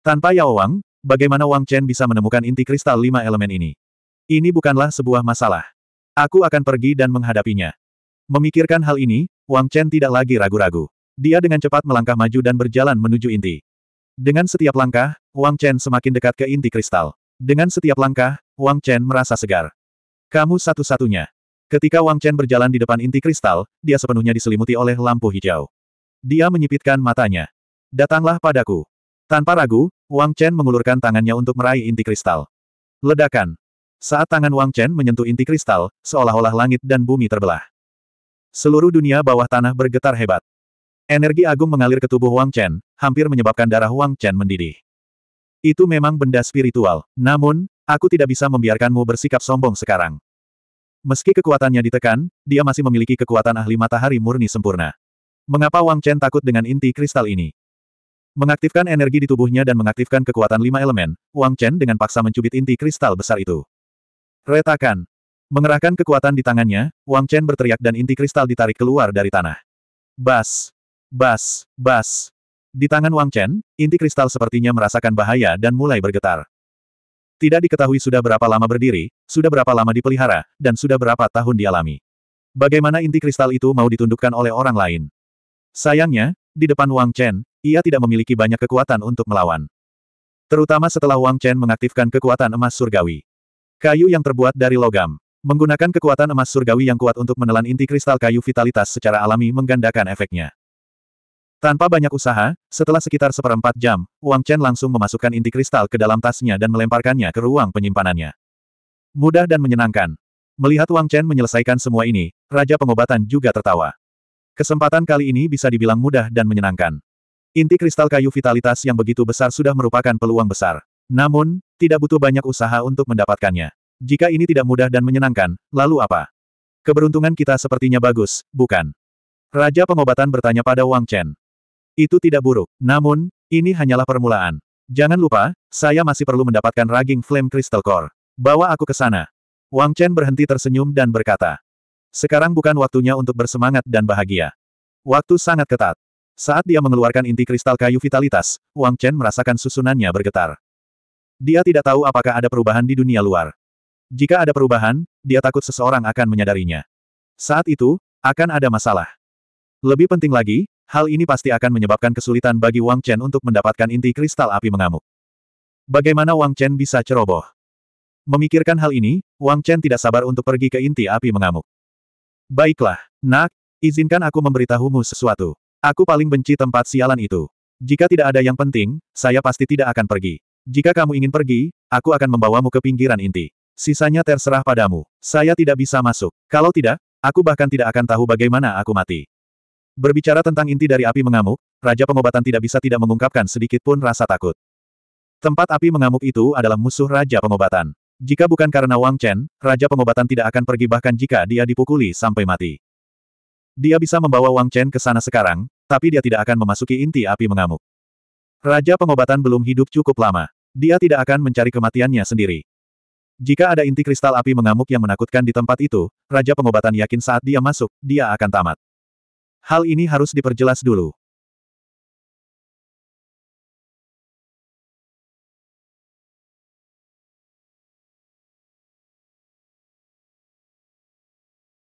Speaker 1: Tanpa Yao Wang, bagaimana Wang Chen bisa menemukan inti kristal lima elemen ini. Ini bukanlah sebuah masalah. Aku akan pergi dan menghadapinya. Memikirkan hal ini, Wang Chen tidak lagi ragu-ragu. Dia dengan cepat melangkah maju dan berjalan menuju inti. Dengan setiap langkah, Wang Chen semakin dekat ke inti kristal. Dengan setiap langkah, Wang Chen merasa segar. Kamu satu-satunya. Ketika Wang Chen berjalan di depan inti kristal, dia sepenuhnya diselimuti oleh lampu hijau. Dia menyipitkan matanya. Datanglah padaku. Tanpa ragu, Wang Chen mengulurkan tangannya untuk meraih inti kristal. Ledakan. Saat tangan Wang Chen menyentuh inti kristal, seolah-olah langit dan bumi terbelah. Seluruh dunia bawah tanah bergetar hebat. Energi agung mengalir ke tubuh Wang Chen, hampir menyebabkan darah Wang Chen mendidih. Itu memang benda spiritual, namun, aku tidak bisa membiarkanmu bersikap sombong sekarang. Meski kekuatannya ditekan, dia masih memiliki kekuatan ahli matahari murni sempurna. Mengapa Wang Chen takut dengan inti kristal ini? Mengaktifkan energi di tubuhnya dan mengaktifkan kekuatan lima elemen, Wang Chen dengan paksa mencubit inti kristal besar itu. Retakan. Mengerahkan kekuatan di tangannya, Wang Chen berteriak dan inti kristal ditarik keluar dari tanah. Bas! Bas! Bas! Di tangan Wang Chen, inti kristal sepertinya merasakan bahaya dan mulai bergetar. Tidak diketahui sudah berapa lama berdiri, sudah berapa lama dipelihara, dan sudah berapa tahun dialami. Bagaimana inti kristal itu mau ditundukkan oleh orang lain? Sayangnya, di depan Wang Chen, ia tidak memiliki banyak kekuatan untuk melawan. Terutama setelah Wang Chen mengaktifkan kekuatan emas surgawi. Kayu yang terbuat dari logam. Menggunakan kekuatan emas surgawi yang kuat untuk menelan inti kristal kayu vitalitas secara alami menggandakan efeknya. Tanpa banyak usaha, setelah sekitar seperempat jam, Wang Chen langsung memasukkan inti kristal ke dalam tasnya dan melemparkannya ke ruang penyimpanannya. Mudah dan menyenangkan. Melihat Wang Chen menyelesaikan semua ini, Raja Pengobatan juga tertawa. Kesempatan kali ini bisa dibilang mudah dan menyenangkan. Inti kristal kayu vitalitas yang begitu besar sudah merupakan peluang besar. Namun, tidak butuh banyak usaha untuk mendapatkannya. Jika ini tidak mudah dan menyenangkan, lalu apa? Keberuntungan kita sepertinya bagus, bukan? Raja pengobatan bertanya pada Wang Chen. Itu tidak buruk, namun, ini hanyalah permulaan. Jangan lupa, saya masih perlu mendapatkan raging flame crystal core. Bawa aku ke sana. Wang Chen berhenti tersenyum dan berkata. Sekarang bukan waktunya untuk bersemangat dan bahagia. Waktu sangat ketat. Saat dia mengeluarkan inti kristal kayu vitalitas, Wang Chen merasakan susunannya bergetar. Dia tidak tahu apakah ada perubahan di dunia luar. Jika ada perubahan, dia takut seseorang akan menyadarinya. Saat itu, akan ada masalah. Lebih penting lagi, hal ini pasti akan menyebabkan kesulitan bagi Wang Chen untuk mendapatkan inti kristal api mengamuk. Bagaimana Wang Chen bisa ceroboh? Memikirkan hal ini, Wang Chen tidak sabar untuk pergi ke inti api mengamuk. Baiklah, nak, izinkan aku memberitahumu sesuatu. Aku paling benci tempat sialan itu. Jika tidak ada yang penting, saya pasti tidak akan pergi. Jika kamu ingin pergi, aku akan membawamu ke pinggiran inti. Sisanya terserah padamu. Saya tidak bisa masuk. Kalau tidak, aku bahkan tidak akan tahu bagaimana aku mati. Berbicara tentang inti dari api mengamuk, Raja Pengobatan tidak bisa tidak mengungkapkan sedikit pun rasa takut. Tempat api mengamuk itu adalah musuh Raja Pengobatan. Jika bukan karena Wang Chen, Raja Pengobatan tidak akan pergi bahkan jika dia dipukuli sampai mati. Dia bisa membawa Wang Chen ke sana sekarang, tapi dia tidak akan memasuki inti api mengamuk. Raja pengobatan belum hidup cukup lama. Dia tidak akan mencari kematiannya sendiri. Jika ada inti kristal api mengamuk yang menakutkan di tempat itu, Raja pengobatan yakin saat dia masuk, dia akan tamat. Hal ini harus diperjelas dulu.